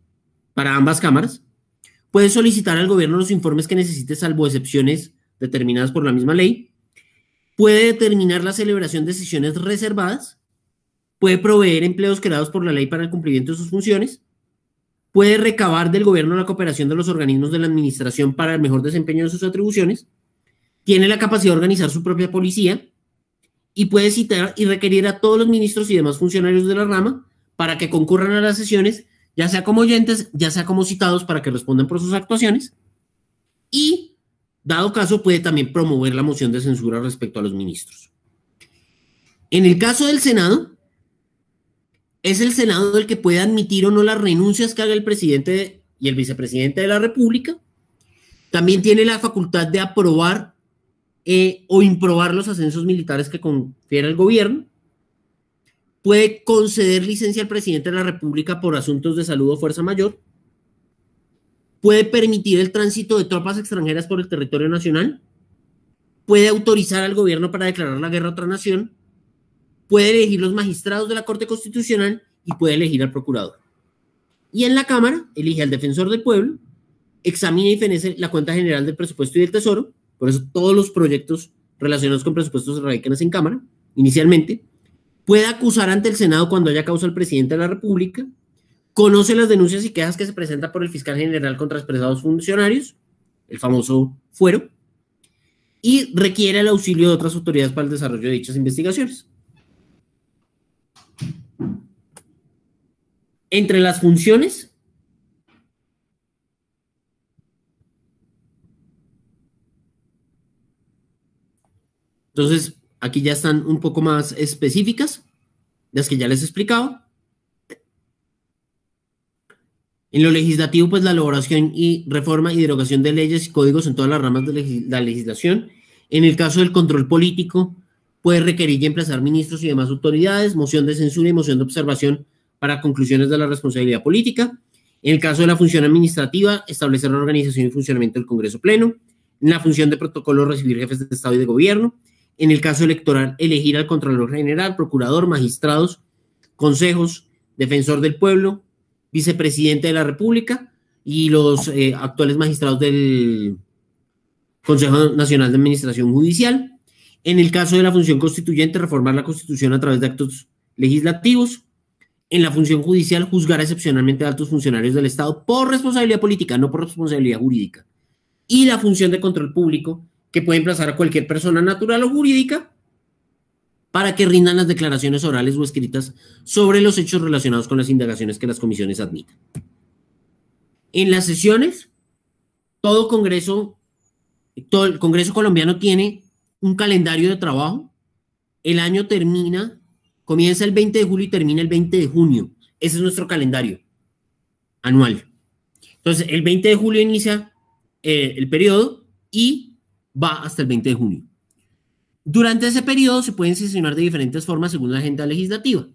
para ambas cámaras, puede solicitar al gobierno los informes que necesite salvo excepciones determinadas por la misma ley, puede determinar la celebración de sesiones reservadas, puede proveer empleos creados por la ley para el cumplimiento de sus funciones, puede recabar del gobierno la cooperación de los organismos de la administración para el mejor desempeño de sus atribuciones, tiene la capacidad de organizar su propia policía y puede citar y requerir a todos los ministros y demás funcionarios de la rama para que concurran a las sesiones, ya sea como oyentes, ya sea como citados para que respondan por sus actuaciones, y Dado caso, puede también promover la moción de censura respecto a los ministros. En el caso del Senado, es el Senado el que puede admitir o no las renuncias que haga el presidente y el vicepresidente de la República. También tiene la facultad de aprobar eh, o improbar los ascensos militares que confiera el gobierno. Puede conceder licencia al presidente de la República por asuntos de salud o fuerza mayor puede permitir el tránsito de tropas extranjeras por el territorio nacional, puede autorizar al gobierno para declarar la guerra a otra nación, puede elegir los magistrados de la Corte Constitucional y puede elegir al procurador. Y en la Cámara elige al defensor del pueblo, examina y fenece la cuenta general del presupuesto y del tesoro, por eso todos los proyectos relacionados con presupuestos se en Cámara, inicialmente, puede acusar ante el Senado cuando haya causa al presidente de la República, conoce las denuncias y quejas que se presenta por el fiscal general contra expresados funcionarios, el famoso fuero, y requiere el auxilio de otras autoridades para el desarrollo de dichas investigaciones. Entre las funciones, entonces aquí ya están un poco más específicas, las que ya les he explicado en lo legislativo, pues la elaboración y reforma y derogación de leyes y códigos en todas las ramas de la legislación. En el caso del control político, puede requerir y emplazar ministros y demás autoridades, moción de censura y moción de observación para conclusiones de la responsabilidad política. En el caso de la función administrativa, establecer la organización y funcionamiento del Congreso Pleno. En la función de protocolo, recibir jefes de Estado y de Gobierno. En el caso electoral, elegir al Contralor General, Procurador, magistrados, consejos, defensor del pueblo, vicepresidente de la República y los eh, actuales magistrados del Consejo Nacional de Administración Judicial. En el caso de la función constituyente, reformar la constitución a través de actos legislativos. En la función judicial, juzgar excepcionalmente a altos funcionarios del Estado por responsabilidad política, no por responsabilidad jurídica. Y la función de control público, que puede emplazar a cualquier persona natural o jurídica para que rindan las declaraciones orales o escritas sobre los hechos relacionados con las indagaciones que las comisiones admitan. En las sesiones, todo Congreso, todo el Congreso colombiano tiene un calendario de trabajo. El año termina, comienza el 20 de julio y termina el 20 de junio. Ese es nuestro calendario anual. Entonces, el 20 de julio inicia eh, el periodo y va hasta el 20 de junio. Durante ese periodo se pueden sesionar de diferentes formas según la agenda legislativa.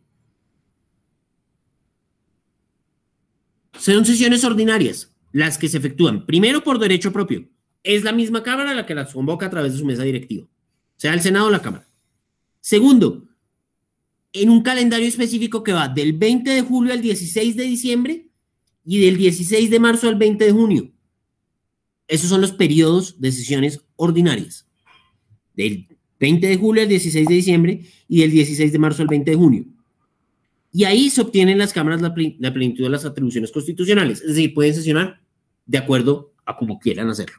Son sesiones ordinarias, las que se efectúan primero por derecho propio. Es la misma Cámara la que las convoca a través de su mesa directiva, sea el Senado o la Cámara. Segundo, en un calendario específico que va del 20 de julio al 16 de diciembre y del 16 de marzo al 20 de junio. Esos son los periodos de sesiones ordinarias. Del 20 de julio al 16 de diciembre y del 16 de marzo al 20 de junio. Y ahí se obtienen las cámaras la, plenitud de las atribuciones constitucionales, es decir, pueden sesionar de acuerdo a como quieran hacerlo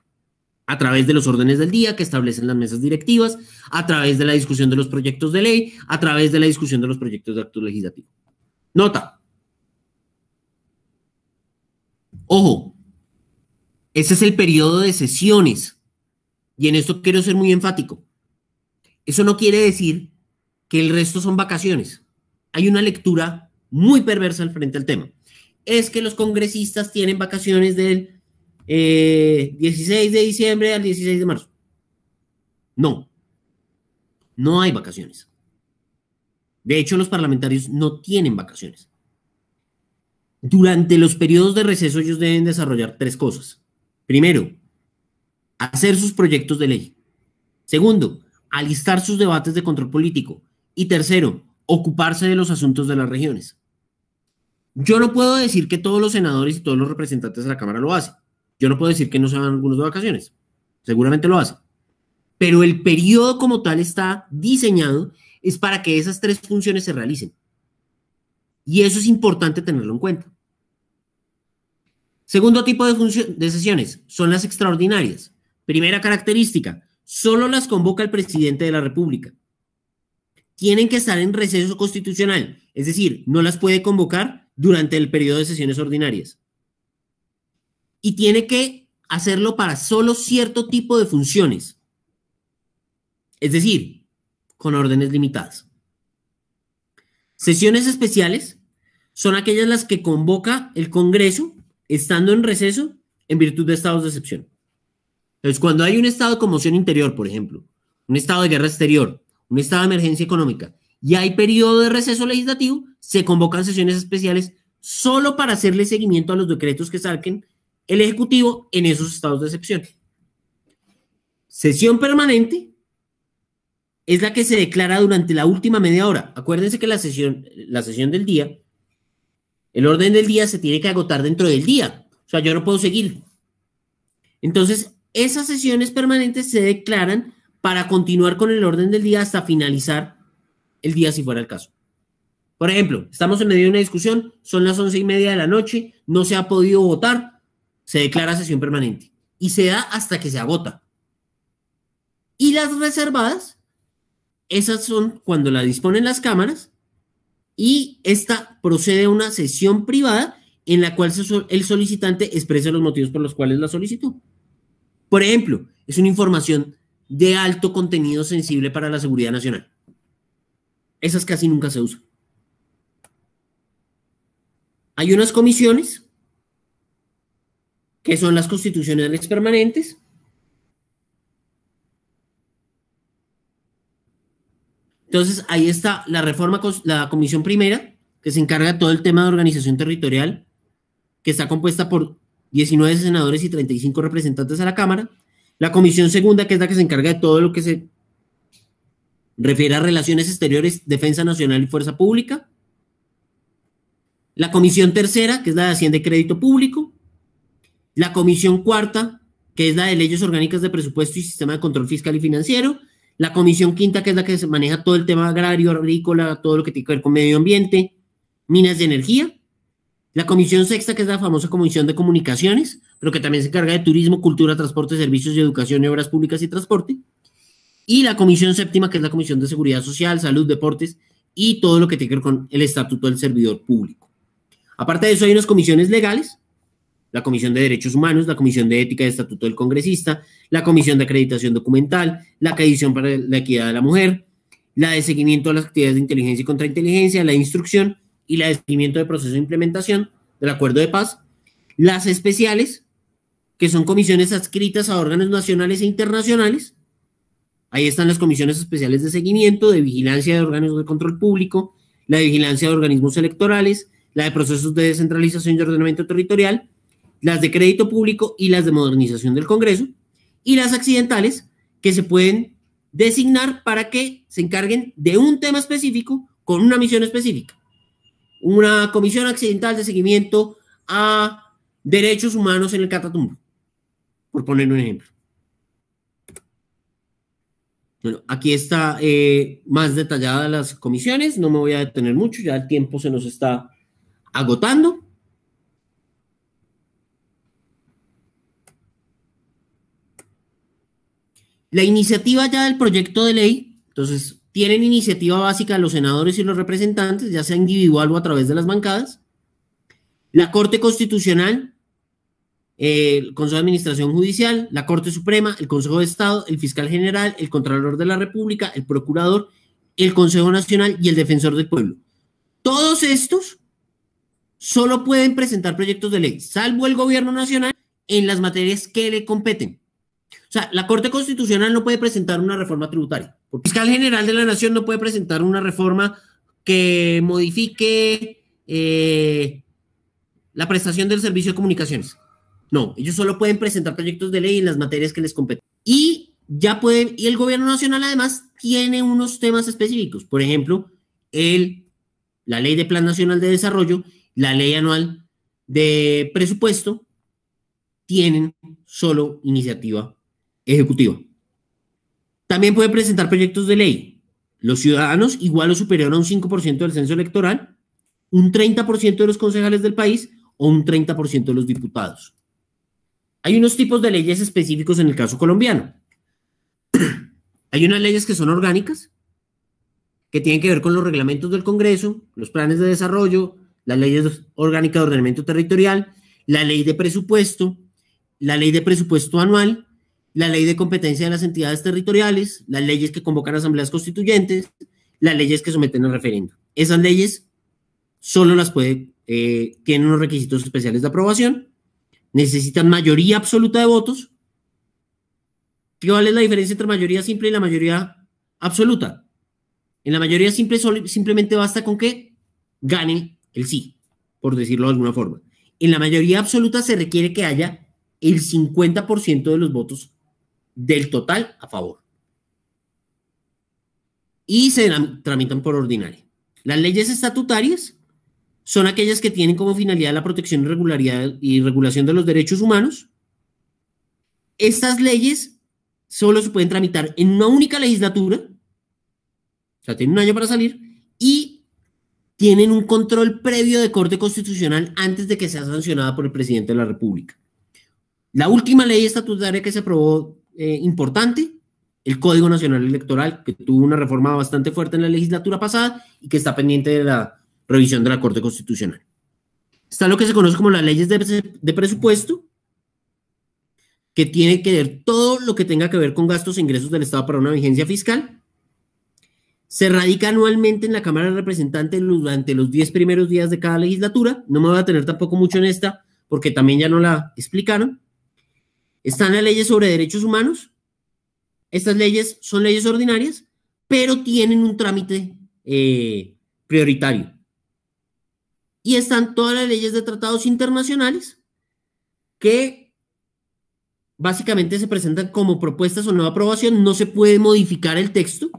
a través de los órdenes del día que establecen las mesas directivas, a través de la discusión de los proyectos de ley, a través de la discusión de los proyectos de acto legislativo. Nota. Ojo, ese es el periodo de sesiones. Y en esto quiero ser muy enfático. Eso no quiere decir que el resto son vacaciones. Hay una lectura muy perversa al frente al tema. Es que los congresistas tienen vacaciones del 16 eh, de diciembre al 16 de marzo. No, no hay vacaciones. De hecho, los parlamentarios no tienen vacaciones. Durante los periodos de receso ellos deben desarrollar tres cosas. Primero, hacer sus proyectos de ley. Segundo, alistar sus debates de control político. Y tercero, ocuparse de los asuntos de las regiones. Yo no puedo decir que todos los senadores y todos los representantes de la Cámara lo hacen. Yo no puedo decir que no se van algunos de vacaciones. Seguramente lo hacen. Pero el periodo como tal está diseñado es para que esas tres funciones se realicen. Y eso es importante tenerlo en cuenta. Segundo tipo de, de sesiones son las extraordinarias. Primera característica, Solo las convoca el presidente de la República. Tienen que estar en receso constitucional, es decir, no las puede convocar durante el periodo de sesiones ordinarias. Y tiene que hacerlo para solo cierto tipo de funciones, es decir, con órdenes limitadas. Sesiones especiales son aquellas las que convoca el Congreso estando en receso en virtud de estados de excepción. Entonces, cuando hay un estado de conmoción interior, por ejemplo, un estado de guerra exterior, un estado de emergencia económica y hay periodo de receso legislativo, se convocan sesiones especiales solo para hacerle seguimiento a los decretos que saquen el Ejecutivo en esos estados de excepción. Sesión permanente es la que se declara durante la última media hora. Acuérdense que la sesión, la sesión del día, el orden del día se tiene que agotar dentro del día. O sea, yo no puedo seguir. Entonces, esas sesiones permanentes se declaran para continuar con el orden del día hasta finalizar el día si fuera el caso. Por ejemplo, estamos en medio de una discusión, son las once y media de la noche, no se ha podido votar, se declara sesión permanente y se da hasta que se agota. Y las reservadas, esas son cuando la disponen las cámaras y esta procede a una sesión privada en la cual el solicitante expresa los motivos por los cuales la solicitó. Por ejemplo, es una información de alto contenido sensible para la seguridad nacional. Esas casi nunca se usan. Hay unas comisiones que son las constitucionales permanentes. Entonces, ahí está la reforma, la comisión primera, que se encarga de todo el tema de organización territorial, que está compuesta por 19 senadores y 35 representantes a la Cámara. La Comisión Segunda, que es la que se encarga de todo lo que se refiere a relaciones exteriores, defensa nacional y fuerza pública. La Comisión Tercera, que es la de Hacienda y Crédito Público. La Comisión Cuarta, que es la de Leyes Orgánicas de Presupuesto y Sistema de Control Fiscal y Financiero. La Comisión Quinta, que es la que maneja todo el tema agrario, agrícola, todo lo que tiene que ver con medio ambiente, minas de energía. La comisión sexta, que es la famosa comisión de comunicaciones, pero que también se encarga de turismo, cultura, transporte, servicios y educación y obras públicas y transporte. Y la comisión séptima, que es la comisión de seguridad social, salud, deportes y todo lo que tiene que ver con el estatuto del servidor público. Aparte de eso, hay unas comisiones legales, la Comisión de Derechos Humanos, la Comisión de Ética y Estatuto del Congresista, la Comisión de Acreditación Documental, la Comisión para la Equidad de la Mujer, la de Seguimiento a las Actividades de Inteligencia y Contrainteligencia, la Instrucción y la de seguimiento del proceso de implementación del acuerdo de paz, las especiales, que son comisiones adscritas a órganos nacionales e internacionales, ahí están las comisiones especiales de seguimiento, de vigilancia de órganos de control público, la de vigilancia de organismos electorales, la de procesos de descentralización y ordenamiento territorial, las de crédito público y las de modernización del Congreso, y las accidentales que se pueden designar para que se encarguen de un tema específico con una misión específica una comisión accidental de seguimiento a derechos humanos en el Catatumbo, por poner un ejemplo. Bueno, aquí está eh, más detallada las comisiones, no me voy a detener mucho, ya el tiempo se nos está agotando. La iniciativa ya del proyecto de ley, entonces tienen iniciativa básica los senadores y los representantes, ya sea individual o a través de las bancadas. La Corte Constitucional, eh, el Consejo de Administración Judicial, la Corte Suprema, el Consejo de Estado, el Fiscal General, el Contralor de la República, el Procurador, el Consejo Nacional y el Defensor del Pueblo. Todos estos solo pueden presentar proyectos de ley, salvo el Gobierno Nacional, en las materias que le competen. O sea, la Corte Constitucional no puede presentar una reforma tributaria el fiscal general de la Nación no puede presentar una reforma que modifique eh, la prestación del servicio de comunicaciones. No, ellos solo pueden presentar proyectos de ley en las materias que les competen. Y ya pueden, y el gobierno nacional además tiene unos temas específicos. Por ejemplo, el, la ley de Plan Nacional de Desarrollo, la ley anual de presupuesto, tienen solo iniciativa ejecutiva. También puede presentar proyectos de ley. Los ciudadanos igual o superior a un 5% del censo electoral, un 30% de los concejales del país o un 30% de los diputados. Hay unos tipos de leyes específicos en el caso colombiano. Hay unas leyes que son orgánicas, que tienen que ver con los reglamentos del Congreso, los planes de desarrollo, las leyes orgánicas de ordenamiento territorial, la ley de presupuesto, la ley de presupuesto anual, la ley de competencia de las entidades territoriales, las leyes que convocan asambleas constituyentes, las leyes que someten al referendo. Esas leyes solo las puede, eh, tienen unos requisitos especiales de aprobación, necesitan mayoría absoluta de votos. ¿Qué vale la diferencia entre mayoría simple y la mayoría absoluta? En la mayoría simple simplemente basta con que gane el sí, por decirlo de alguna forma. En la mayoría absoluta se requiere que haya el 50% de los votos del total a favor. Y se tramitan por ordinaria. Las leyes estatutarias son aquellas que tienen como finalidad la protección y, y regulación de los derechos humanos. Estas leyes solo se pueden tramitar en una única legislatura, o sea, tienen un año para salir, y tienen un control previo de Corte Constitucional antes de que sea sancionada por el presidente de la República. La última ley estatutaria que se aprobó eh, importante, el Código Nacional Electoral, que tuvo una reforma bastante fuerte en la legislatura pasada y que está pendiente de la revisión de la Corte Constitucional. Está lo que se conoce como las leyes de, presupuesto, que tiene que ver todo lo que tenga que ver con gastos e ingresos del Estado para una vigencia fiscal. Se radica anualmente en la Cámara de Representantes durante los 10 primeros días de cada legislatura. No me voy a tener tampoco mucho en esta, porque también ya no la explicaron. Están las leyes sobre derechos humanos. Estas leyes son leyes ordinarias, pero tienen un trámite eh, prioritario. Y están todas las leyes de tratados internacionales que básicamente se presentan como propuestas o nueva aprobación, no se puede modificar el texto.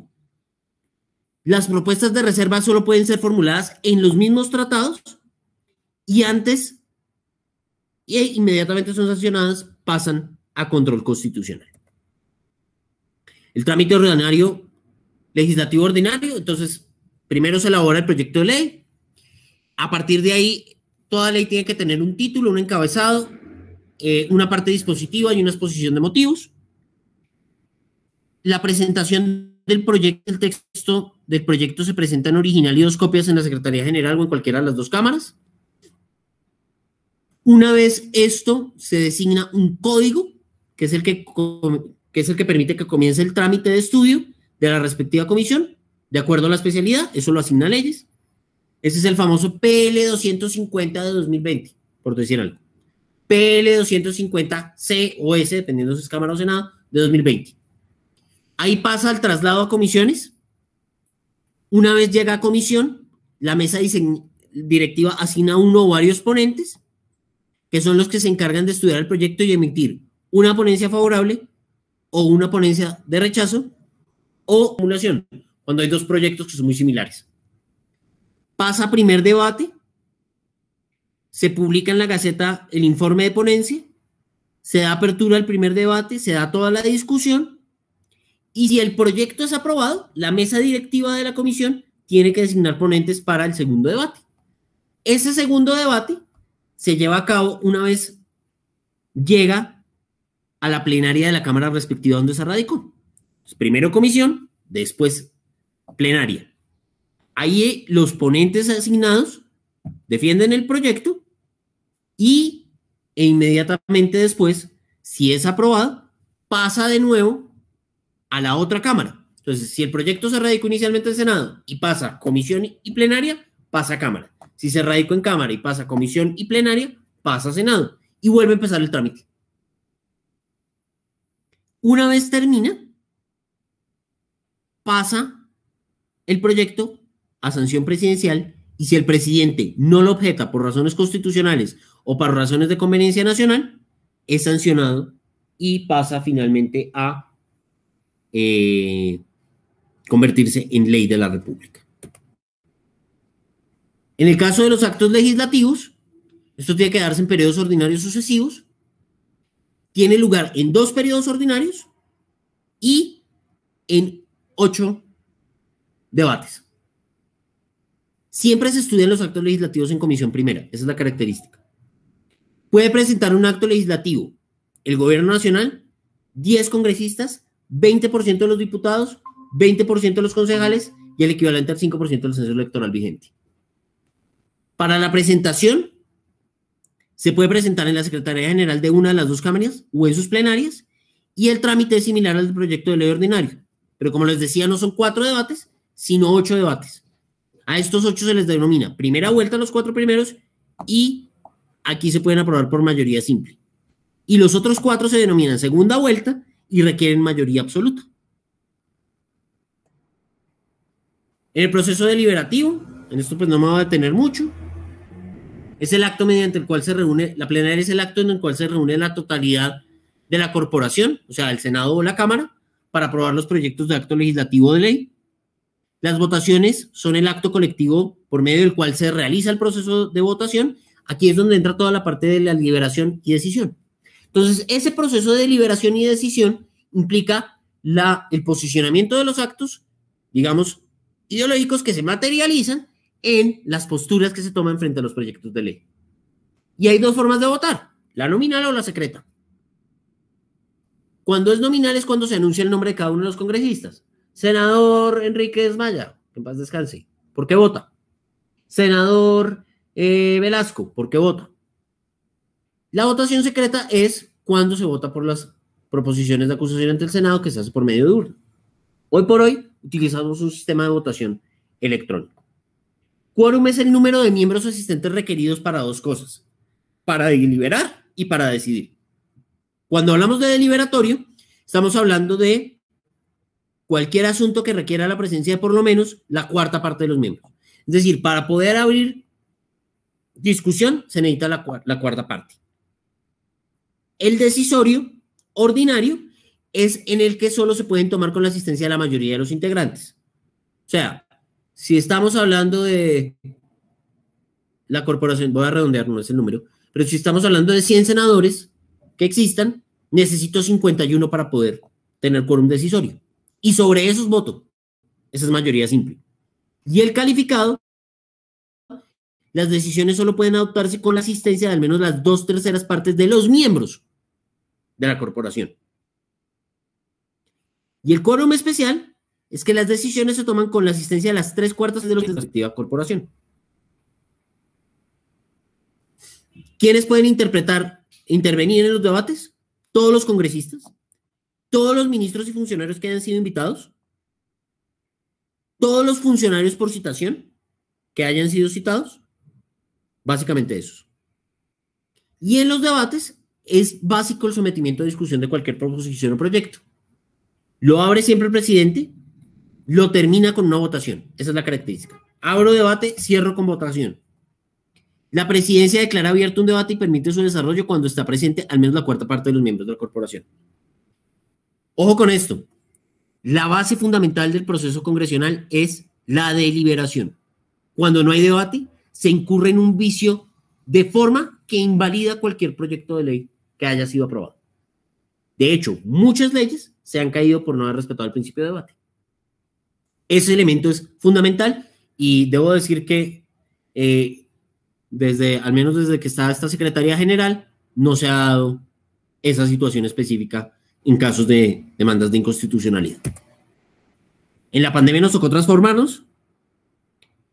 Las propuestas de reserva solo pueden ser formuladas en los mismos tratados y antes e inmediatamente son sancionadas, pasan a control constitucional. El trámite ordinario, legislativo ordinario, entonces primero se elabora el proyecto de ley, a partir de ahí toda ley tiene que tener un título, un encabezado, eh, una parte dispositiva y una exposición de motivos. La presentación del proyecto, el texto del proyecto se presenta en original y dos copias en la Secretaría General o en cualquiera de las dos cámaras. Una vez esto, se designa un código que es el que, es el que permite que comience el trámite de estudio de la respectiva comisión, de acuerdo a la especialidad, eso lo asigna leyes. Ese es el famoso PL 250 de 2020, por decir algo. PL 250 C o S, dependiendo de si es Cámara o Senado, de 2020. Ahí pasa el traslado a comisiones. Una vez llega a comisión, la mesa directiva asigna uno o varios ponentes, que son los que se encargan de estudiar el proyecto y emitir una ponencia favorable o una ponencia de rechazo o acumulación, cuando hay dos proyectos que son muy similares. Pasa primer debate, se publica en la Gaceta el informe de ponencia, se da apertura al primer debate, se da toda la discusión y si el proyecto es aprobado, la mesa directiva de la comisión tiene que designar ponentes para el segundo debate. Ese segundo debate se lleva a cabo una vez llega a la plenaria de la Cámara respectiva donde se radicó. primero comisión, después plenaria. Ahí eh, los ponentes asignados defienden el proyecto y e inmediatamente después, si es aprobado, pasa de nuevo a la otra Cámara. Entonces, si el proyecto se radicó inicialmente en Senado y pasa comisión y plenaria, pasa a Cámara. Si se radicó en Cámara y pasa comisión y plenaria, pasa a Senado y vuelve a empezar el trámite. Una vez termina, pasa el proyecto a sanción presidencial y si el presidente no lo objeta por razones constitucionales o por razones de conveniencia nacional, es sancionado y pasa finalmente a eh, convertirse en ley de la República. En el caso de los actos legislativos, esto tiene que darse en periodos ordinarios sucesivos tiene lugar en dos periodos ordinarios y en ocho debates. Siempre se estudian los actos legislativos en comisión primera, esa es la característica. Puede presentar un acto legislativo el gobierno nacional, 10 congresistas, 20% de los diputados, 20% de los concejales y el equivalente al 5% del censo electoral vigente. Para la presentación se puede presentar en la Secretaría General de una de las dos cámaras o en sus plenarias, y el trámite es similar al proyecto de ley ordinario. Pero como les decía, no son cuatro debates, sino ocho debates. A estos ocho se les denomina primera vuelta los cuatro primeros y aquí se pueden aprobar por mayoría simple. Y los otros cuatro se denominan segunda vuelta y requieren mayoría absoluta. En el proceso deliberativo, en esto pues no me voy a detener mucho, es el acto mediante el cual se reúne, la plenaria es el acto en el cual se reúne la totalidad de la corporación, o sea, el Senado o la Cámara, para aprobar los proyectos de acto legislativo de ley. Las votaciones son el acto colectivo por medio del cual se realiza el proceso de votación. Aquí es donde entra toda la parte de la liberación y decisión. Entonces, ese proceso de liberación y decisión implica la, el posicionamiento de los actos, digamos, ideológicos que se materializan en las posturas que se toman frente a los proyectos de ley. Y hay dos formas de votar, la nominal o la secreta. Cuando es nominal es cuando se anuncia el nombre de cada uno de los congresistas. Senador Enrique Esmaya, que en paz descanse, ¿por qué vota? Senador eh, Velasco, ¿por qué vota? La votación secreta es cuando se vota por las proposiciones de acusación ante el Senado que se hace por medio de urna. Hoy por hoy utilizamos un sistema de votación electrónico. Quórum es el número de miembros asistentes requeridos para dos cosas, para deliberar y para decidir. Cuando hablamos de deliberatorio, estamos hablando de cualquier asunto que requiera la presencia de por lo menos la cuarta parte de los miembros. Es decir, para poder abrir discusión se necesita la, la cuarta parte. El decisorio ordinario es en el que solo se pueden tomar con la asistencia de la mayoría de los integrantes. O sea, si estamos hablando de la corporación, voy a redondear, no es el número, pero si estamos hablando de 100 senadores que existan, necesito 51 para poder tener quórum decisorio. Y sobre esos voto. Esa es mayoría simple. Y el calificado, las decisiones solo pueden adoptarse con la asistencia de al menos las dos terceras partes de los miembros de la corporación. Y el quórum especial es que las decisiones se toman con la asistencia de las tres cuartas de los la respectiva corporación. ¿Quiénes pueden interpretar, intervenir en los debates? Todos los congresistas, todos los ministros y funcionarios que hayan sido invitados, todos los funcionarios por citación que hayan sido citados, básicamente esos. Y en los debates es básico el sometimiento a discusión de cualquier proposición o proyecto. Lo abre siempre el presidente lo termina con una votación. Esa es la característica. Abro debate, cierro con votación. La presidencia declara abierto un debate y permite su desarrollo cuando está presente al menos la cuarta parte de los miembros de la corporación. Ojo con esto. La base fundamental del proceso congresional es la deliberación. Cuando no hay debate, se incurre en un vicio de forma que invalida cualquier proyecto de ley que haya sido aprobado. De hecho, muchas leyes se han caído por no haber respetado el principio de debate. Ese elemento es fundamental y debo decir que eh, desde, al menos desde que está esta Secretaría General, no se ha dado esa situación específica en casos de demandas de inconstitucionalidad. En la pandemia nos tocó transformarnos,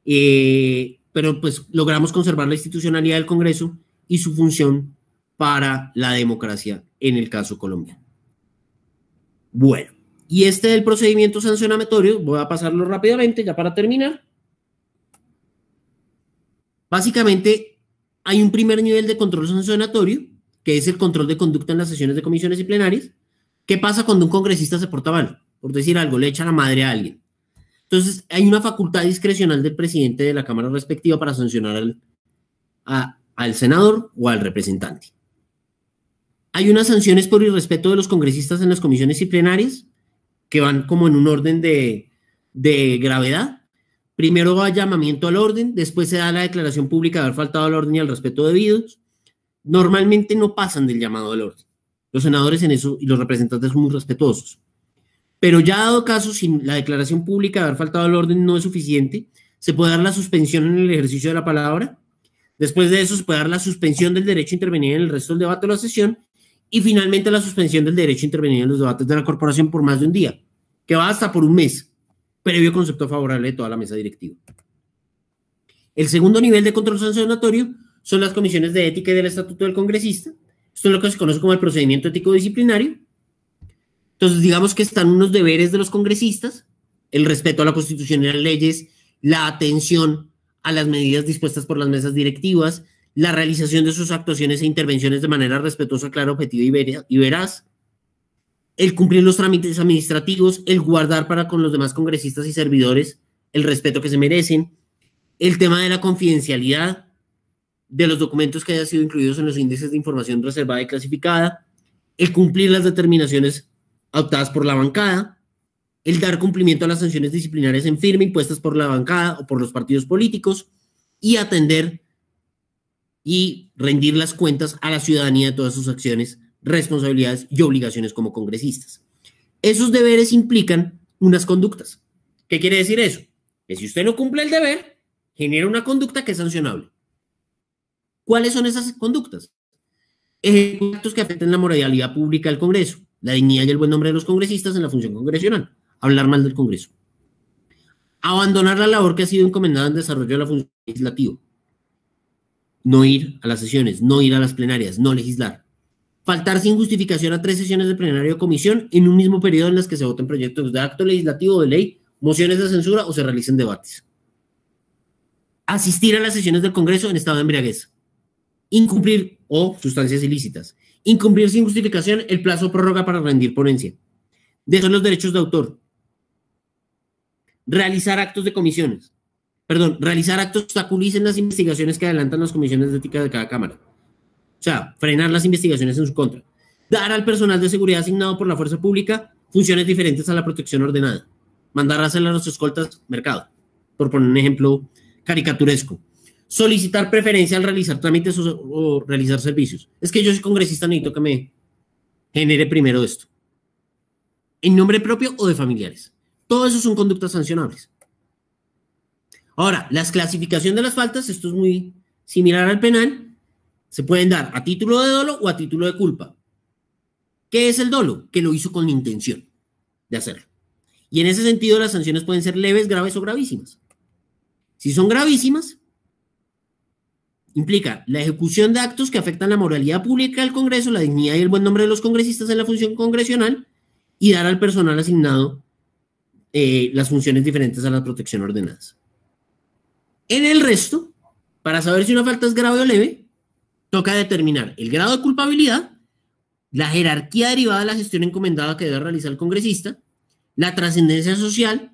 eh, pero pues logramos conservar la institucionalidad del Congreso y su función para la democracia en el caso colombiano. Bueno, y este es el procedimiento sancionatorio, voy a pasarlo rápidamente ya para terminar. Básicamente, hay un primer nivel de control sancionatorio, que es el control de conducta en las sesiones de comisiones y plenarias. ¿Qué pasa cuando un congresista se porta mal? Por decir algo, le echa la madre a alguien. Entonces, hay una facultad discrecional del presidente de la Cámara respectiva para sancionar al, al senador o al representante. Hay unas sanciones por irrespeto de los congresistas en las comisiones y plenarias, que van como en un orden de, gravedad. Primero va llamamiento al orden, después se da la declaración pública de haber faltado al orden y al respeto debido. Normalmente no pasan del llamado al orden. Los senadores en eso y los representantes son muy respetuosos. Pero ya dado caso, si la declaración pública de haber faltado al orden no es suficiente, se puede dar la suspensión en el ejercicio de la palabra. Después de eso, se puede dar la suspensión del derecho a intervenir en el resto del debate o la sesión y finalmente la suspensión del derecho a intervenir en los debates de la corporación por más de un día, que va hasta por un mes, previo concepto favorable de toda la mesa directiva. El segundo nivel de control sancionatorio son las comisiones de ética y del estatuto del congresista. Esto es lo que se conoce como el procedimiento ético disciplinario. Entonces, digamos que están unos deberes de los congresistas, el respeto a la constitución y las leyes, la atención a las medidas dispuestas por las mesas directivas, la realización de sus actuaciones e intervenciones de manera respetuosa, clara, objetiva y, veraz, el cumplir los trámites administrativos, el guardar para con los demás congresistas y servidores el respeto que se merecen, el tema de la confidencialidad de los documentos que hayan sido incluidos en los índices de información reservada y clasificada, el cumplir las determinaciones adoptadas por la bancada, el dar cumplimiento a las sanciones disciplinarias en firme impuestas por la bancada o por los partidos políticos y atender y rendir las cuentas a la ciudadanía de todas sus acciones, responsabilidades y obligaciones como congresistas. Esos deberes implican unas conductas. ¿Qué quiere decir eso? Que si usted no cumple el deber, genera una conducta que es sancionable. ¿Cuáles son esas conductas? Actos que afecten la moralidad pública del Congreso, la dignidad y el buen nombre de los congresistas en la función congresional, hablar mal del Congreso. Abandonar la labor que ha sido encomendada en desarrollo de la función legislativa no ir a las sesiones, no ir a las plenarias, no legislar. Faltar sin justificación a tres sesiones de plenario o comisión en un mismo periodo en las que se voten proyectos de acto legislativo o de ley, mociones de censura o se realicen debates. Asistir a las sesiones del Congreso en estado de embriaguez. Incumplir o sustancias ilícitas. Incumplir sin justificación el plazo prórroga para rendir ponencia. Dejar los derechos de autor. Realizar actos de comisiones perdón, realizar actos que en las investigaciones que adelantan las comisiones de ética de cada cámara. O sea, frenar las investigaciones en su contra. Dar al personal de seguridad asignado por la fuerza pública funciones diferentes a la protección ordenada. Mandar a hacer a los escoltas mercado, por poner un ejemplo caricaturesco. Solicitar preferencia al realizar trámites o, realizar servicios. Es que yo soy congresista, necesito que me genere primero esto. En nombre propio o de familiares. Todo eso son conductas sancionables. Ahora, la clasificación de las faltas, esto es muy similar al penal, se pueden dar a título de dolo o a título de culpa. ¿Qué es el dolo? Que lo hizo con intención de hacerlo. Y en ese sentido las sanciones pueden ser leves, graves o gravísimas. Si son gravísimas, implica la ejecución de actos que afectan la moralidad pública del Congreso, la dignidad y el buen nombre de los congresistas en la función congresional y dar al personal asignado eh, las funciones diferentes a la protección ordenadas. En el resto, para saber si una falta es grave o leve, toca determinar el grado de culpabilidad, la jerarquía derivada de la gestión encomendada que debe realizar el congresista, la trascendencia social,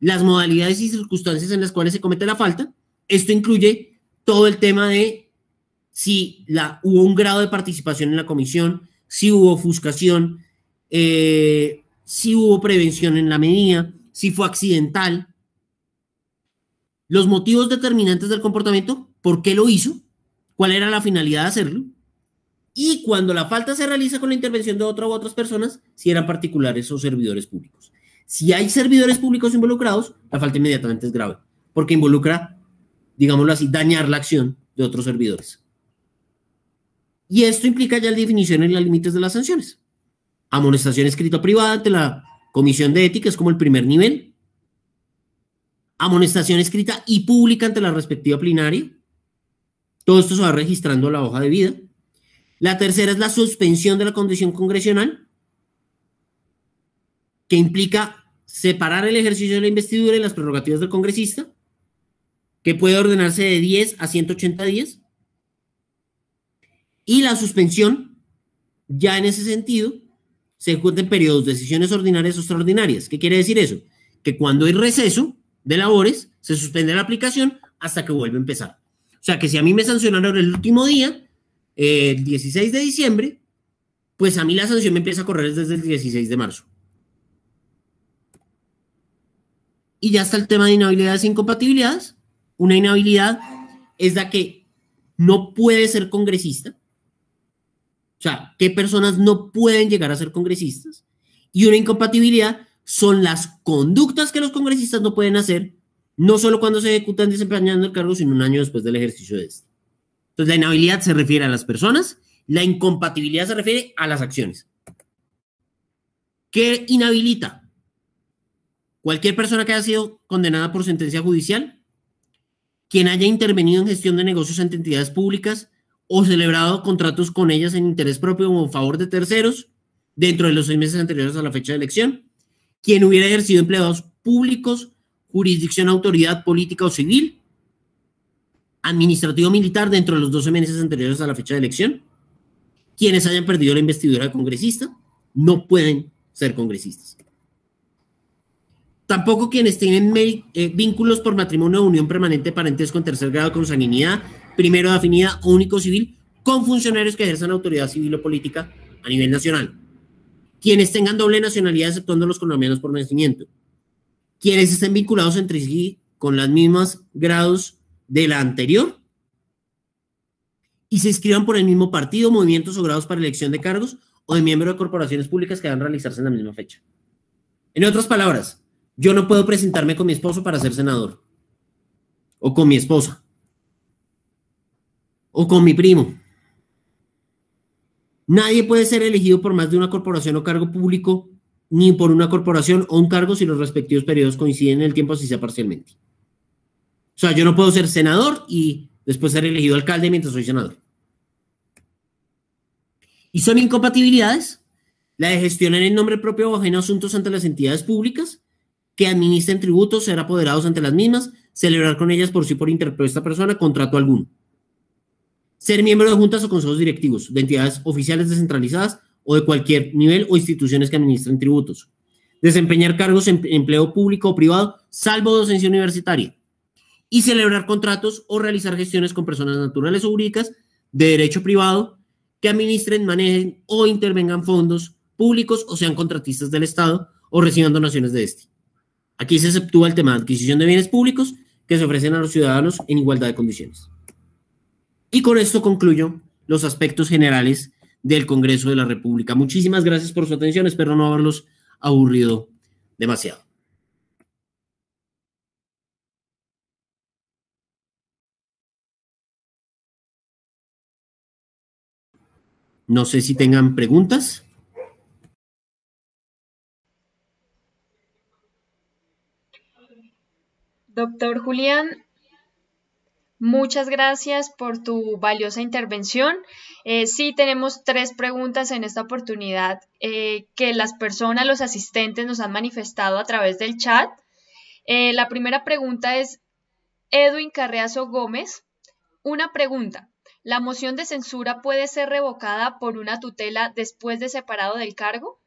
las modalidades y circunstancias en las cuales se comete la falta. Esto incluye todo el tema de si hubo un grado de participación en la comisión, si hubo ofuscación, eh, si hubo prevención en la medida, si fue accidental, los motivos determinantes del comportamiento, por qué lo hizo, cuál era la finalidad de hacerlo, y cuando la falta se realiza con la intervención de otra u otras personas, si eran particulares o servidores públicos. Si hay servidores públicos involucrados, la falta inmediatamente es grave, porque involucra, digámoslo así, dañar la acción de otros servidores. Y esto implica ya la definición en los límites de las sanciones. Amonestación escrita privada ante la Comisión de Ética es como el primer nivel, amonestación escrita y pública ante la respectiva plenaria. Todo esto se va registrando en la hoja de vida. La tercera es la suspensión de la condición congresional, que implica separar el ejercicio de la investidura y las prerrogativas del congresista, que puede ordenarse de 10 a 180 días. Y la suspensión, ya en ese sentido, se encuentra en periodos de sesiones ordinarias o extraordinarias. ¿Qué quiere decir eso? Que cuando hay receso, de labores, se suspende la aplicación hasta que vuelva a empezar. O sea que si a mí me sancionaron el último día, eh, el 16 de diciembre, pues a mí la sanción me empieza a correr desde el 16 de marzo. Y ya está el tema de inhabilidades e incompatibilidades. Una inhabilidad es la que no puede ser congresista. O sea, qué personas no pueden llegar a ser congresistas. Y una incompatibilidad son las conductas que los congresistas no pueden hacer, no solo cuando se ejecutan desempeñando el cargo, sino un año después del ejercicio de este. Entonces, la inhabilidad se refiere a las personas, la incompatibilidad se refiere a las acciones. ¿Qué inhabilita? Cualquier persona que haya sido condenada por sentencia judicial, quien haya intervenido en gestión de negocios ante entidades públicas o celebrado contratos con ellas en interés propio o en favor de terceros dentro de los seis meses anteriores a la fecha de elección, quien hubiera ejercido empleados públicos, jurisdicción, autoridad política o civil, administrativo militar dentro de los 12 meses anteriores a la fecha de elección, quienes hayan perdido la investidura de congresista, no pueden ser congresistas. Tampoco quienes tienen eh, vínculos por matrimonio o unión permanente, parentesco en tercer grado, con consanguinidad, primero de afinidad o único civil, con funcionarios que ejerzan autoridad civil o política a nivel nacional quienes tengan doble nacionalidad exceptuando los colombianos por nacimiento, quienes estén vinculados entre sí con las mismas grados de la anterior y se inscriban por el mismo partido, movimientos o grados para elección de cargos o de miembro de corporaciones públicas que van a realizarse en la misma fecha. En otras palabras, yo no puedo presentarme con mi esposo para ser senador o con mi esposa o con mi primo Nadie puede ser elegido por más de una corporación o cargo público, ni por una corporación o un cargo si los respectivos periodos coinciden en el tiempo, así sea parcialmente. O sea, yo no puedo ser senador y después ser elegido alcalde mientras soy senador. Y son incompatibilidades la de gestionar en nombre propio o ajeno asuntos ante las entidades públicas que administren tributos, ser apoderados ante las mismas, celebrar con ellas por sí por esta persona contrato alguno ser miembro de juntas o consejos directivos de entidades oficiales descentralizadas o de cualquier nivel o instituciones que administren tributos, desempeñar cargos en empleo público o privado, salvo docencia universitaria, y celebrar contratos o realizar gestiones con personas naturales o jurídicas de derecho privado que administren, manejen o intervengan fondos públicos o sean contratistas del Estado o reciban donaciones de este. Aquí se exceptúa el tema de adquisición de bienes públicos que se ofrecen a los ciudadanos en igualdad de condiciones. Y con esto concluyo los aspectos generales del Congreso de la República. Muchísimas gracias por su atención. Espero no haberlos aburrido demasiado. No sé si tengan preguntas. Doctor Julián, Muchas gracias por tu valiosa intervención. Eh, sí, tenemos tres preguntas en esta oportunidad eh, que las personas, los asistentes nos han manifestado a través del chat. Eh, la primera pregunta es Edwin Carreazo Gómez. Una pregunta. ¿La moción de censura puede ser revocada por una tutela después de separado del cargo?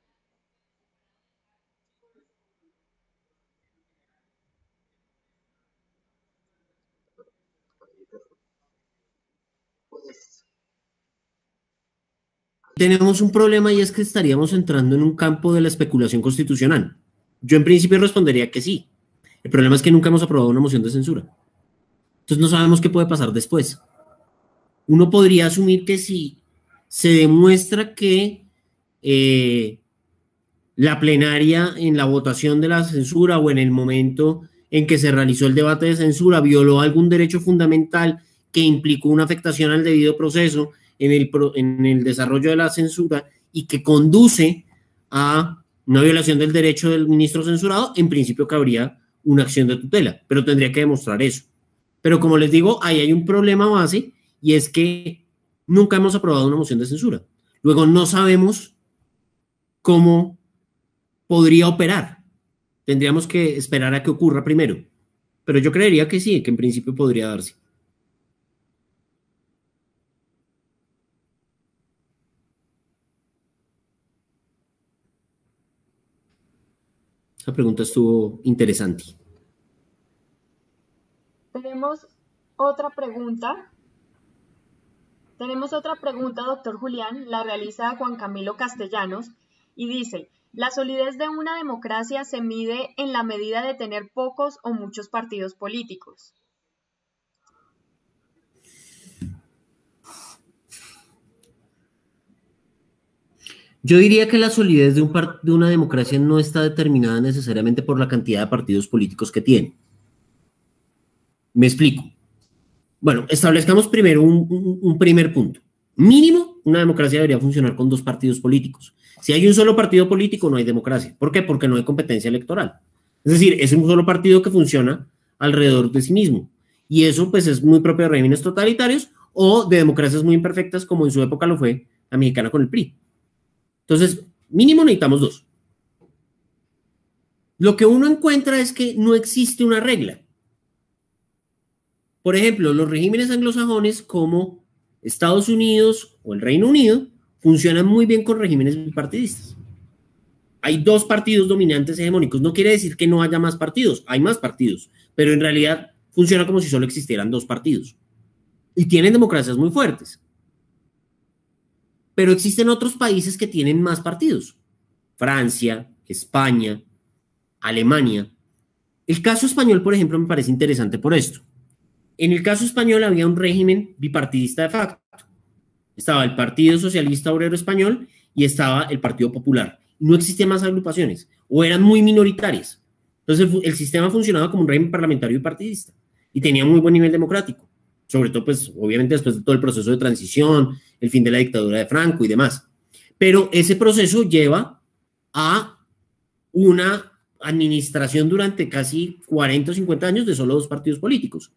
tenemos un problema y es que estaríamos entrando en un campo de la especulación constitucional. Yo en principio respondería que sí. El problema es que nunca hemos aprobado una moción de censura. Entonces no sabemos qué puede pasar después. Uno podría asumir que si se demuestra que eh, la plenaria en la votación de la censura o en el momento en que se realizó el debate de censura violó algún derecho fundamental que implicó una afectación al debido proceso, en el, desarrollo de la censura y que conduce a una violación del derecho del ministro censurado, en principio cabría una acción de tutela, pero tendría que demostrar eso. Pero como les digo, ahí hay un problema base y es que nunca hemos aprobado una moción de censura. Luego no sabemos cómo podría operar. Tendríamos que esperar a que ocurra primero. Pero yo creería que sí, que en principio podría darse. La pregunta estuvo interesante. Tenemos otra pregunta. Tenemos otra pregunta, doctor Julián, la realiza Juan Camilo Castellanos y dice, la solidez de una democracia se mide en la medida de tener pocos o muchos partidos políticos. Yo diría que la solidez de, un de una democracia no está determinada necesariamente por la cantidad de partidos políticos que tiene. Me explico. Bueno, establezcamos primero un, un primer punto. Mínimo, una democracia debería funcionar con dos partidos políticos. Si hay un solo partido político, no hay democracia. ¿Por qué? Porque no hay competencia electoral. Es decir, es un solo partido que funciona alrededor de sí mismo. Y eso pues es muy propio de regímenes totalitarios o de democracias muy imperfectas como en su época lo fue la mexicana con el PRI. Entonces, mínimo necesitamos dos. Lo que uno encuentra es que no existe una regla. Por ejemplo, los regímenes anglosajones como Estados Unidos o el Reino Unido funcionan muy bien con regímenes bipartidistas. Hay dos partidos dominantes hegemónicos. No quiere decir que no haya más partidos, hay más partidos, pero en realidad funciona como si solo existieran dos partidos. Y tienen democracias muy fuertes. Pero existen otros países que tienen más partidos. Francia, España, Alemania. El caso español, por ejemplo, me parece interesante por esto. En el caso español había un régimen bipartidista de facto. Estaba el Partido Socialista Obrero Español y estaba el Partido Popular. No existían más agrupaciones o eran muy minoritarias. Entonces el, sistema funcionaba como un régimen parlamentario bipartidista y tenía muy buen nivel democrático sobre todo pues obviamente después de todo el proceso de transición, el fin de la dictadura de Franco y demás. Pero ese proceso lleva a una administración durante casi 40 o 50 años de solo dos partidos políticos.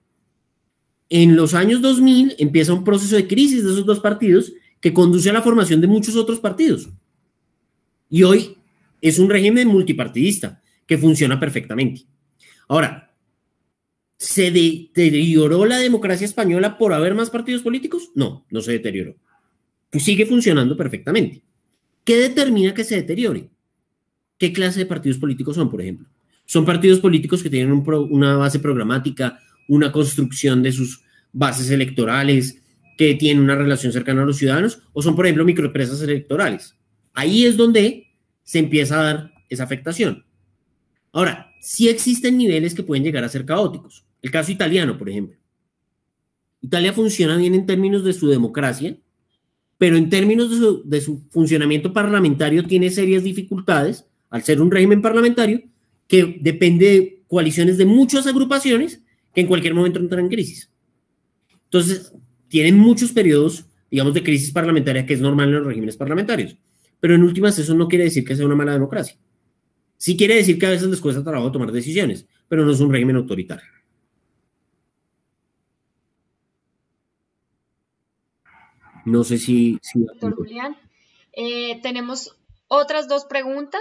En los años 2000 empieza un proceso de crisis de esos dos partidos que conduce a la formación de muchos otros partidos. Y hoy es un régimen multipartidista que funciona perfectamente. Ahora, ¿Se deterioró la democracia española por haber más partidos políticos? No, no se deterioró. Pues sigue funcionando perfectamente. ¿Qué determina que se deteriore? ¿Qué clase de partidos políticos son, por ejemplo? Son partidos políticos que tienen una base programática, una construcción de sus bases electorales, que tienen una relación cercana a los ciudadanos, o son, por ejemplo, microempresas electorales. Ahí es donde se empieza a dar esa afectación. Ahora, sí existen niveles que pueden llegar a ser caóticos. El caso italiano, por ejemplo. Italia funciona bien en términos de su democracia, pero en términos de su, funcionamiento parlamentario tiene serias dificultades al ser un régimen parlamentario que depende de coaliciones de muchas agrupaciones que en cualquier momento entran en crisis. Entonces, tienen muchos periodos, digamos, de crisis parlamentaria que es normal en los regímenes parlamentarios. Pero en últimas, eso no quiere decir que sea una mala democracia. Sí quiere decir que a veces les cuesta trabajo tomar decisiones, pero no es un régimen autoritario. No sé si... Doctor Julián, eh, tenemos otras dos preguntas.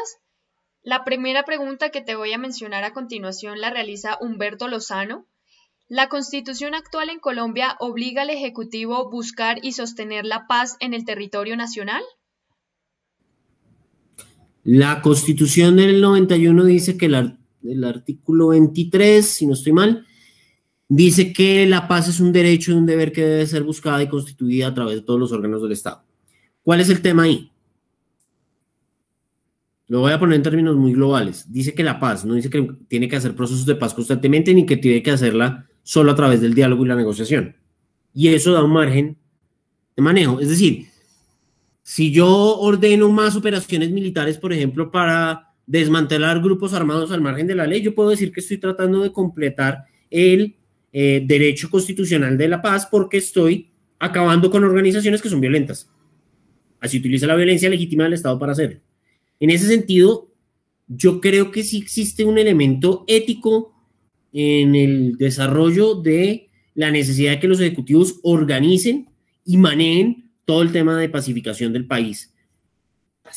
La primera pregunta que te voy a mencionar a continuación la realiza Humberto Lozano. La constitución actual en Colombia obliga al Ejecutivo a buscar y sostener la paz en el territorio nacional. La constitución del 91 dice que el artículo 23, si no estoy mal, Dice que la paz es un derecho y un deber que debe ser buscada y constituida a través de todos los órganos del Estado. ¿Cuál es el tema ahí? Lo voy a poner en términos muy globales. Dice que la paz, no dice que tiene que hacer procesos de paz constantemente ni que tiene que hacerla solo a través del diálogo y la negociación. Y eso da un margen de manejo. Es decir, si yo ordeno más operaciones militares, por ejemplo, para desmantelar grupos armados al margen de la ley, yo puedo decir que estoy tratando de completar el eh, derecho constitucional de la paz porque estoy acabando con organizaciones que son violentas. Así utiliza la violencia legítima del Estado para hacerlo. En ese sentido, yo creo que sí existe un elemento ético en el desarrollo de la necesidad de que los ejecutivos organicen y manejen todo el tema de pacificación del país,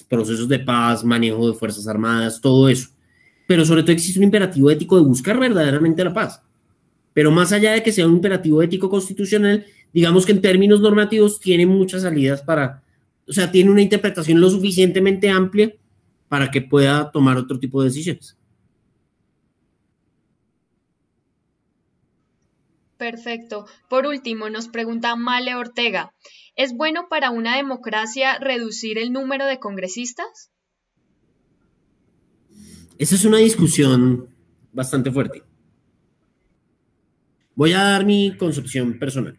procesos de paz, manejo de Fuerzas Armadas, todo eso. Pero sobre todo existe un imperativo ético de buscar verdaderamente la paz. Pero más allá de que sea un imperativo ético constitucional, digamos que en términos normativos tiene muchas salidas para, o sea, tiene una interpretación lo suficientemente amplia para que pueda tomar otro tipo de decisiones. Perfecto. Por último, nos pregunta Male Ortega, ¿es bueno para una democracia reducir el número de congresistas? Esa es una discusión bastante fuerte. Voy a dar mi concepción personal.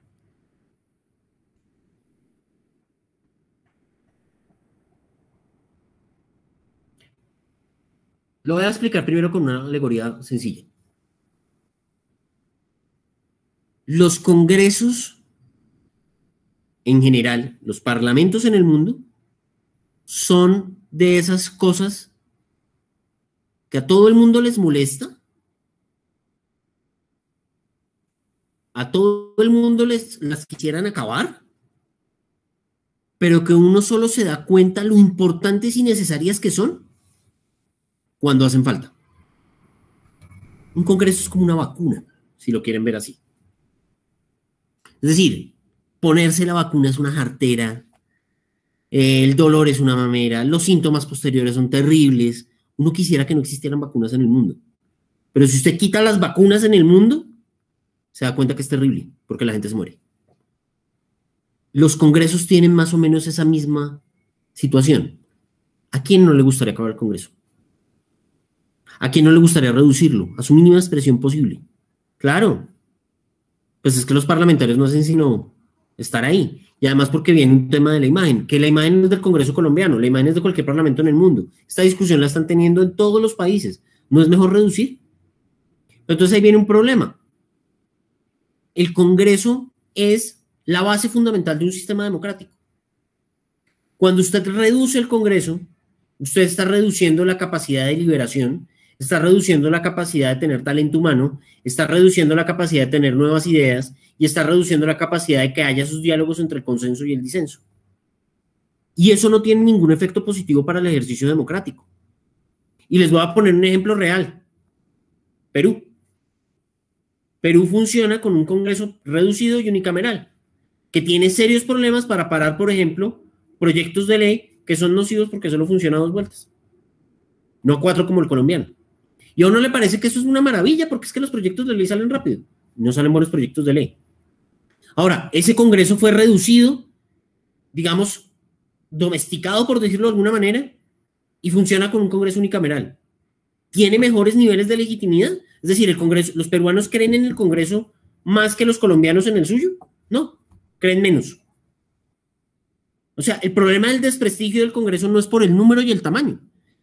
Lo voy a explicar primero con una alegoría sencilla. Los congresos en general, los parlamentos en el mundo, son de esas cosas que a todo el mundo les molesta, a todo el mundo les, las quisieran acabar, pero que uno solo se da cuenta lo importantes y necesarias que son cuando hacen falta. Un Congreso es como una vacuna, si lo quieren ver así. Es decir, ponerse la vacuna es una jartera, el dolor es una mamera, los síntomas posteriores son terribles. Uno quisiera que no existieran vacunas en el mundo. Pero si usted quita las vacunas en el mundo, se da cuenta que es terrible, porque la gente se muere. Los congresos tienen más o menos esa misma situación. ¿A quién no le gustaría acabar el congreso? ¿A quién no le gustaría reducirlo a su mínima expresión posible? Claro. Pues es que los parlamentarios no hacen sino estar ahí. Y además porque viene un tema de la imagen, que la imagen es del Congreso colombiano, la imagen es de cualquier parlamento en el mundo. Esta discusión la están teniendo en todos los países. ¿No es mejor reducir? Entonces ahí viene un problema el Congreso es la base fundamental de un sistema democrático. Cuando usted reduce el Congreso, usted está reduciendo la capacidad de liberación, está reduciendo la capacidad de tener talento humano, está reduciendo la capacidad de tener nuevas ideas y está reduciendo la capacidad de que haya esos diálogos entre el consenso y el disenso. Y eso no tiene ningún efecto positivo para el ejercicio democrático. Y les voy a poner un ejemplo real. Perú. Perú funciona con un Congreso reducido y unicameral, que tiene serios problemas para parar, por ejemplo, proyectos de ley que son nocivos porque solo funciona dos vueltas, no cuatro como el colombiano. Y a uno le parece que eso es una maravilla porque es que los proyectos de ley salen rápido, no salen buenos proyectos de ley. Ahora, ese Congreso fue reducido, digamos, domesticado, por decirlo de alguna manera, y funciona con un Congreso unicameral. ¿Tiene mejores niveles de legitimidad? Es decir, el Congreso, los peruanos creen en el Congreso más que los colombianos en el suyo. No, creen menos. O sea, el problema del desprestigio del Congreso no es por el número y el tamaño.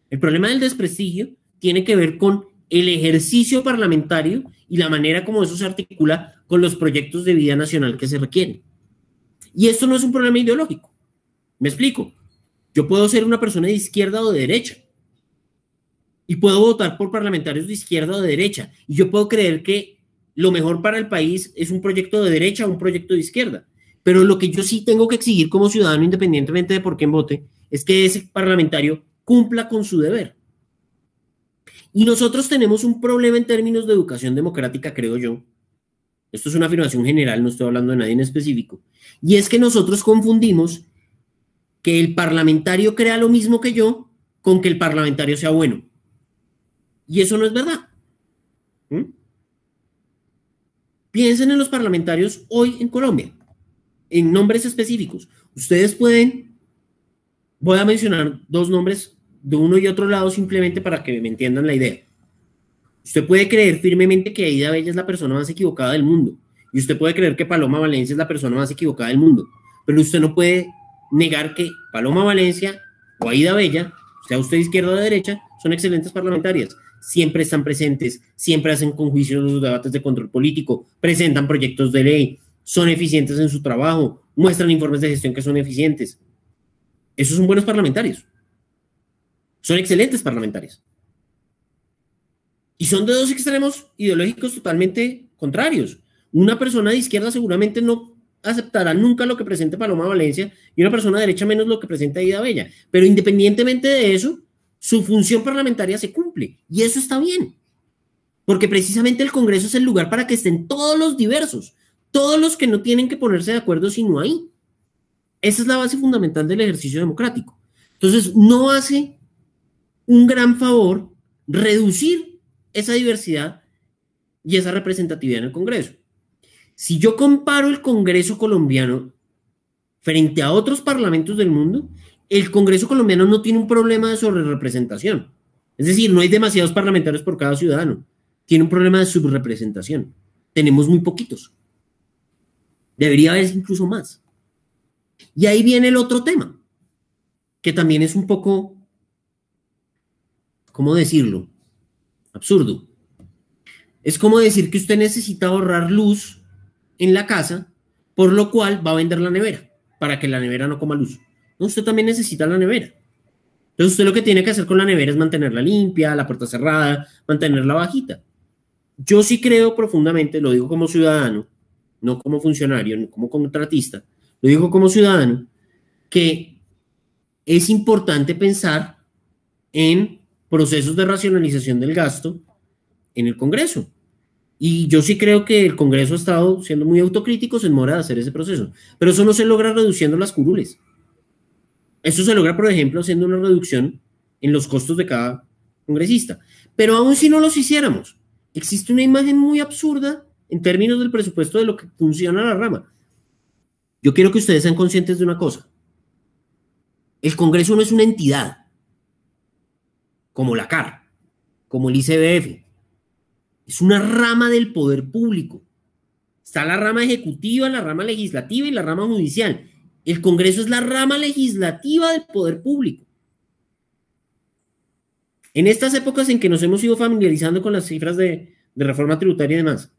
El problema del desprestigio tiene que ver con el ejercicio parlamentario y la manera como eso se articula con los proyectos de vida nacional que se requieren. Y esto no es un problema ideológico. Me explico. Yo puedo ser una persona de izquierda o de derecha y puedo votar por parlamentarios de izquierda o de derecha. Y yo puedo creer que lo mejor para el país es un proyecto de derecha o un proyecto de izquierda. Pero lo que yo sí tengo que exigir como ciudadano, independientemente de por quién vote, es que ese parlamentario cumpla con su deber. Y nosotros tenemos un problema en términos de educación democrática, creo yo. Esto es una afirmación general, no estoy hablando de nadie en específico. Y es que nosotros confundimos que el parlamentario crea lo mismo que yo con que el parlamentario sea bueno. Y eso no es verdad. ¿Mm? Piensen en los parlamentarios hoy en Colombia, en nombres específicos. Ustedes pueden, voy a mencionar dos nombres de uno y otro lado simplemente para que me entiendan la idea. Usted puede creer firmemente que Aida Bella es la persona más equivocada del mundo. Y usted puede creer que Paloma Valencia es la persona más equivocada del mundo. Pero usted no puede negar que Paloma Valencia o Aida Bella, sea usted izquierda o derecha, son excelentes parlamentarias, siempre están presentes, siempre hacen con juicio los debates de control político, presentan proyectos de ley, son eficientes en su trabajo, muestran informes de gestión que son eficientes. Esos son buenos parlamentarios. Son excelentes parlamentarios. Y son de dos extremos ideológicos totalmente contrarios. Una persona de izquierda seguramente no aceptará nunca lo que presente Paloma Valencia y una persona de derecha menos lo que presente Ida Bella. Pero independientemente de eso, su función parlamentaria se cumple y eso está bien, porque precisamente el Congreso es el lugar para que estén todos los diversos, todos los que no tienen que ponerse de acuerdo sino ahí. Esa es la base fundamental del ejercicio democrático. Entonces, no hace un gran favor reducir esa diversidad y esa representatividad en el Congreso. Si yo comparo el Congreso colombiano frente a otros parlamentos del mundo, el Congreso colombiano no tiene un problema de sobrerepresentación. Es decir, no hay demasiados parlamentarios por cada ciudadano. Tiene un problema de subrepresentación. Tenemos muy poquitos. Debería haber incluso más. Y ahí viene el otro tema, que también es un poco, ¿cómo decirlo? Absurdo. Es como decir que usted necesita ahorrar luz en la casa, por lo cual va a vender la nevera, para que la nevera no coma luz usted también necesita la nevera. Entonces usted lo que tiene que hacer con la nevera es mantenerla limpia, la puerta cerrada, mantenerla bajita. Yo sí creo profundamente, lo digo como ciudadano, no como funcionario, no como contratista, lo digo como ciudadano, que es importante pensar en procesos de racionalización del gasto en el Congreso. Y yo sí creo que el Congreso ha estado siendo muy autocrítico en mora de hacer ese proceso. Pero eso no se logra reduciendo las curules. Esto se logra, por ejemplo, haciendo una reducción en los costos de cada congresista. Pero aún si no los hiciéramos, existe una imagen muy absurda en términos del presupuesto de lo que funciona la rama. Yo quiero que ustedes sean conscientes de una cosa. El Congreso no es una entidad como la CAR, como el ICBF. Es una rama del poder público. Está la rama ejecutiva, la rama legislativa y la rama judicial. El Congreso es la rama legislativa del poder público. En estas épocas en que nos hemos ido familiarizando con las cifras de, reforma tributaria y demás,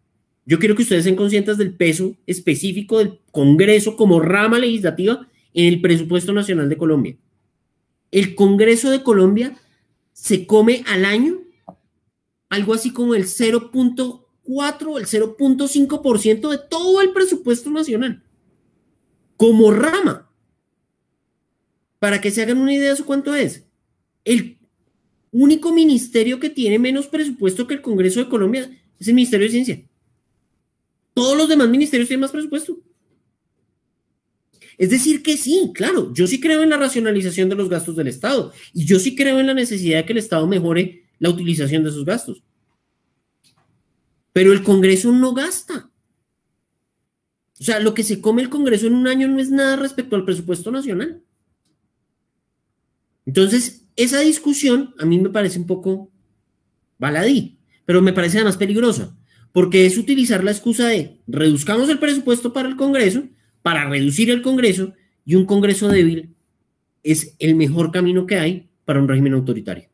yo quiero que ustedes sean conscientes del peso específico del Congreso como rama legislativa en el presupuesto nacional de Colombia. El Congreso de Colombia se come al año algo así como el 0.4 o el 0.5% de todo el presupuesto nacional como rama. Para que se hagan una idea de cuánto es. El único ministerio que tiene menos presupuesto que el Congreso de Colombia es el Ministerio de Ciencia. Todos los demás ministerios tienen más presupuesto. Es decir, que sí, claro, yo sí creo en la racionalización de los gastos del Estado y yo sí creo en la necesidad de que el Estado mejore la utilización de sus gastos. Pero el Congreso no gasta. O sea, lo que se come el Congreso en un año no es nada respecto al presupuesto nacional. Entonces, esa discusión a mí me parece un poco baladí, pero me parece más peligrosa, porque es utilizar la excusa de reduzcamos el presupuesto para el Congreso, para reducir el Congreso, y un Congreso débil es el mejor camino que hay para un régimen autoritario.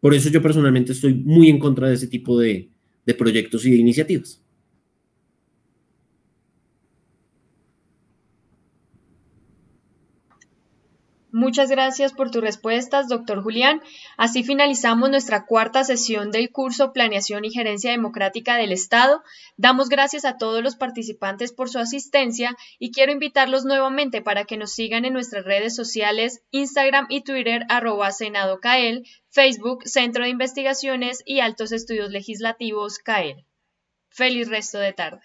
Por eso yo personalmente estoy muy en contra de ese tipo de, de proyectos y de iniciativas. Muchas gracias por tus respuestas, doctor Julián. Así finalizamos nuestra cuarta sesión del curso Planeación y Gerencia Democrática del Estado. Damos gracias a todos los participantes por su asistencia y quiero invitarlos nuevamente para que nos sigan en nuestras redes sociales, Instagram y Twitter, arroba Senado Facebook, Centro de Investigaciones y Altos Estudios Legislativos CAEL. Feliz resto de tarde.